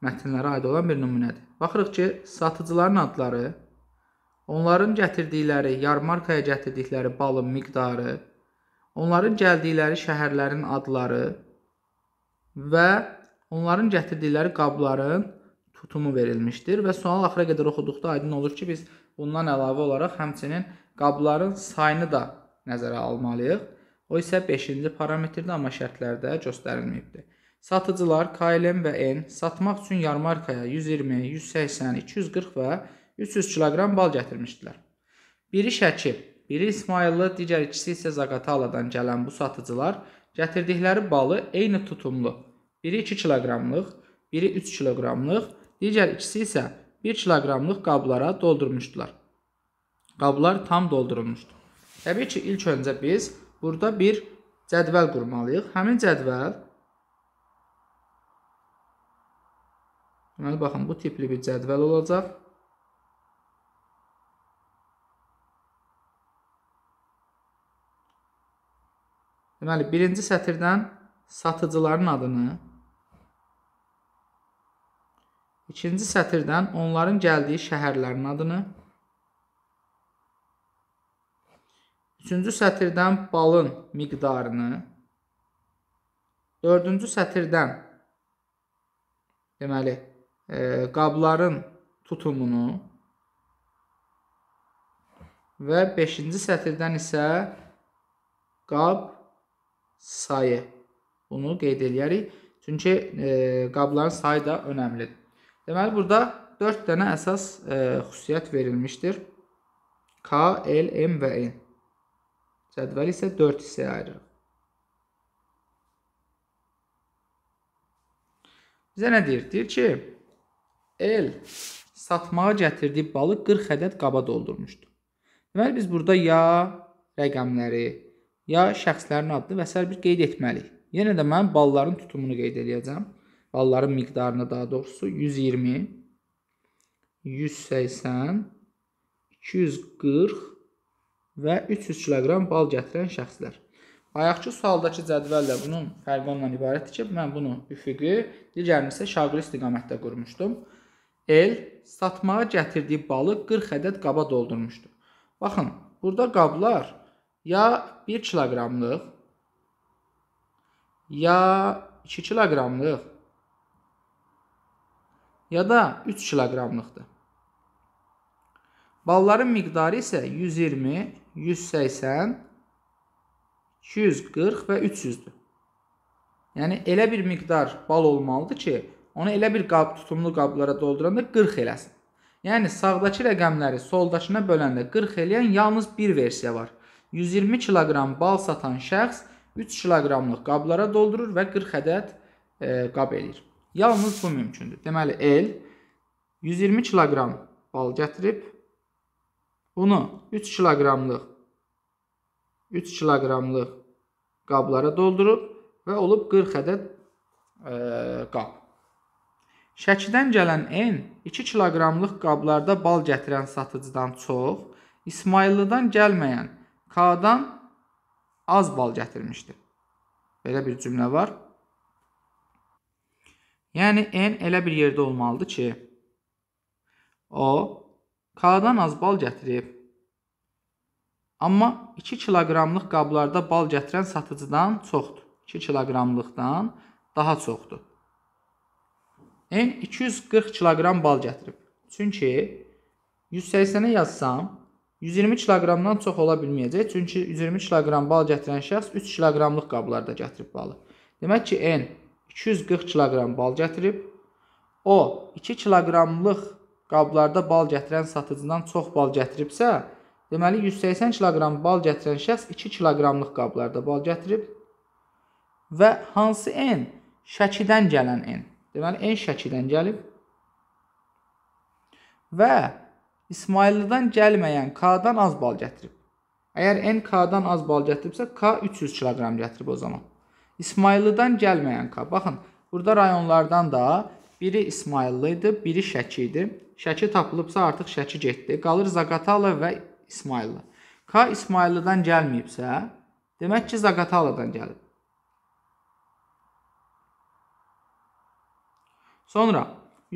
mətnlərə aid olan bir nümunədir. Baxırıq ki, satıcıların adları, onların gətirdikləri, yarmarkaya gətirdikləri balın miqdarı, onların gəldikləri şəhərlərin adları və onların gətirdikləri qabların tutumu verilmişdir və sual axıra qədər oxuduqda aydın olur ki, biz bundan əlavə olaraq həmçinin qabların sayını da nəzərə almalıyıq. O isə 5-ci parametrdə, amma şərtlərdə göstərilməyibdir. Satıcılar KLM və N satmaq üçün yarmarkaya 120, 180, 240 və 300 kq bal gətirmişdilər. Biri Şəki, biri İsmayıllı, digər ikisi isə Zaqataladan gələn bu satıcılar gətirdikləri balı eyni tutumlu, biri 2 kq-lıq, biri 3 kq-lıq, digər ikisi isə 1 kq-lıq qablara doldurmuşdular. Qablar tam doldurulmuşdu. Təbii ki, ilk öncə biz burada bir cədvəl qurmalıyıq. Həmin cədvəl Deməli, baxın, bu tipli bir cədvəl olacaq. Deməli, birinci sətirdən satıcıların adını, ikinci sətirdən onların gəldiyi şəhərlərin adını, Üçüncü sətirdən balın miqdarını, dördüncü sətirdən deməli, e, qabların tutumunu və 5-ci sətirdən isə qab sayı. Bunu qeyd eləyərik. Çünki e, qabların sayı da önəmlidir. Deməli, burada 4 dənə əsas e, xüsusiyyət verilmişdir. K, L, M və N. Cədvəli isə 4 hissəyə ayırırıq. Bizə nə deyir? Deyir ki, el satmağa gətirdiyi balı 40 ədəd qaba doldurmuşdu. Deməli biz burada ya rəqəmləri, ya şəxslərin adını və sər bir qeyd etməliyik. Yenə də mən balların tutumunu qeyd edəcəm. Balların miqdarını daha doğrusu 120, 180, 240 və 300 kiloqram bal gətirən şəxslər. Bayaqki sualdakı cədvəllə bunun fərqi ondan ibarətdir ki, mən bunu üfüqü, digərini isə şaqlı istiqamətdə qurmuşdum. El satmağa gətirdiyi balı 40 ədəd qaba doldurmuşdu. Baxın, burada qablar ya 1 kiloqramlıq, ya 2 kiloqramlıq, ya da 3 kiloqramlıqdır. Balların miqdarı isə 120, 180, 240 və 300-dür. Yəni elə bir miqdar bal olmalıdır ki, onu elə bir qab tutumlu qablara dolduranda 40 eləsin. Yəni sağdakı rəqəmləri soldakına böləndə 40 eləyən yalnız bir versiya var. 120 kiloqram bal satan şəxs 3 kiloqramlıq qablara doldurur və 40 ədəd e, qab eləyir. Yalnız bu mümkündür. Deməli el 120 kiloqram bal gətirib Bunu 3 kiloqramlıq 3 kiloqramlıq qablara doldurub və olub 40 ədəd e, qab. Şəkidən gələn N 2 kiloqramlıq qablarda bal gətirən satıcıdan çox, İsmaillıdan gəlməyən K-dan az bal gətirmişdir. Belə bir cümlə var. Yəni N elə bir yerdə olmalıdır ki, o Kaladan az bal gətirib. Amma 2 kiloqramlıq qablarda bal gətirən satıcıdan çoxdur. 2 kiloqramlıqdan daha çoxdur. N 240 kiloqram bal gətirib. Çünki 180-ə yazsam 120 kiloqramdan çox ola bilməyəcək. Çünki 120 kiloqram bal gətirən şəxs 3 kiloqramlıq qablarda gətirib balı. Demək ki, N 240 kiloqram bal gətirib. O 2 kiloqramlıq qablarda bal gətirən satıcıdan çox bal gətiribsə, deməli 180 kq bal gətirən şəxs 2 kq-lıq qablarda bal gətirib və hansı n? Şəkidən gələn n. Deməli n Şəkidən gəlib. Və İsmaillidən gəlməyən k-dan az bal gətirib. Əgər n k-dan az bal gətiribsə, k 300 kq gətirib o zaman. İsmaillidən gəlməyən k. Baxın, burada rayonlardan da Biri İsmayıllı idi, biri Şəki idi. Şəki tapılıbsa artıq Şəki getdi. Qalır Zaqatala və İsmayıllı. K İsmayıllıdan gəlməyibsə, demək ki, Zaqataladan gəlib. Sonra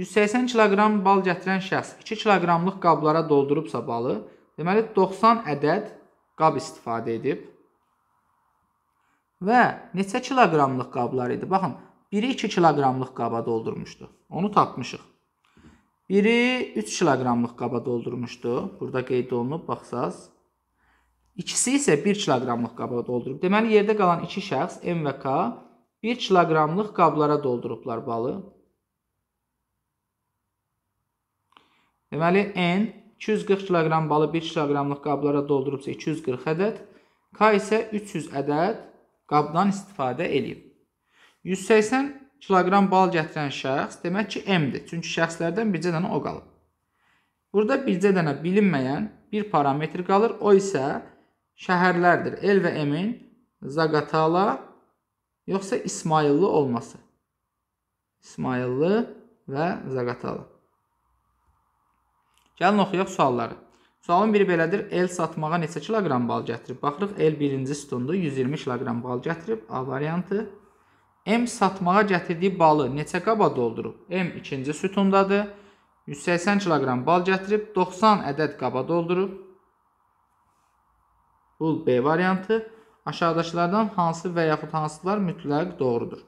180 kiloqram bal gətirən şəxs 2 kiloqramlıq qablara doldurubsa balı, deməli 90 ədəd qab istifadə edib. Və neçə kiloqramlıq qablar idi? Baxın, Biri 2 kiloqramlıq qaba doldurmuşdu. Onu tapmışıq. Biri 3 kiloqramlıq qaba doldurmuşdu. Burada qeyd olunub, baxsaz. İkisi isə 1 kiloqramlıq qaba doldurub. Deməli, yerdə qalan 2 şəxs, M və K, 1 kiloqramlıq qablara doldurublar balı. Deməli, N 240 kiloqram balı 1 kiloqramlıq qablara doldurubsa 240 ədəd, K isə 300 ədəd qabdan istifadə edib. 180 kiloqram bal gətirən şəxs demək ki M-dir. Çünki şəxslərdən bircə dənə o qalıb. Burada bircə dənə bilinməyən bir parametr qalır. O isə şəhərlərdir. L və M-in Zagatala yoxsa İsmayıllı olması. İsmayıllı və Zagatala. Gəlin oxuyaq sualları. Sualın biri belədir. L satmağa neçə kiloqram bal gətirib? Baxırıq, L birinci stundu 120 kiloqram bal gətirib. A variantı. M satmağa gətirdiyi balı neçə qaba doldurub? M ikinci sütundadır. 180 kiloqram bal gətirib 90 ədəd qaba doldurub. Bu B variantı. Aşağıdakılardan hansı və yaxud hansılar mütləq doğrudur?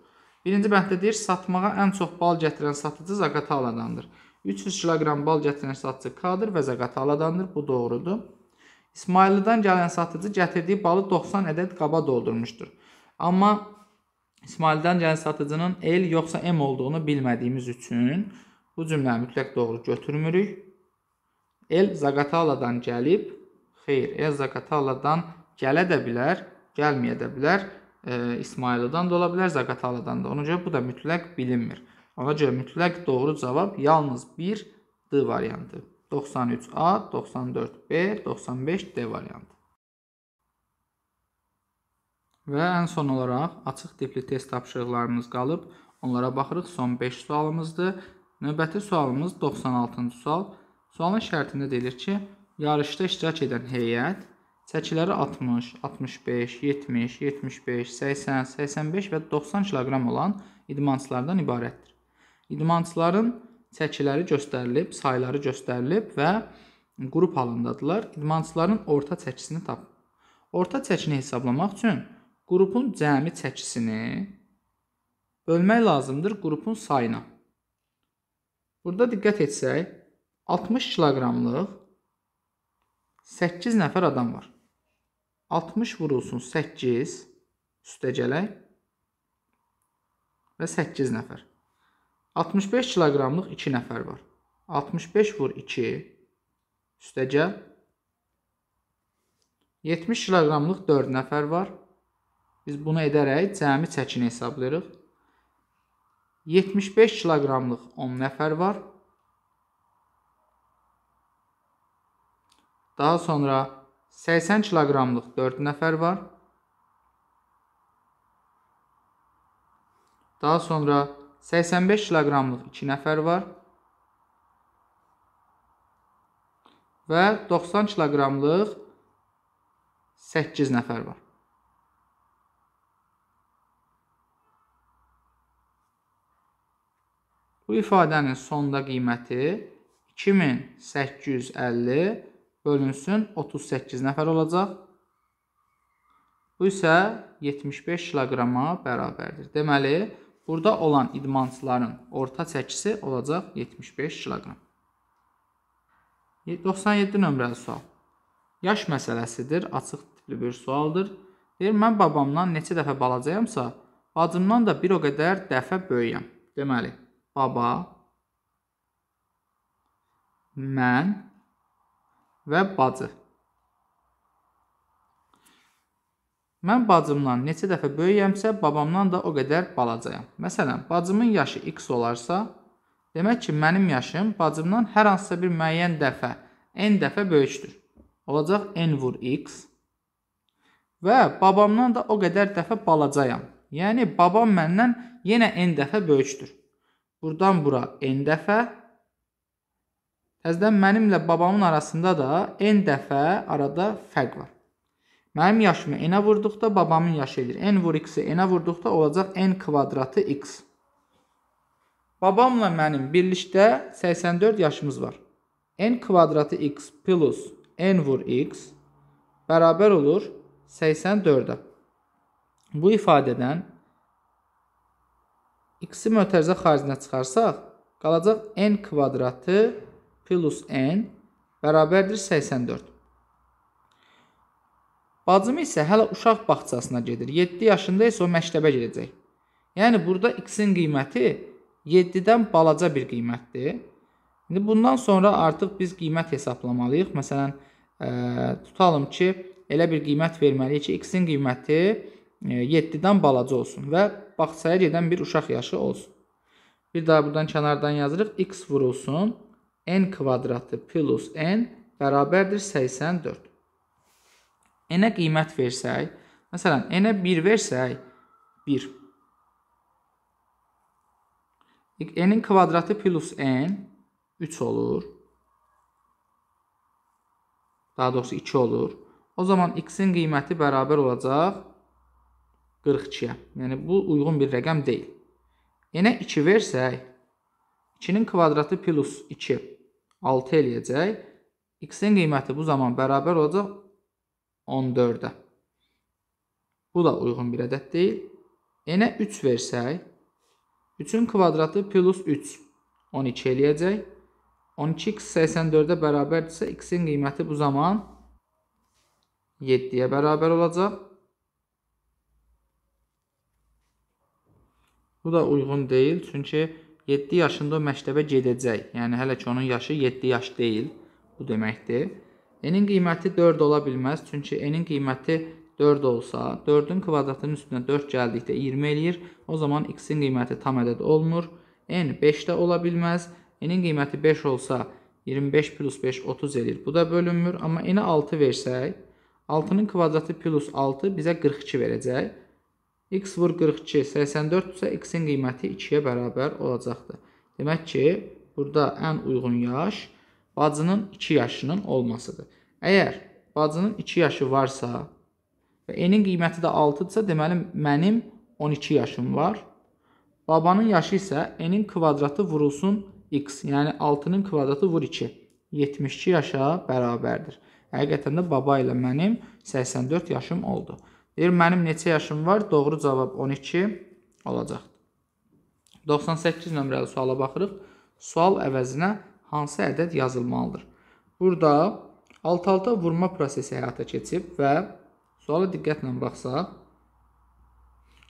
Birinci bənddə deyir, satmağa ən çox bal gətirən satıcı Zaqataladandır. 300 kiloqram bal gətirən satıcı K-dır və Zaqataladandır. Bu doğrudur. İsmaillidan gələn satıcı gətirdiyi balı 90 ədəd qaba doldurmuşdur. Amma İsmaildən gələn satıcının L yoxsa M olduğunu bilmədiyimiz üçün bu cümləni mütləq doğru götürmürük. L Zaqataladan gəlib, xeyr, L Zaqataladan gələ də bilər, gəlməyə də bilər. E, İsmailıdan da ola bilər, Zaqataladan da. Ona görə bu da mütləq bilinmir. Ona görə mütləq doğru cavab yalnız 1 D variantı. 93A, 94B, 95D variantı. Və ən son olaraq açıq tipli test tapşırıqlarımız qalıb. Onlara baxırıq. Son 5 sualımızdır. Növbəti sualımız 96-cı sual. Sualın şərtində deyilir ki, yarışda iştirak edən heyət çəkiləri 60, 65, 70, 75, 80, 85 və 90 kiloqram olan idmançılardan ibarətdir. İdmançıların çəkiləri göstərilib, sayları göstərilib və qrup halındadılar. İdmançıların orta çəkisini tap. Orta çəkini hesablamaq üçün qrupun cəmi çəkisini bölmək lazımdır qrupun sayına. Burada diqqət etsək, 60 kiloqramlıq 8 nəfər adam var. 60 vurulsun 8 üstə gələk və 8 nəfər. 65 kiloqramlıq 2 nəfər var. 65 vur 2 üstə gəl 70 kiloqramlıq 4 nəfər var. Biz bunu edərək cəmi çəkini hesablayırıq. 75 kiloqramlıq 10 nəfər var. Daha sonra 80 kiloqramlıq 4 nəfər var. Daha sonra 85 kiloqramlıq 2 nəfər var. Və 90 kiloqramlıq 8 nəfər var. Bu ifadənin sonda qiyməti 2850 bölünsün 38 nəfər olacaq. Bu isə 75 kiloqrama bərabərdir. Deməli, burada olan idmançıların orta çəkisi olacaq 75 kiloqram. 97 nömrəli sual. Yaş məsələsidir, açıq tipli bir sualdır. Deyir, mən babamdan neçə dəfə balacayamsa, bacımdan da bir o qədər dəfə böyüyəm. Deməli, baba, mən və bacı. Mən bacımdan neçə dəfə böyüyəmsə, babamdan da o qədər balacayam. Məsələn, bacımın yaşı x olarsa, demək ki, mənim yaşım bacımdan hər hansısa bir müəyyən dəfə, n dəfə böyükdür. Olacaq n vur x və babamdan da o qədər dəfə balacayam. Yəni babam məndən yenə n dəfə böyükdür. Buradan bura n dəfə. Təzədən mənimlə babamın arasında da n dəfə arada fərq var. Mənim yaşımı n-ə vurduqda babamın yaşı edir. n vur x-i n-ə vurduqda olacaq n kvadratı x. Babamla mənim birlikdə 84 yaşımız var. n kvadratı x plus n vur x bərabər olur 84-ə. Bu ifadədən x-i mötərizə xaricinə çıxarsaq, qalacaq n kvadratı plus n bərabərdir 84. Bacım isə hələ uşaq bağçasına gedir. 7 yaşında isə o məktəbə gedəcək. Yəni, burada x-in qiyməti 7-dən balaca bir qiymətdir. İndi bundan sonra artıq biz qiymət hesablamalıyıq. Məsələn, ə, tutalım ki, elə bir qiymət verməliyik ki, x-in qiyməti 7-dən 7-dən e, balaca olsun və bağçaya gedən bir uşaq yaşı olsun. Bir daha buradan kənardan yazırıq. X vurulsun. N kvadratı plus N bərabərdir 84. N-ə qiymət versək, məsələn, N-ə 1 versək, 1. N-in kvadratı plus N 3 olur. Daha doğrusu 2 olur. O zaman X-in qiyməti bərabər olacaq 1. 42-yə. Yəni, bu uyğun bir rəqəm deyil. Yenə 2 versək, 2-nin kvadratı plus 2, 6 eləyəcək. X-in qiyməti bu zaman bərabər olacaq 14-ə. Bu da uyğun bir ədəd deyil. Yenə 3 versək, 3-ün kvadratı plus 3, 12 eləyəcək. 12x 84-ə bərabərdirsə, x-in qiyməti bu zaman 7-yə bərabər olacaq. Bu da uyğun deyil, çünki 7 yaşında o məktəbə gedəcək. Yəni hələ ki onun yaşı 7 yaş deyil. Bu deməkdir. N-in qiyməti 4 ola bilməz, çünki N-in qiyməti 4 olsa, 4-ün kvadratının üstünə 4 gəldikdə 20 eləyir. O zaman x-in qiyməti tam ədəd olmur. N 5-də ola bilməz. N-in qiyməti 5 olsa, 25 plus 5 30 eləyir. Bu da bölünmür, amma n-ə 6 versək, 6-nın kvadratı plus 6 bizə 42 verəcək x vur 42 84-dürsə, x-in qiyməti 2-yə bərabər olacaqdır. Demək ki, burada ən uyğun yaş bacının 2 yaşının olmasıdır. Əgər bacının 2 yaşı varsa və n-in qiyməti də 6-dırsa, deməli mənim 12 yaşım var. Babanın yaşı isə n-in kvadratı vurulsun x, yəni 6-nın kvadratı vur 2, 72 yaşa bərabərdir. Həqiqətən də baba ilə mənim 84 yaşım oldu. Deyir, mənim neçə yaşım var? Doğru cavab 12 olacaq. 98 nömrəli suala baxırıq. Sual əvəzinə hansı ədəd yazılmalıdır? Burada alt-alta vurma prosesi həyata keçib və suala diqqətlə baxsaq,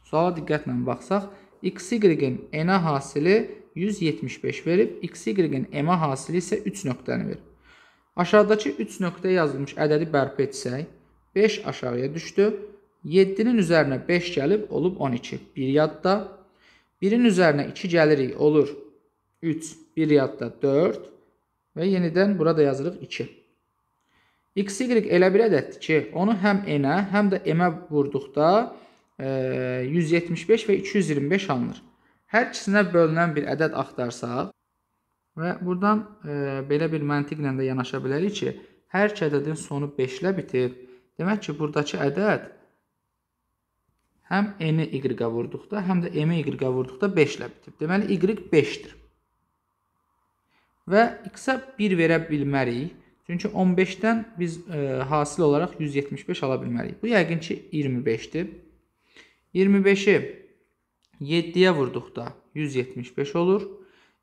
suala diqqətlə baxsaq, XY-in N-ə hasili 175 verib, XY-in M-ə hasili isə 3 nöqtəni verib. Aşağıdakı 3 nöqtə yazılmış ədədi bərpa etsək, 5 aşağıya düşdü, 7-nin üzərinə 5 gəlib olub 12. Bir yadda. 1-in üzərinə 2 gəlirik olur 3. Bir yadda 4. Və yenidən burada yazırıq 2. X, Y elə bir ədəddir ki, onu həm N-ə, həm də M-ə vurduqda e, 175 və 225 alınır. Hər ikisinə bölünən bir ədəd axtarsaq və buradan e, belə bir məntiqlə də yanaşa bilərik ki, hər iki ədədin sonu 5 ilə bitir. Demək ki, buradakı ədəd həm n-i y-ə vurduqda, həm də m-i y-ə vurduqda 5 ilə bitib. Deməli, y 5-dir. Və x-ə 1 verə bilmərik. Çünki 15-dən biz ə, e, hasil olaraq 175 ala bilmərik. Bu yəqin ki, 25-dir. 25-i 7-yə vurduqda 175 olur.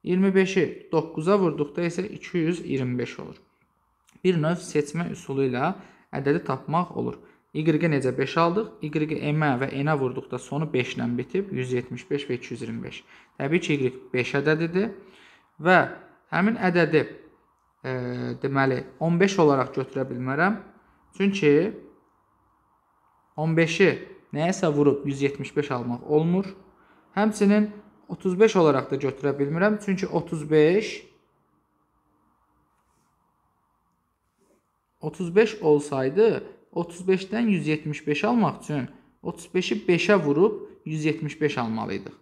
25-i 9-a vurduqda isə 225 olur. Bir növ seçmə üsulu ilə ədədi tapmaq olur. Y-i necə 5 aldıq? Y-i M-ə və N-ə vurduqda sonu 5 ilə bitib. 175 və 225. Təbii ki, Y 5 ədədidir. Və həmin ədədi e, deməli 15 olaraq götürə bilmərəm. Çünki 15-i nəyəsə vurub 175 almaq olmur. Həmçinin 35 olaraq da götürə bilmirəm. Çünki 35 35 olsaydı 35-dən 175 almaq üçün 35-i 5-ə vurub 175 almalıydıq.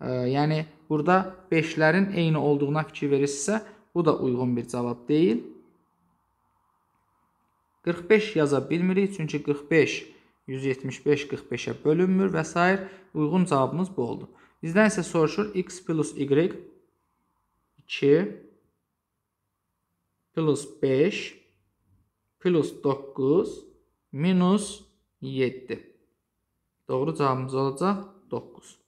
E, yəni burada 5-lərin eyni olduğuna fikir verirsinizsə, bu da uyğun bir cavab deyil. 45 yaza bilmirik, çünki 45 175 45-ə bölünmür və s. Uyğun cavabımız bu oldu. Bizdən isə soruşur x plus y 2 plus 5 plus 9 minus 7. Doğru cavabımız olacaq 9.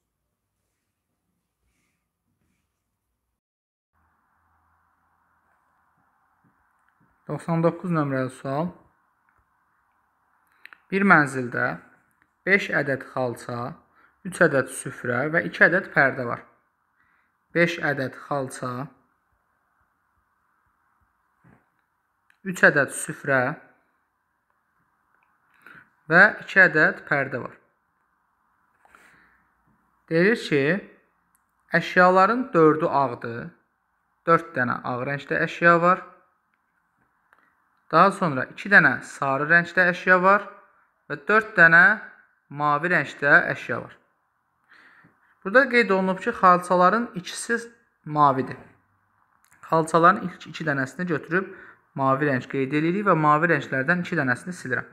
Doxsan doqquz nömrəli sual. Bir mənzildə 5 ədəd xalça, 3 ədəd süfrə və 2 ədəd pərdə var. 5 ədəd xalça, 3 ədəd süfrə, və 2 ədəd pərdə var. Deyir ki, əşyaların 4-ü ağdır. 4 dənə ağ rəngdə əşya var. Daha sonra 2 dənə sarı rəngdə əşya var və 4 dənə mavi rəngdə əşya var. Burada qeyd olunub ki, xalçaların ikisi mavidir. Xalçaların ilk 2 dənəsini götürüb mavi rəng qeyd edirik və mavi rənglərdən 2 dənəsini silirəm.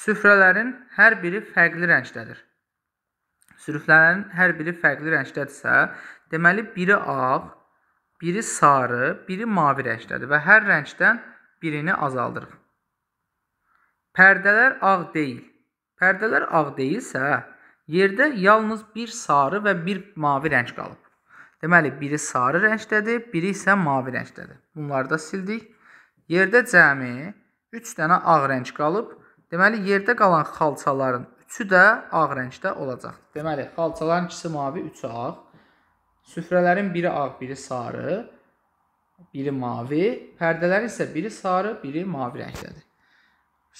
Süfrələrin hər biri fərqli rəngdədir. Sürüflərin hər biri fərqli rəngdədirsə, deməli biri ağ, biri sarı, biri mavi rəngdədir və hər rəngdən birini azaldırıq. Pərdələr ağ deyil. Pərdələr ağ deyilsə, yerdə yalnız bir sarı və bir mavi rəng qalıb. Deməli, biri sarı rəngdədir, biri isə mavi rəngdədir. Bunları da sildik. Yerdə cəmi 3 dənə ağ rəng qalıb Deməli, yerdə qalan xalçaların üçü də ağ rəngdə olacaq. Deməli, xalçaların ikisi mavi, üçü ağ. Süfrələrin biri ağ, biri sarı, biri mavi. Pərdələr isə biri sarı, biri mavi rəngdədir.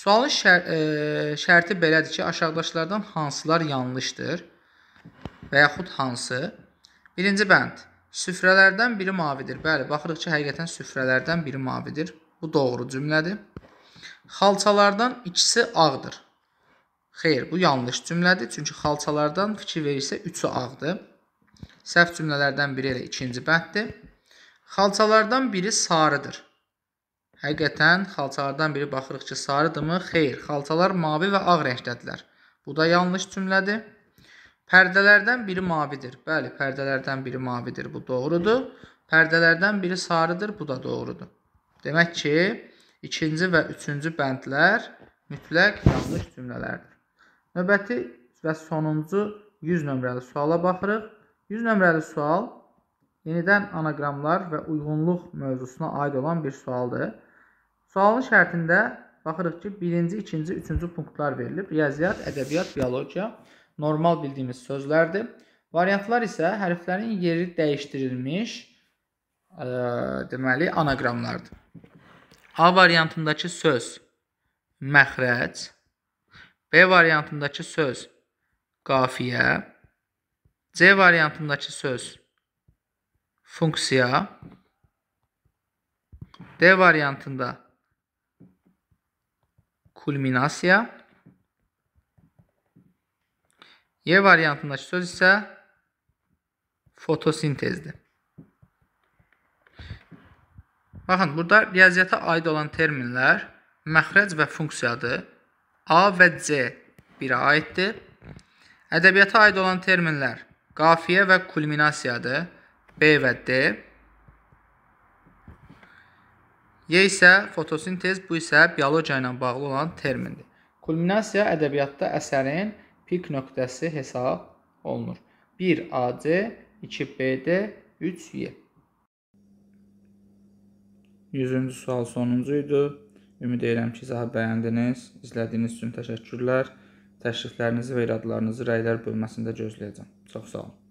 Sualın şər ə, e, şərti belədir ki, aşağıdaşlardan hansılar yanlışdır və yaxud hansı? Birinci bənd. Süfrələrdən biri mavidir. Bəli, baxırıq ki, həqiqətən süfrələrdən biri mavidir. Bu doğru cümlədir. Xalçalardan ikisi ağdır. Xeyr, bu yanlış cümlədir. Çünki xalçalardan fikir verirsə, üçü ağdır. Səhv cümlələrdən biri elə ikinci bənddir. Xalçalardan biri sarıdır. Həqiqətən, xalçalardan biri baxırıq ki, sarıdırmı? Xeyr, xalçalar mavi və ağ rəngdədirlər. Bu da yanlış cümlədir. Pərdələrdən biri mavidir. Bəli, pərdələrdən biri mavidir. Bu doğrudur. Pərdələrdən biri sarıdır. Bu da doğrudur. Demək ki, İkinci və üçüncü bəndlər mütləq yanlış cümlələrdir. Növbəti və sonuncu 100 nömrəli suala baxırıq. 100 nömrəli sual yenidən anaqramlar və uyğunluq mövzusuna aid olan bir sualdır. Sualın şərtində baxırıq ki, birinci, ikinci, üçüncü punktlar verilib. Riyaziyyat, ədəbiyyat, biologiya normal bildiyimiz sözlərdir. Variantlar isə hərflərin yeri dəyişdirilmiş, ə, e, deməli, anaqramlardır. A variantındakı söz məxrəc, B variantındakı söz qafiyə, C variantındakı söz funksiya, D variantında kulminasiya, Y variantındakı söz isə fotosintezdir. Baxın, burada riyaziyyata aid olan terminlər məxrəc və funksiyadır. A və C birə aiddir. Ədəbiyyata aid olan terminlər qafiyə və kulminasiyadır. B və D. Y isə fotosintez, bu isə biologiya ilə bağlı olan termindir. Kulminasiya ədəbiyyatda əsərin pik nöqtəsi hesab olunur. 1 AC, 2 BD, 3 Y. 100-cü sual sonuncu idi. Ümid edirəm ki, izahı bəyəndiniz. İzlədiyiniz üçün təşəkkürlər. Təşriflərinizi və iradlarınızı rəylər bölməsində gözləyəcəm. Çox sağ olun.